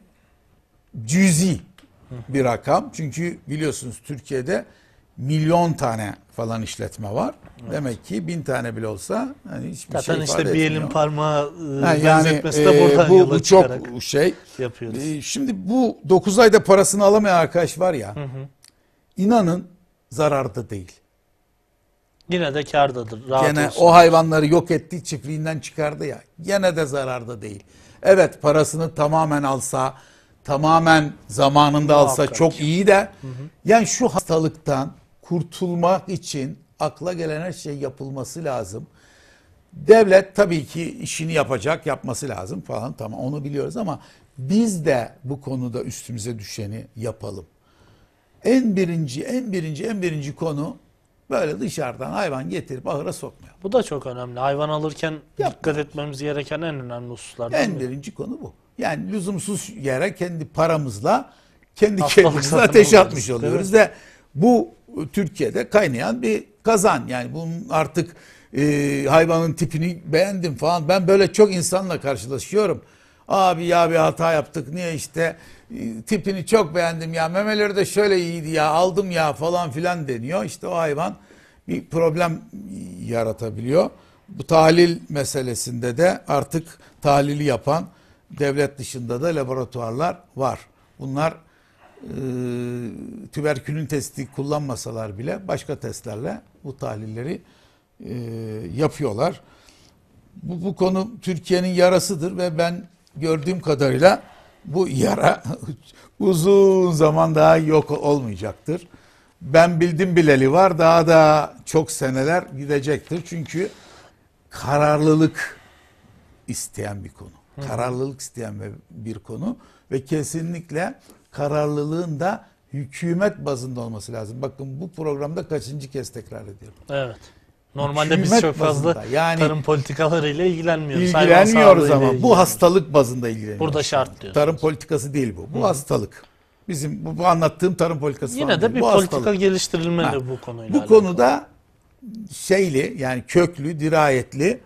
cüzi bir rakam. Çünkü biliyorsunuz Türkiye'de milyon tane falan işletme var. Evet. Demek ki bin tane bile olsa hani hiçbir Zaten şey işte bir elin parmağı ıı, yani, yani, de e, buradan e, bu, yola bu çok şey yapıyoruz. E, şimdi bu 9 ayda parasını alamayan arkadaş var ya. Hı hı. İnanın zararda değil. Yine de kardadır. Rahat Gene olsun. o hayvanları yok etti çiftliğinden çıkardı ya. Yine de zararda değil. Evet parasını tamamen alsa, tamamen zamanında Muhakkak. alsa çok iyi de. Hı hı. Yani şu hastalıktan kurtulmak için akla gelen her şey yapılması lazım. Devlet tabii ki işini yapacak, yapması lazım falan tamam onu biliyoruz ama biz de bu konuda üstümüze düşeni yapalım. En birinci, en birinci, en birinci konu Böyle dışarıdan hayvan getirip ahıra sokmuyor. Bu da çok önemli. Hayvan alırken Yapma. dikkat etmemiz gereken en önemli hususlar. En birinci konu bu. Yani lüzumsuz yere kendi paramızla kendi kendimize ateş atmış oluyoruz. Ve bu Türkiye'de kaynayan bir kazan. Yani bunun artık e, hayvanın tipini beğendim falan. Ben böyle çok insanla karşılaşıyorum. Abi ya bir hata yaptık. Niye işte e, tipini çok beğendim ya memeleri de şöyle iyiydi ya aldım ya falan filan deniyor. İşte o hayvan bir problem yaratabiliyor. Bu tahlil meselesinde de artık tahlili yapan devlet dışında da laboratuvarlar var. Bunlar e, tüberkülün testi kullanmasalar bile başka testlerle bu tahlilleri e, yapıyorlar. Bu, bu konu Türkiye'nin yarasıdır ve ben gördüğüm kadarıyla bu yara uzun zaman daha yok olmayacaktır. Ben bildim bileli var daha da çok seneler gidecektir. Çünkü kararlılık isteyen bir konu. Hı. Kararlılık isteyen bir konu ve kesinlikle kararlılığın da hükümet bazında olması lazım. Bakın bu programda kaçıncı kez tekrar ediyorum. Evet. Normalde biz çok fazla yani tarım politikalarıyla ilgilenmiyoruz. İlgilenmiyoruz ama bu hastalık bazında ilgileniyoruz. Burada şart diyorsunuz. Tarım politikası değil bu. Bu Hı. hastalık. Bizim bu, bu anlattığım tarım politikası Yine de değil. bir bu politika hastalık. geliştirilmeli ha. bu konuyla. Bu alakalı. konuda şeyli yani köklü, dirayetli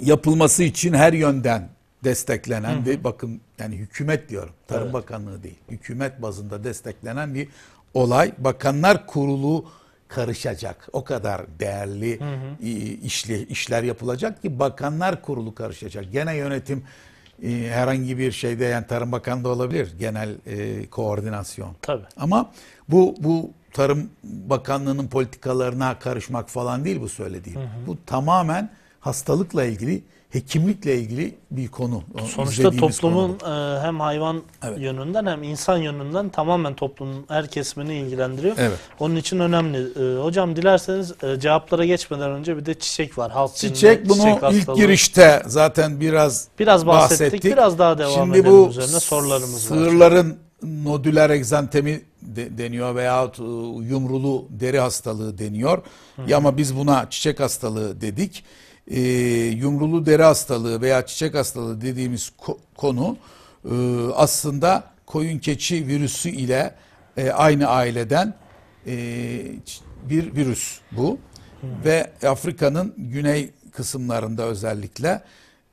yapılması için her yönden desteklenen Hı. ve bakın yani hükümet diyorum. Tarım evet. Bakanlığı değil. Hükümet bazında desteklenen bir olay. Bakanlar Kurulu karışacak. O kadar değerli hı hı. E, Işli, işler yapılacak ki bakanlar kurulu karışacak. Gene yönetim e, herhangi bir şeyde yani Tarım Bakanı da olabilir genel e, koordinasyon. Tabii. Ama bu bu Tarım Bakanlığı'nın politikalarına karışmak falan değil bu söylediğim. Hı hı. Bu tamamen hastalıkla ilgili hekimlikle ilgili bir konu. Sonuçta toplumun konu. E, hem hayvan evet. yönünden hem insan yönünden tamamen toplumun her kesimini ilgilendiriyor. Evet. Onun için önemli. E, hocam dilerseniz e, cevaplara geçmeden önce bir de çiçek var. Halk çiçek bunu çiçek ilk girişte zaten biraz biraz bahsettik. bahsettik. Biraz daha devam Şimdi edelim bu üzerine sorularımız var. sığırların nodüler egzantemi deniyor veya yumrulu deri hastalığı deniyor. Hı. Ya ama biz buna çiçek hastalığı dedik e, yumrulu deri hastalığı veya çiçek hastalığı dediğimiz ko konu e, aslında koyun keçi virüsü ile e, aynı aileden e, bir virüs bu. Hmm. Ve Afrika'nın güney kısımlarında özellikle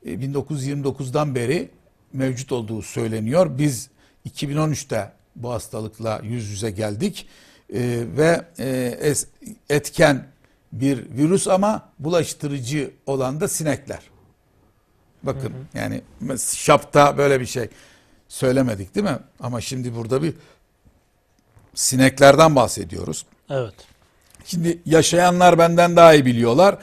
e, 1929'dan beri mevcut olduğu söyleniyor. Biz 2013'te bu hastalıkla yüz yüze geldik e, ve e, es, etken bir virüs ama bulaştırıcı olan da sinekler. Bakın hı hı. yani şapta böyle bir şey söylemedik değil mi? Ama şimdi burada bir sineklerden bahsediyoruz. Evet. Şimdi yaşayanlar benden daha iyi biliyorlar.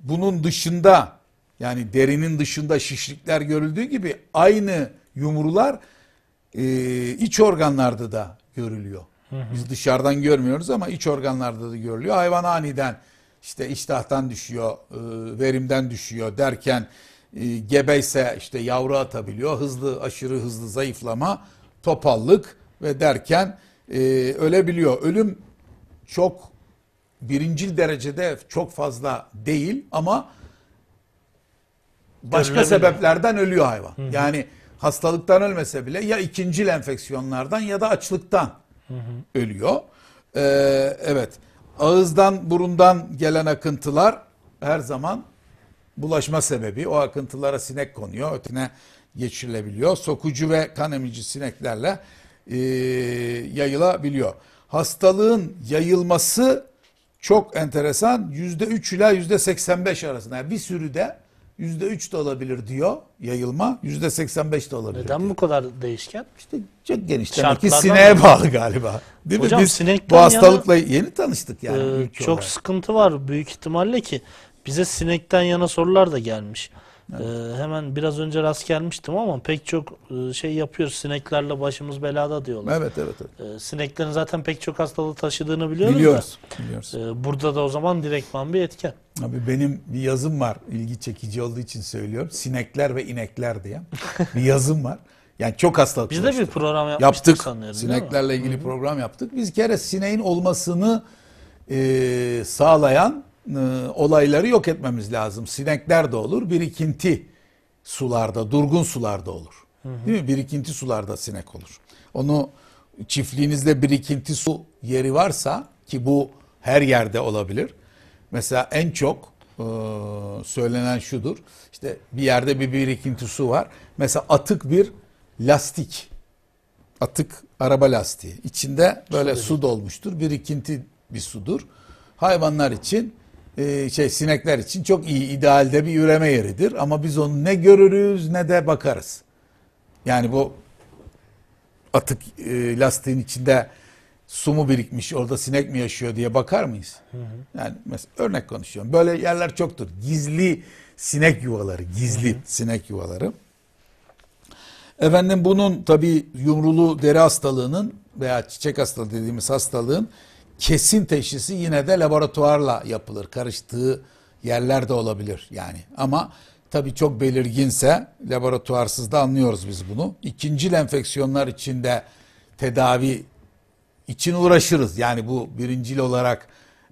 Bunun dışında yani derinin dışında şişlikler görüldüğü gibi aynı yumrular e, iç organlarda da görülüyor. Hı hı. Biz dışarıdan görmüyoruz ama iç organlarda da görülüyor. Hayvan aniden işte iştahtan düşüyor, e, verimden düşüyor derken e, gebeyse işte yavru atabiliyor. Hızlı, aşırı hızlı zayıflama, topallık ve derken e, ölebiliyor. Ölüm çok birincil derecede çok fazla değil ama başka sebeplerden ölüyor hayvan. Hı hı. Yani hastalıktan ölmese bile ya ikincil enfeksiyonlardan ya da açlıktan hı hı. ölüyor. Ee, evet ağızdan burundan gelen akıntılar her zaman bulaşma sebebi. O akıntılara sinek konuyor, ötüne geçirilebiliyor. Sokucu ve kan emici sineklerle e, yayılabiliyor. Hastalığın yayılması çok enteresan. %3 ile %85 arasında. Yani bir sürü de Yüzde üç de olabilir diyor yayılma. yüzde seksen beş de olabilir. Neden diyor. bu kadar değişken? İşte çok geniş. Demek ki sineğe mı? bağlı galiba. Değil Hocam, mi? Biz bu hastalıkla yana, yeni tanıştık yani. E, çok olarak. sıkıntı var büyük ihtimalle ki. Bize sinekten yana sorular da gelmiş. Evet. Ee, hemen biraz önce rast gelmiştim ama pek çok e, şey yapıyoruz. Sineklerle başımız belada diyorlar. Evet evet. evet. Ee, sineklerin zaten pek çok hastalığı taşıdığını biliyoruz. Biliyoruz. Da, biliyoruz. E, burada da o zaman direktman bir etken. Abi benim bir yazım var. ilgi çekici olduğu için söylüyorum. Sinekler ve inekler diye. bir yazım var. Yani çok hastalık. Biz de bir program yapmıştık yaptık. sanıyorum. Sineklerle ilgili Hı -hı. program yaptık. Biz kere sineğin olmasını e, sağlayan e, olayları yok etmemiz lazım. Sinekler de olur, birikinti sularda, durgun sularda olur. Hı hı. Değil mi? Birikinti sularda sinek olur. Onu çiftliğinizde birikinti su yeri varsa ki bu her yerde olabilir. Mesela en çok e, söylenen şudur. İşte bir yerde bir birikinti su var. Mesela atık bir lastik. Atık araba lastiği. İçinde böyle su, su dolmuştur. Birikinti bir sudur. Hayvanlar için ee, şey sinekler için çok iyi idealde bir üreme yeridir ama biz onu ne görürüz ne de bakarız. Yani bu atık e, lastiğin içinde su mu birikmiş orada sinek mi yaşıyor diye bakar mıyız? Hı hı. Yani mesela örnek konuşuyorum. Böyle yerler çoktur. Gizli sinek yuvaları, gizli hı hı. sinek yuvaları. Efendim bunun tabi yumrulu deri hastalığının veya çiçek hastalığı dediğimiz hastalığın kesin teşhisi yine de laboratuvarla yapılır. Karıştığı yerler de olabilir yani. Ama tabii çok belirginse laboratuvarsız da anlıyoruz biz bunu. İkinci enfeksiyonlar içinde tedavi için uğraşırız. Yani bu birincil olarak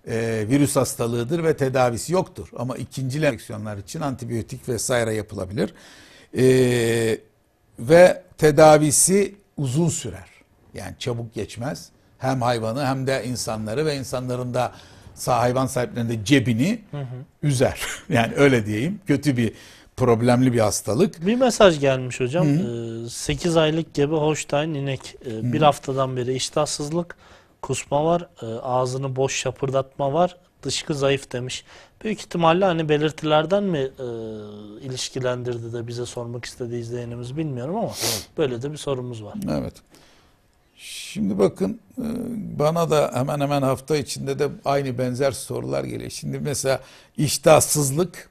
e, virüs hastalığıdır ve tedavisi yoktur. Ama ikinci enfeksiyonlar için antibiyotik vesaire yapılabilir. E, ve tedavisi uzun sürer. Yani çabuk geçmez. Hem hayvanı hem de insanları ve insanların da sağ hayvan sahiplerinde cebini hı hı. üzer. Yani öyle diyeyim. Kötü bir problemli bir hastalık. Bir mesaj gelmiş hocam. Hı 8 ee, aylık gebe Holstein inek ee, bir hı hı. haftadan beri iştahsızlık, kusma var, ee, ağzını boş şapırdatma var, dışkı zayıf demiş. Büyük ihtimalle hani belirtilerden mi e, ilişkilendirdi de bize sormak istediği izleyenimiz bilmiyorum ama böyle de bir sorumuz var. Evet. Şimdi bakın e, bana da hemen hemen hafta içinde de aynı benzer sorular geliyor. Şimdi mesela iştahsızlık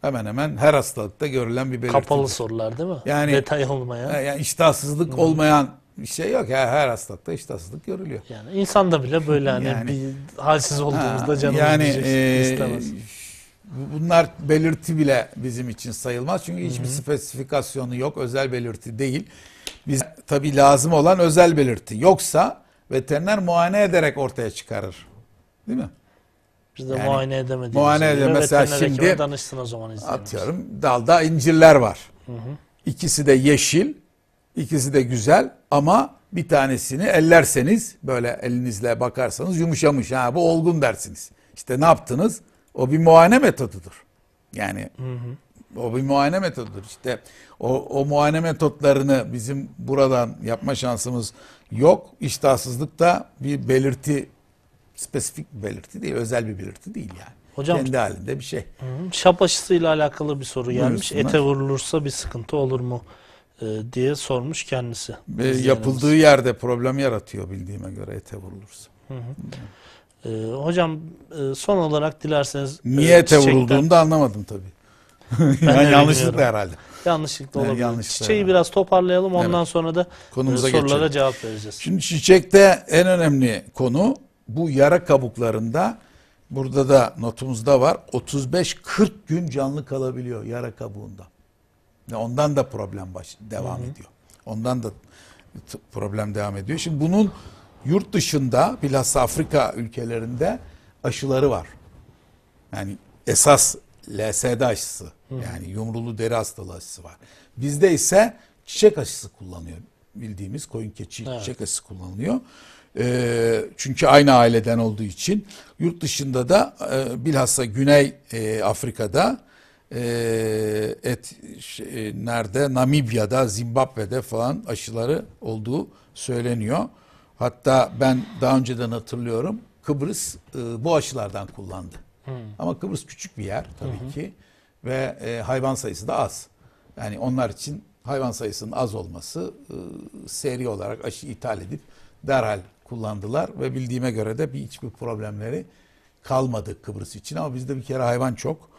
hemen hemen her hastalıkta görülen bir belirti. Kapalı sorular değil mi? Yani, Detay olmayan. Yani iştahsızlık hmm. olmayan bir şey yok. Her, her hastalıkta iştahsızlık görülüyor. Yani insanda bile böyle hani yani, bir halsiz olduğumuzda ha, canımız yani, e, istemez. Bunlar belirti bile bizim için sayılmaz. Çünkü hiçbir spesifikasyonu yok. Özel belirti değil. Biz tabi lazım olan özel belirti. Yoksa veteriner muayene ederek ortaya çıkarır. Değil mi? Biz de yani, muayene edemediğimiz Muayene edemez. Mesela şimdi danışsın o zaman izleyelim. Atıyorum dalda incirler var. Hı hı. İkisi de yeşil, ikisi de güzel ama bir tanesini ellerseniz böyle elinizle bakarsanız yumuşamış ha bu olgun dersiniz. İşte ne yaptınız? O bir muayene metodudur. Yani hı hı. O bir muayene metodudur. işte o, o muayene metotlarını bizim buradan yapma şansımız yok. İştahsızlık da bir belirti, spesifik bir belirti değil, özel bir belirti değil yani. Hocam, Kendi halinde bir şey. Şap aşısıyla alakalı bir soru gelmiş. Ete vurulursa bir sıkıntı olur mu? E, diye sormuş kendisi. E, yapıldığı yerde problem yaratıyor bildiğime göre ete vurulursa. Hı hı. hı. E, hocam e, son olarak dilerseniz... E, Niye ete çiçekten... vurulduğunu da anlamadım tabii yani yanlışlıkla herhalde. Yanlışlıkla olabilir. Yani yanlışlıkla Çiçeği herhalde. biraz toparlayalım ondan Evet. sonra da e, Konumuza sorulara geçelim. cevap vereceğiz. Şimdi çiçekte en önemli konu bu yara kabuklarında burada da notumuzda var 35-40 gün canlı kalabiliyor yara kabuğunda. Ya Ondan da problem baş, devam ediyor. Ondan da problem devam ediyor. Şimdi bunun yurt dışında bilhassa Afrika ülkelerinde aşıları var. Yani esas LSD aşısı yani yumrulu deri hastalığı aşısı var. Bizde ise çiçek aşısı kullanıyor. Bildiğimiz koyun keçi evet. çiçek aşısı kullanılıyor. E, çünkü aynı aileden olduğu için yurt dışında da e, bilhassa Güney e, Afrika'da e, et şey, e, nerede Namibya'da, Zimbabwe'de falan aşıları olduğu söyleniyor. Hatta ben daha önceden hatırlıyorum Kıbrıs e, bu aşılardan kullandı. Hı. Hmm. Ama Kıbrıs küçük bir yer tabii hı hı. ki ve e, hayvan sayısı da az. Yani onlar için hayvan sayısının az olması e, seri olarak aşı ithal edip derhal kullandılar ve bildiğime göre de bir hiçbir problemleri kalmadı Kıbrıs için ama bizde bir kere hayvan çok.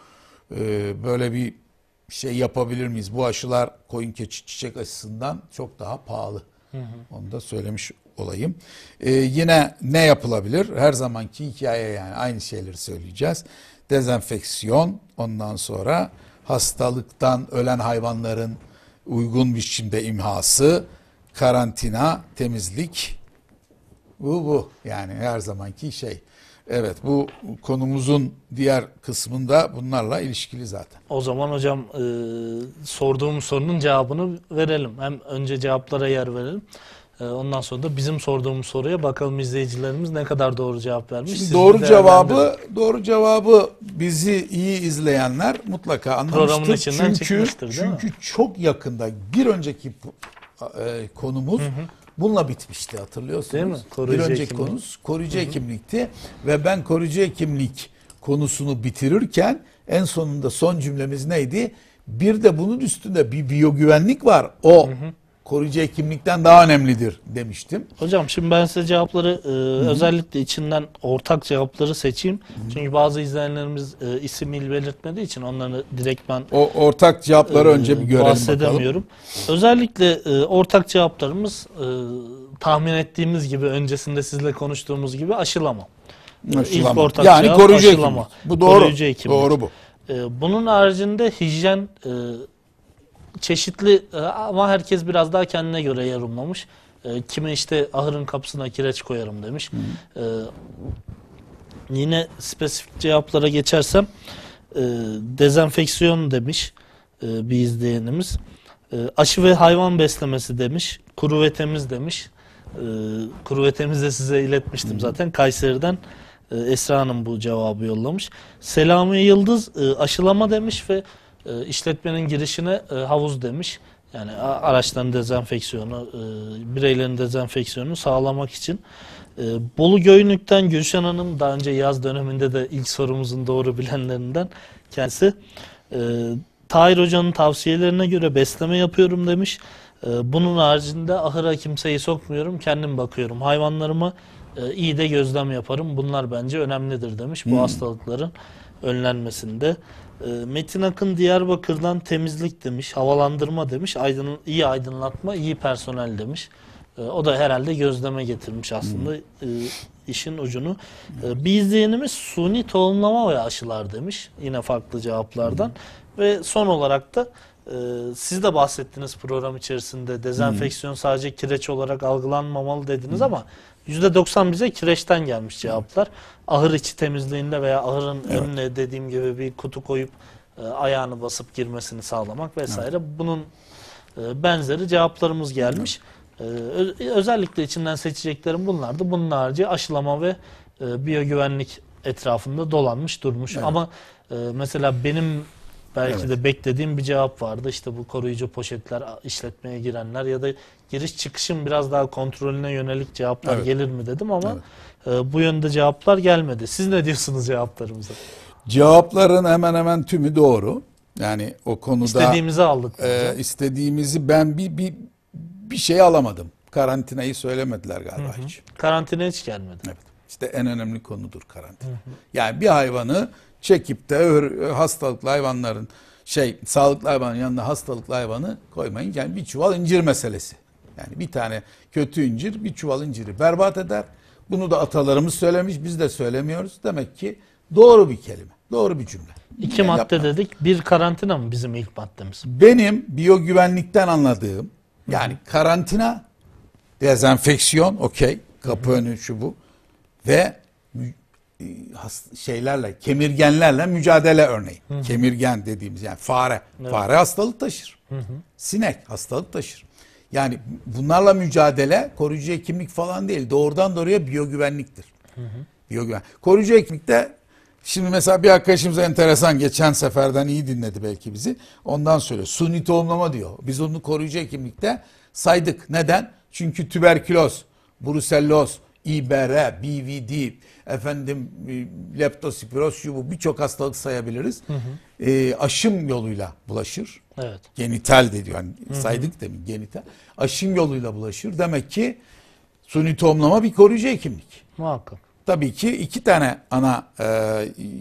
E, böyle bir şey yapabilir miyiz? Bu aşılar koyun keçi çiçek aşısından çok daha pahalı. Hı hı. Onu da söylemiş olayım. Ee, yine ne yapılabilir? Her zamanki hikaye yani aynı şeyleri söyleyeceğiz. Dezenfeksiyon ondan sonra hastalıktan ölen hayvanların uygun biçimde imhası, karantina, temizlik. Bu bu yani her zamanki şey. Evet bu konumuzun diğer kısmında bunlarla ilişkili zaten. O zaman hocam e, sorduğum sorunun cevabını verelim. Hem önce cevaplara yer verelim. Ee, ondan sonra da bizim sorduğumuz soruya bakalım izleyicilerimiz ne kadar doğru cevap vermiş. Şimdi doğru cevabı doğru cevabı bizi iyi izleyenler mutlaka anlamıştır. Çünkü çünkü çok yakında bir önceki e, konumuz hı hı. bununla bitmişti hatırlıyorsunuz. Değil mi? Koruyucu bir önceki hekimlik. konumuz koruyucu hı hı. hekimlikti ve ben koruyucu hekimlik konusunu bitirirken en sonunda son cümlemiz neydi? Bir de bunun üstünde bir biyo güvenlik var. O hı hı koruyucu kimlikten daha önemlidir demiştim. Hocam şimdi ben size cevapları e, özellikle içinden ortak cevapları seçeyim. Hı -hı. Çünkü bazı izleyenlerimiz e, isim il belirtmediği için onları direkt ben o ortak cevapları e, önce bir görelim bahsedemiyorum. bakalım. Özellikle e, ortak cevaplarımız e, tahmin ettiğimiz gibi öncesinde sizle konuştuğumuz gibi aşılama. aşılama. İlk ortak yani cevap koruyucu aşılama. Hekimlik. Bu doğru. Koruyucu hekimlik. Doğru bu. E, bunun haricinde hijyen e, çeşitli e, ama herkes biraz daha kendine göre yorumlamış. E, kime işte ahırın kapısına kireç koyarım demiş. Hı. E, yine spesifik cevaplara geçersem dezenfeksiyon demiş bir izleyenimiz. Aşı ve hayvan beslemesi demiş. Kuru ve temiz demiş. Kuru ve temiz de size iletmiştim zaten. Kayseri'den Esra Hanım bu cevabı yollamış. Selami Yıldız aşılama demiş ve e, işletmenin girişine e, havuz demiş. Yani araçların dezenfeksiyonu, e, bireylerin dezenfeksiyonunu sağlamak için. E, Bolu Göynük'ten Gülşen Hanım daha önce yaz döneminde de ilk sorumuzun doğru bilenlerinden kendisi. E, Tahir Hoca'nın tavsiyelerine göre besleme yapıyorum demiş. bunun haricinde ahıra kimseyi sokmuyorum, kendim bakıyorum. Hayvanlarımı iyi de gözlem yaparım. Bunlar bence önemlidir demiş bu hmm. hastalıkların önlenmesinde. Ee, Metin Akın Diyarbakır'dan temizlik demiş, havalandırma demiş, aydın, iyi aydınlatma, iyi personel demiş. Ee, o da herhalde gözleme getirmiş aslında hmm. E, işin ucunu. Hmm. Bir izleyenimiz suni tohumlama ve aşılar demiş. Yine farklı cevaplardan. Hmm. Ve son olarak da e, siz de bahsettiniz program içerisinde dezenfeksiyon hmm. sadece kireç olarak algılanmamalı dediniz hmm. ama %90 bize kireçten gelmiş cevaplar. Ahır içi temizliğinde veya ahırın evet. önüne dediğim gibi bir kutu koyup e, ayağını basıp girmesini sağlamak vesaire. Evet. Bunun e, benzeri cevaplarımız gelmiş. Evet. E, özellikle içinden seçeceklerim bunlardı. Bunun harici aşılama ve e, biyogüvenlik etrafında dolanmış durmuş. Evet. Ama e, mesela benim Belki evet. de beklediğim bir cevap vardı. İşte bu koruyucu poşetler işletmeye girenler ya da giriş çıkışın biraz daha kontrolüne yönelik cevaplar evet. gelir mi dedim ama evet. e, bu yönde cevaplar gelmedi. Siz ne diyorsunuz cevaplarımıza? Cevapların hemen hemen tümü doğru. Yani o konuda istediğimizi aldık. E, istediğimizi ben bir bir bir şey alamadım. Karantinayı söylemediler galiba hı hı. hiç. Karantina hiç gelmedi. Evet. İşte en önemli konudur karantina. Hı hı. Yani bir hayvanı çekip de hastalıklı hayvanların şey sağlıklı hayvanın yanına hastalıklı hayvanı koymayın. Yani bir çuval incir meselesi. Yani bir tane kötü incir bir çuval inciri berbat eder. Bunu da atalarımız söylemiş biz de söylemiyoruz. Demek ki doğru bir kelime. Doğru bir cümle. İki yani madde yapmadım. dedik. Bir karantina mı bizim ilk maddemiz? Benim biyogüvenlikten anladığım yani karantina, dezenfeksiyon okey. Kapı önü şu bu. Ve e, şeylerle, kemirgenlerle mücadele örneği. Hı hı. Kemirgen dediğimiz yani fare. Evet. Fare hastalık taşır. Hı hı. Sinek hastalık taşır. Yani bunlarla mücadele koruyucu hekimlik falan değil. Doğrudan doğruya biyogüvenliktir. Hı hı. Biyogüven. Koruyucu hekimlikte şimdi mesela bir arkadaşımız enteresan geçen seferden iyi dinledi belki bizi. Ondan söyle Suni tohumlama diyor. Biz onu koruyucu hekimlikte saydık. Neden? Çünkü tüberküloz, bruselloz, İBR, BVD, efendim e, leptospiroz, şu bu birçok hastalık sayabiliriz. Hı hı. E, aşım yoluyla bulaşır. Evet. Genital de diyor. Yani hı hı. Saydık demin genital. Aşım yoluyla bulaşır. Demek ki suni tohumlama bir koruyucu hekimlik. Muhakkak. Tabii ki iki tane ana e,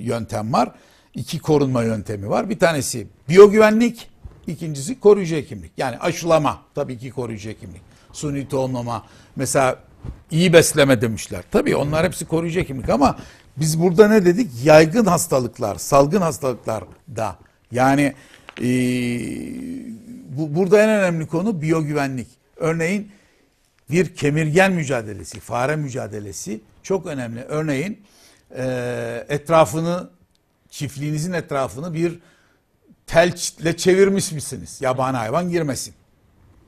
yöntem var. İki korunma yöntemi var. Bir tanesi biyogüvenlik, ikincisi koruyucu hekimlik. Yani aşılama tabii ki koruyucu hekimlik. Suni tohumlama mesela iyi besleme demişler. Tabii onlar hepsi koruyucu kimlik ama biz burada ne dedik? Yaygın hastalıklar, salgın hastalıklar da. Yani e, bu, burada en önemli konu biyogüvenlik. Örneğin bir kemirgen mücadelesi, fare mücadelesi çok önemli. Örneğin e, etrafını, çiftliğinizin etrafını bir telçle çevirmiş misiniz? Yabani hayvan girmesin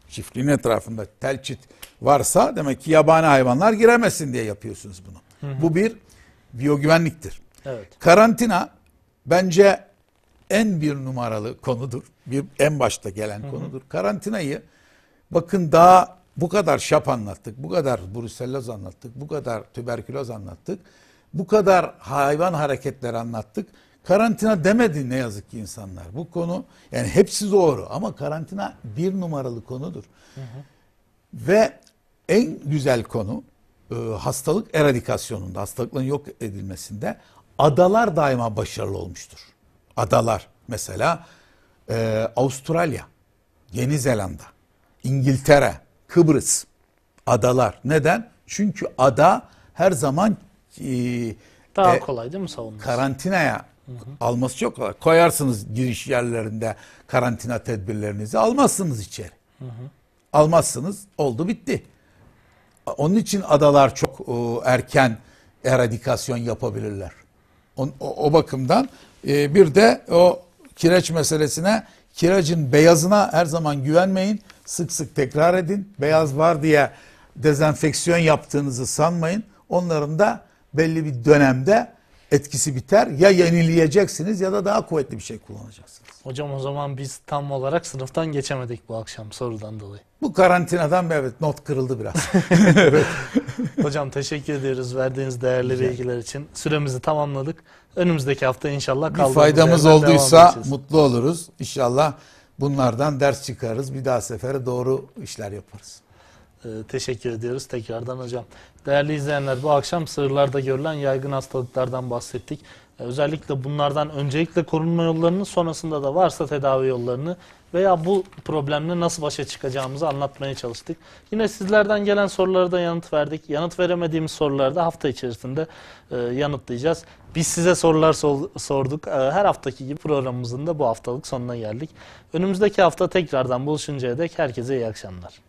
çiftliğin etrafında telçit varsa demek ki yabani hayvanlar giremesin diye yapıyorsunuz bunu. Hı hı. Bu bir biyogüvenliktir. Evet. Karantina bence en bir numaralı konudur. Bir en başta gelen hı hı. konudur. Karantinayı bakın daha bu kadar şap anlattık, bu kadar bruselloz anlattık, bu kadar tüberküloz anlattık, bu kadar hayvan hareketleri anlattık. Karantina demedi ne yazık ki insanlar. Bu konu yani hepsi doğru ama karantina bir numaralı konudur. Hı hı. Ve en güzel konu e, hastalık eradikasyonunda, hastalıkların yok edilmesinde adalar daima başarılı olmuştur. Adalar mesela e, Avustralya, Yeni Zelanda, İngiltere, Kıbrıs adalar. Neden? Çünkü ada her zaman e, daha e, kolay değil mi savunması? Karantinaya Hı hı. Alması çok kolay. Koyarsınız giriş yerlerinde karantina tedbirlerinizi almazsınız içeri. Hı hı. Almazsınız oldu bitti. Onun için adalar çok o, e, erken eradikasyon yapabilirler. O, o, o bakımdan e, bir de o kireç meselesine kiracın beyazına her zaman güvenmeyin. Sık sık tekrar edin. Beyaz var diye dezenfeksiyon yaptığınızı sanmayın. Onların da belli bir dönemde etkisi biter. Ya yenileyeceksiniz ya da daha kuvvetli bir şey kullanacaksınız. Hocam o zaman biz tam olarak sınıftan geçemedik bu akşam sorudan dolayı. Bu karantinadan evet not kırıldı biraz. Hocam teşekkür ediyoruz verdiğiniz değerli Güzel. bilgiler için. Süremizi tamamladık. Önümüzdeki hafta inşallah Bir faydamız olduysa mutlu oluruz. İnşallah bunlardan ders çıkarız. Bir daha sefere doğru işler yaparız. Ee, teşekkür ediyoruz tekrardan hocam. Değerli izleyenler bu akşam sığırlarda görülen yaygın hastalıklardan bahsettik. Ee, özellikle bunlardan öncelikle korunma yollarını sonrasında da varsa tedavi yollarını veya bu problemle nasıl başa çıkacağımızı anlatmaya çalıştık. Yine sizlerden gelen sorulara da yanıt verdik. Yanıt veremediğimiz sorularda hafta içerisinde e, yanıtlayacağız. Biz size sorular sol, sorduk. E, her haftaki gibi programımızın da bu haftalık sonuna geldik. Önümüzdeki hafta tekrardan buluşuncaya dek herkese iyi akşamlar.